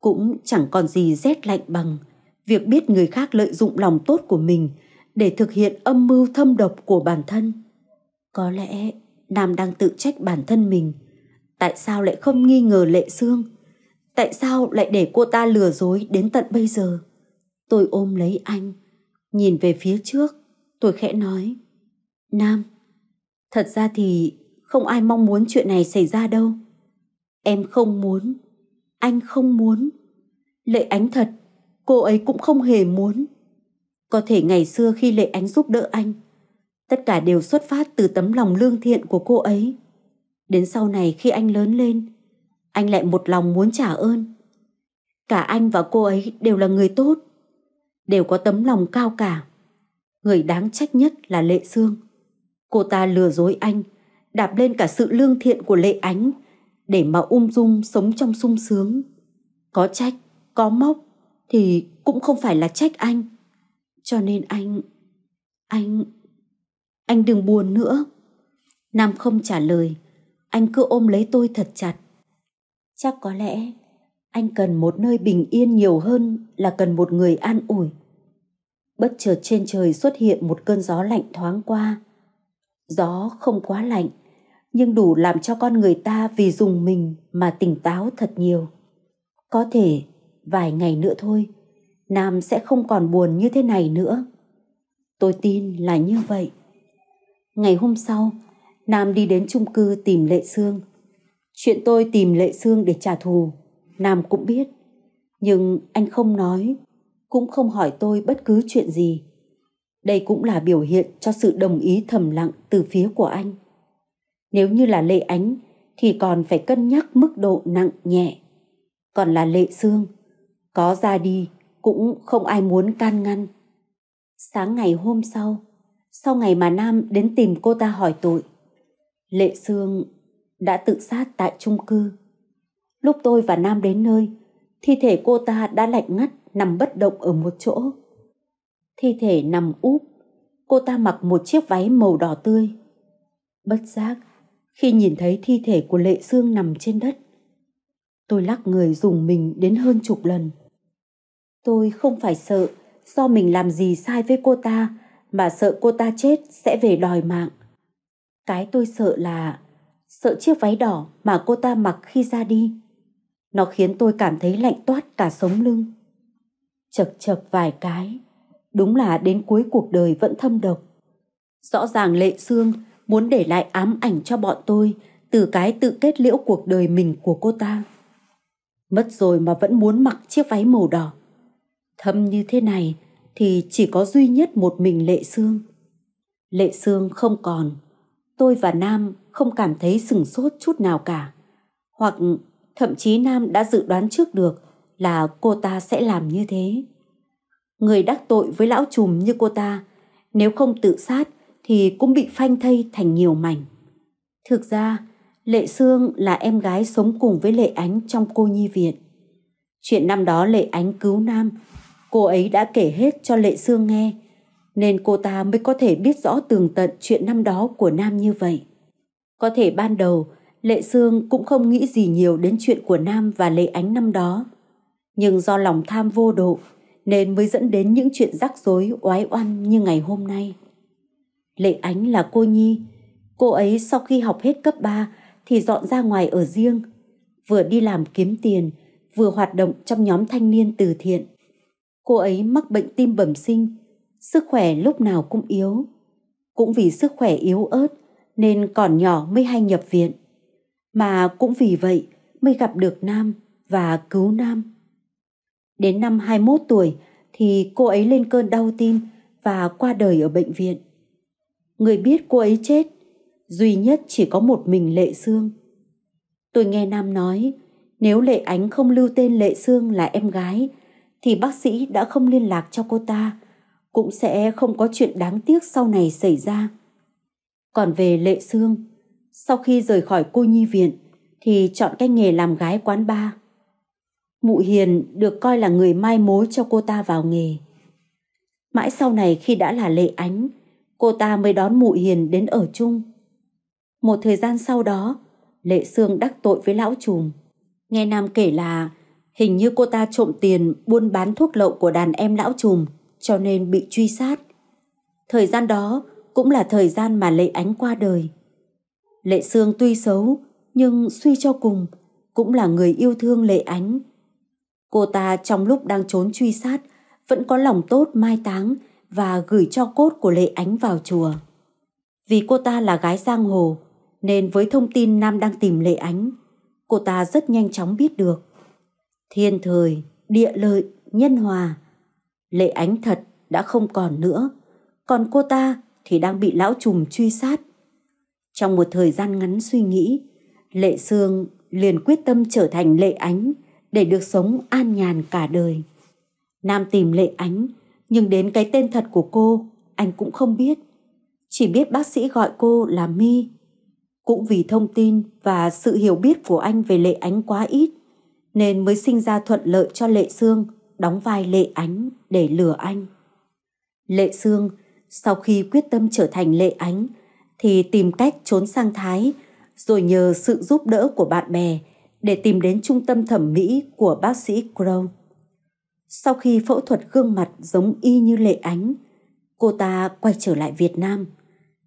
Speaker 1: Cũng chẳng còn gì rét lạnh bằng việc biết người khác lợi dụng lòng tốt của mình để thực hiện âm mưu thâm độc của bản thân. Có lẽ Nam đang tự trách bản thân mình. Tại sao lại không nghi ngờ Lệ xương? Tại sao lại để cô ta lừa dối đến tận bây giờ? Tôi ôm lấy anh, nhìn về phía trước, tôi khẽ nói. Nam, thật ra thì không ai mong muốn chuyện này xảy ra đâu. Em không muốn, anh không muốn. Lệ ánh thật, cô ấy cũng không hề muốn. Có thể ngày xưa khi Lệ Ánh giúp đỡ anh, tất cả đều xuất phát từ tấm lòng lương thiện của cô ấy. Đến sau này khi anh lớn lên, anh lại một lòng muốn trả ơn. Cả anh và cô ấy đều là người tốt, đều có tấm lòng cao cả. Người đáng trách nhất là Lệ Sương. Cô ta lừa dối anh, đạp lên cả sự lương thiện của Lệ Ánh để mà um dung sống trong sung sướng. Có trách, có móc thì cũng không phải là trách anh cho nên anh... Anh... Anh đừng buồn nữa. Nam không trả lời. Anh cứ ôm lấy tôi thật chặt. Chắc có lẽ anh cần một nơi bình yên nhiều hơn là cần một người an ủi. Bất chợt trên trời xuất hiện một cơn gió lạnh thoáng qua. Gió không quá lạnh, nhưng đủ làm cho con người ta vì dùng mình mà tỉnh táo thật nhiều. Có thể vài ngày nữa thôi, Nam sẽ không còn buồn như thế này nữa. Tôi tin là như vậy. Ngày hôm sau, Nam đi đến chung cư tìm Lệ Sương. Chuyện tôi tìm Lệ Sương để trả thù, Nam cũng biết. Nhưng anh không nói, cũng không hỏi tôi bất cứ chuyện gì. Đây cũng là biểu hiện cho sự đồng ý thầm lặng từ phía của anh. Nếu như là Lệ Ánh thì còn phải cân nhắc mức độ nặng nhẹ. Còn là Lệ Sương, có ra đi cũng không ai muốn can ngăn. Sáng ngày hôm sau, sau ngày mà Nam đến tìm cô ta hỏi tội, Lệ Sương đã tự sát tại chung cư. Lúc tôi và Nam đến nơi, thi thể cô ta đã lạnh ngắt nằm bất động ở một chỗ. Thi thể nằm úp, cô ta mặc một chiếc váy màu đỏ tươi. Bất giác, khi nhìn thấy thi thể của Lệ Sương nằm trên đất, tôi lắc người dùng mình đến hơn chục lần. Tôi không phải sợ do mình làm gì sai với cô ta mà sợ cô ta chết sẽ về đòi mạng. Cái tôi sợ là sợ chiếc váy đỏ mà cô ta mặc khi ra đi. Nó khiến tôi cảm thấy lạnh toát cả sống lưng. Chập chập vài cái, đúng là đến cuối cuộc đời vẫn thâm độc. Rõ ràng Lệ xương muốn để lại ám ảnh cho bọn tôi từ cái tự kết liễu cuộc đời mình của cô ta. Mất rồi mà vẫn muốn mặc chiếc váy màu đỏ. Thâm như thế này thì chỉ có duy nhất một mình Lệ xương Lệ xương không còn. Tôi và Nam không cảm thấy sừng sốt chút nào cả. Hoặc thậm chí Nam đã dự đoán trước được là cô ta sẽ làm như thế. Người đắc tội với lão trùm như cô ta, nếu không tự sát thì cũng bị phanh thây thành nhiều mảnh. Thực ra, Lệ Sương là em gái sống cùng với Lệ Ánh trong cô nhi viện. Chuyện năm đó Lệ Ánh cứu Nam cô ấy đã kể hết cho Lệ Sương nghe, nên cô ta mới có thể biết rõ tường tận chuyện năm đó của Nam như vậy. Có thể ban đầu, Lệ Sương cũng không nghĩ gì nhiều đến chuyện của Nam và Lệ Ánh năm đó. Nhưng do lòng tham vô độ, nên mới dẫn đến những chuyện rắc rối oái oăm như ngày hôm nay. Lệ Ánh là cô Nhi. Cô ấy sau khi học hết cấp 3 thì dọn ra ngoài ở riêng, vừa đi làm kiếm tiền, vừa hoạt động trong nhóm thanh niên từ thiện. Cô ấy mắc bệnh tim bẩm sinh, sức khỏe lúc nào cũng yếu. Cũng vì sức khỏe yếu ớt nên còn nhỏ mới hay nhập viện. Mà cũng vì vậy mới gặp được Nam và cứu Nam. Đến năm 21 tuổi thì cô ấy lên cơn đau tim và qua đời ở bệnh viện. Người biết cô ấy chết, duy nhất chỉ có một mình Lệ xương Tôi nghe Nam nói, nếu Lệ Ánh không lưu tên Lệ xương là em gái thì bác sĩ đã không liên lạc cho cô ta, cũng sẽ không có chuyện đáng tiếc sau này xảy ra. Còn về Lệ Sương, sau khi rời khỏi cô nhi viện thì chọn cái nghề làm gái quán bar. Mụ Hiền được coi là người mai mối cho cô ta vào nghề. Mãi sau này khi đã là Lệ Ánh, cô ta mới đón Mụ Hiền đến ở chung. Một thời gian sau đó, Lệ Sương đắc tội với lão trùm. Nghe Nam kể là Hình như cô ta trộm tiền buôn bán thuốc lậu của đàn em lão trùm, cho nên bị truy sát. Thời gian đó cũng là thời gian mà Lệ Ánh qua đời. Lệ Sương tuy xấu, nhưng suy cho cùng, cũng là người yêu thương Lệ Ánh. Cô ta trong lúc đang trốn truy sát, vẫn có lòng tốt mai táng và gửi cho cốt của Lệ Ánh vào chùa. Vì cô ta là gái giang hồ, nên với thông tin Nam đang tìm Lệ Ánh, cô ta rất nhanh chóng biết được thiên thời, địa lợi, nhân hòa. Lệ ánh thật đã không còn nữa, còn cô ta thì đang bị lão trùm truy sát. Trong một thời gian ngắn suy nghĩ, Lệ Sương liền quyết tâm trở thành Lệ Ánh để được sống an nhàn cả đời. Nam tìm Lệ Ánh, nhưng đến cái tên thật của cô, anh cũng không biết. Chỉ biết bác sĩ gọi cô là Mi. Cũng vì thông tin và sự hiểu biết của anh về Lệ Ánh quá ít, nên mới sinh ra thuận lợi cho Lệ Sương đóng vai Lệ Ánh để lừa anh. Lệ Sương sau khi quyết tâm trở thành Lệ Ánh thì tìm cách trốn sang Thái rồi nhờ sự giúp đỡ của bạn bè để tìm đến trung tâm thẩm mỹ của bác sĩ Crow. Sau khi phẫu thuật gương mặt giống y như Lệ Ánh, cô ta quay trở lại Việt Nam,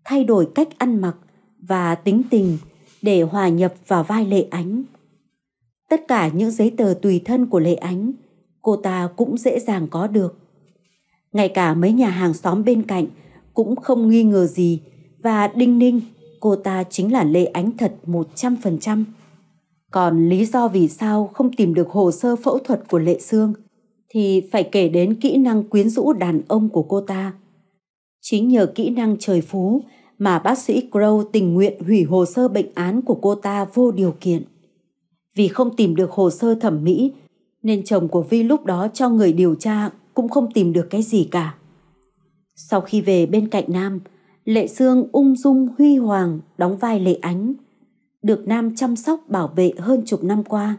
Speaker 1: thay đổi cách ăn mặc và tính tình để hòa nhập vào vai Lệ Ánh Tất cả những giấy tờ tùy thân của Lệ Ánh, cô ta cũng dễ dàng có được. Ngay cả mấy nhà hàng xóm bên cạnh cũng không nghi ngờ gì và đinh ninh cô ta chính là lệ Ánh thật một trăm phần trăm Còn lý do vì sao không tìm được hồ sơ phẫu thuật của Lệ Sương thì phải kể đến kỹ năng quyến rũ đàn ông của cô ta. Chính nhờ kỹ năng trời phú mà bác sĩ Crow tình nguyện hủy hồ sơ bệnh án của cô ta vô điều kiện. Vì không tìm được hồ sơ thẩm mỹ nên chồng của Vi lúc đó cho người điều tra cũng không tìm được cái gì cả. Sau khi về bên cạnh Nam, Lệ Sương ung dung huy hoàng đóng vai Lệ Ánh, được Nam chăm sóc bảo vệ hơn chục năm qua.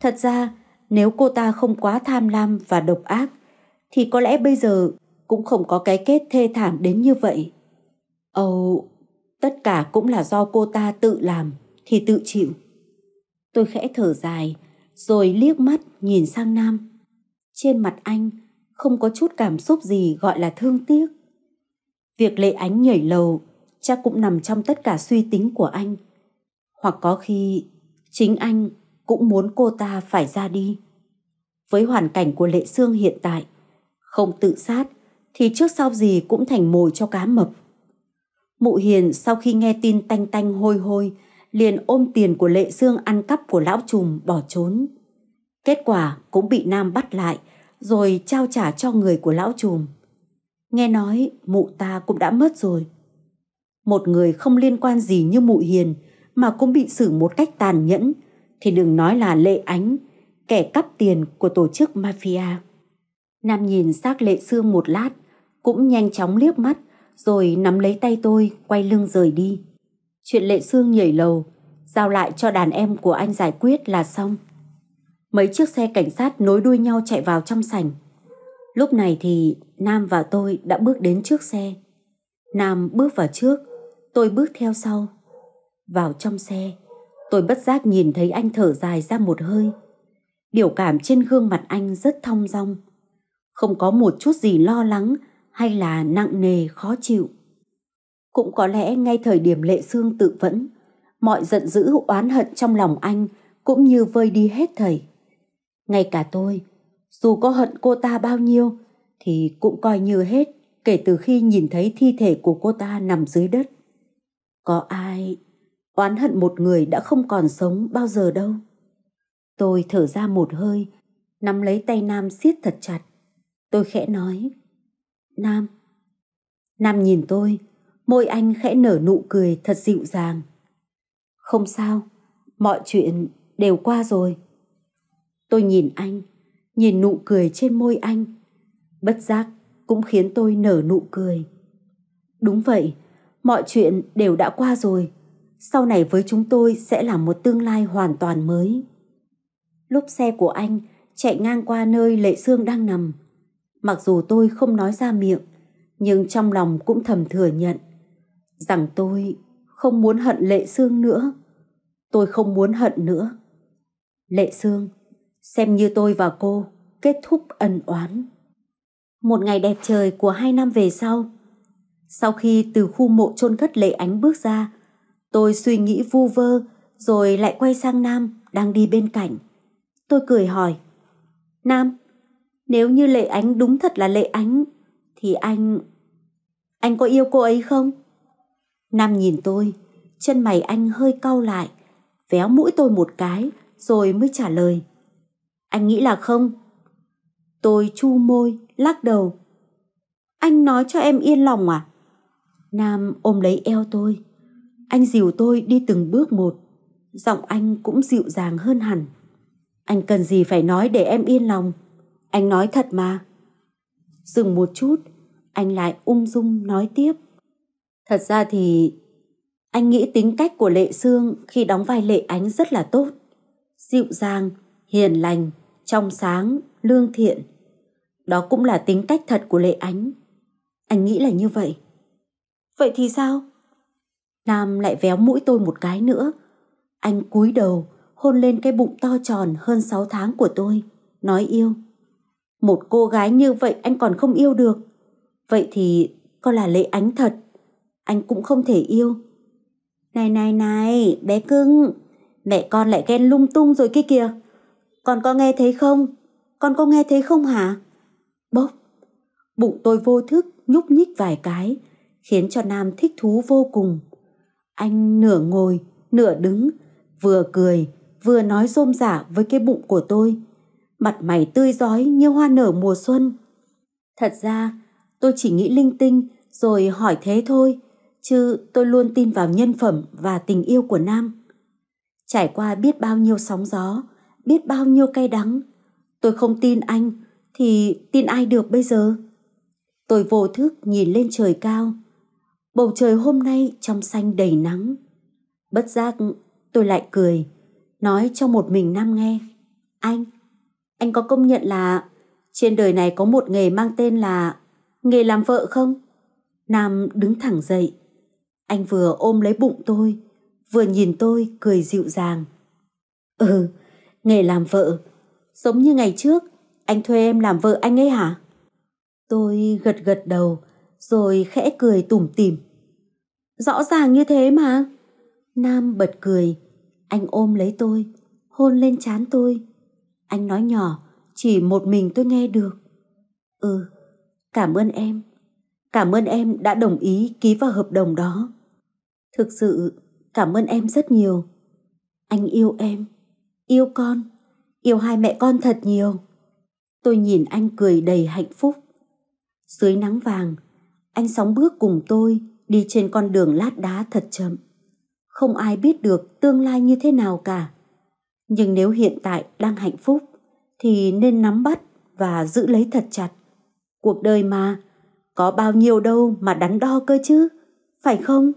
Speaker 1: Thật ra, nếu cô ta không quá tham lam và độc ác, thì có lẽ bây giờ cũng không có cái kết thê thảm đến như vậy. Ồ, oh, tất cả cũng là do cô ta tự làm thì tự chịu. Tôi khẽ thở dài, rồi liếc mắt nhìn sang Nam. Trên mặt anh không có chút cảm xúc gì gọi là thương tiếc. Việc lệ ánh nhảy lầu chắc cũng nằm trong tất cả suy tính của anh. Hoặc có khi chính anh cũng muốn cô ta phải ra đi. Với hoàn cảnh của Lệ xương hiện tại, không tự sát thì trước sau gì cũng thành mồi cho cá mập. Mụ Hiền sau khi nghe tin tanh tanh hôi hôi liền ôm tiền của Lệ Dương ăn cắp của lão trùm bỏ trốn. Kết quả cũng bị Nam bắt lại, rồi trao trả cho người của lão trùm. Nghe nói mụ ta cũng đã mất rồi. Một người không liên quan gì như mụ hiền mà cũng bị xử một cách tàn nhẫn thì đừng nói là lệ ánh, kẻ cắp tiền của tổ chức mafia. Nam nhìn xác lệ xương một lát, cũng nhanh chóng liếc mắt rồi nắm lấy tay tôi quay lưng rời đi. Chuyện lệ xương nhảy lầu, giao lại cho đàn em của anh giải quyết là xong. Mấy chiếc xe cảnh sát nối đuôi nhau chạy vào trong sảnh. Lúc này thì Nam và tôi đã bước đến trước xe. Nam bước vào trước, tôi bước theo sau. Vào trong xe, tôi bất giác nhìn thấy anh thở dài ra một hơi. Biểu cảm trên gương mặt anh rất thong dong, không có một chút gì lo lắng hay là nặng nề khó chịu. Cũng có lẽ ngay thời điểm Lệ xương tự vẫn, mọi giận dữ oán hận trong lòng anh cũng như vơi đi hết thầy. Ngay cả tôi, dù có hận cô ta bao nhiêu, thì cũng coi như hết kể từ khi nhìn thấy thi thể của cô ta nằm dưới đất. Có ai oán hận một người đã không còn sống bao giờ đâu. Tôi thở ra một hơi, nắm lấy tay Nam siết thật chặt. Tôi khẽ nói, Nam. Nam nhìn tôi, môi anh khẽ nở nụ cười thật dịu dàng. Không sao, mọi chuyện đều qua rồi. Tôi nhìn anh, nhìn nụ cười trên môi anh. Bất giác cũng khiến tôi nở nụ cười. Đúng vậy, mọi chuyện đều đã qua rồi. Sau này với chúng tôi sẽ là một tương lai hoàn toàn mới. Lúc xe của anh chạy ngang qua nơi Lệ Sương đang nằm. Mặc dù tôi không nói ra miệng, nhưng trong lòng cũng thầm thừa nhận rằng tôi không muốn hận Lệ Sương nữa. Tôi không muốn hận nữa. Lệ Sương, xem như tôi và cô kết thúc ân oán. Một ngày đẹp trời của hai năm về sau, sau khi từ khu mộ chôn cất Lệ Ánh bước ra, tôi suy nghĩ vu vơ rồi lại quay sang Nam đang đi bên cạnh. Tôi cười hỏi, Nam, nếu như Lệ Ánh đúng thật là Lệ Ánh, thì anh... Anh có yêu cô ấy không? Nam nhìn tôi, chân mày anh hơi cau lại, véo mũi tôi một cái rồi mới trả lời. Anh nghĩ là không? Tôi chu môi, lắc đầu. Anh nói cho em yên lòng à? Nam ôm lấy eo tôi. Anh dìu tôi đi từng bước một. Giọng anh cũng dịu dàng hơn hẳn. Anh cần gì phải nói để em yên lòng? Anh nói thật mà. Dừng một chút, anh lại ung dung nói tiếp. Thật ra thì anh nghĩ tính cách của Lệ Sương khi đóng vai Lệ Ánh rất là tốt. Dịu dàng, hiền lành, trong sáng, lương thiện. Đó cũng là tính cách thật của Lệ Ánh. Anh nghĩ là như vậy. Vậy thì sao? Nam lại véo mũi tôi một cái nữa. Anh cúi đầu, hôn lên cái bụng to tròn hơn 6 tháng của tôi, nói yêu. Một cô gái như vậy anh còn không yêu được. Vậy thì có là Lệ Ánh thật anh cũng không thể yêu. Này này này, bé cưng, mẹ con lại ghen lung tung rồi kia kìa. Con có nghe thấy không? Con có nghe thấy không hả? Bốc, bụng tôi vô thức nhúc nhích vài cái, khiến cho Nam thích thú vô cùng. Anh nửa ngồi, nửa đứng, vừa cười, vừa nói rôm rả với cái bụng của tôi. Mặt mày tươi rói như hoa nở mùa xuân. Thật ra, tôi chỉ nghĩ linh tinh rồi hỏi thế thôi chứ tôi luôn tin vào nhân phẩm và tình yêu của Nam. Trải qua biết bao nhiêu sóng gió, biết bao nhiêu cay đắng, tôi không tin anh thì tin ai được bây giờ? Tôi vô thức nhìn lên trời cao. Bầu trời hôm nay trong xanh đầy nắng. Bất giác tôi lại cười, nói cho một mình Nam nghe. Anh, anh có công nhận là trên đời này có một nghề mang tên là nghề làm vợ không? Nam đứng thẳng dậy, anh vừa ôm lấy bụng tôi, vừa nhìn tôi cười dịu dàng. Ừ, nghề làm vợ, giống như ngày trước, anh thuê em làm vợ anh ấy hả? Tôi gật gật đầu, rồi khẽ cười tủm tỉm. Rõ ràng như thế mà. Nam bật cười, anh ôm lấy tôi, hôn lên trán tôi. Anh nói nhỏ, chỉ một mình tôi nghe được. Ừ, cảm ơn em. Cảm ơn em đã đồng ý ký vào hợp đồng đó. Thực sự, cảm ơn em rất nhiều. Anh yêu em, yêu con, yêu hai mẹ con thật nhiều. Tôi nhìn anh cười đầy hạnh phúc. Dưới nắng vàng, anh sóng bước cùng tôi đi trên con đường lát đá thật chậm. Không ai biết được tương lai như thế nào cả. Nhưng nếu hiện tại đang hạnh phúc, thì nên nắm bắt và giữ lấy thật chặt. Cuộc đời mà, có bao nhiêu đâu mà đắn đo cơ chứ, phải không?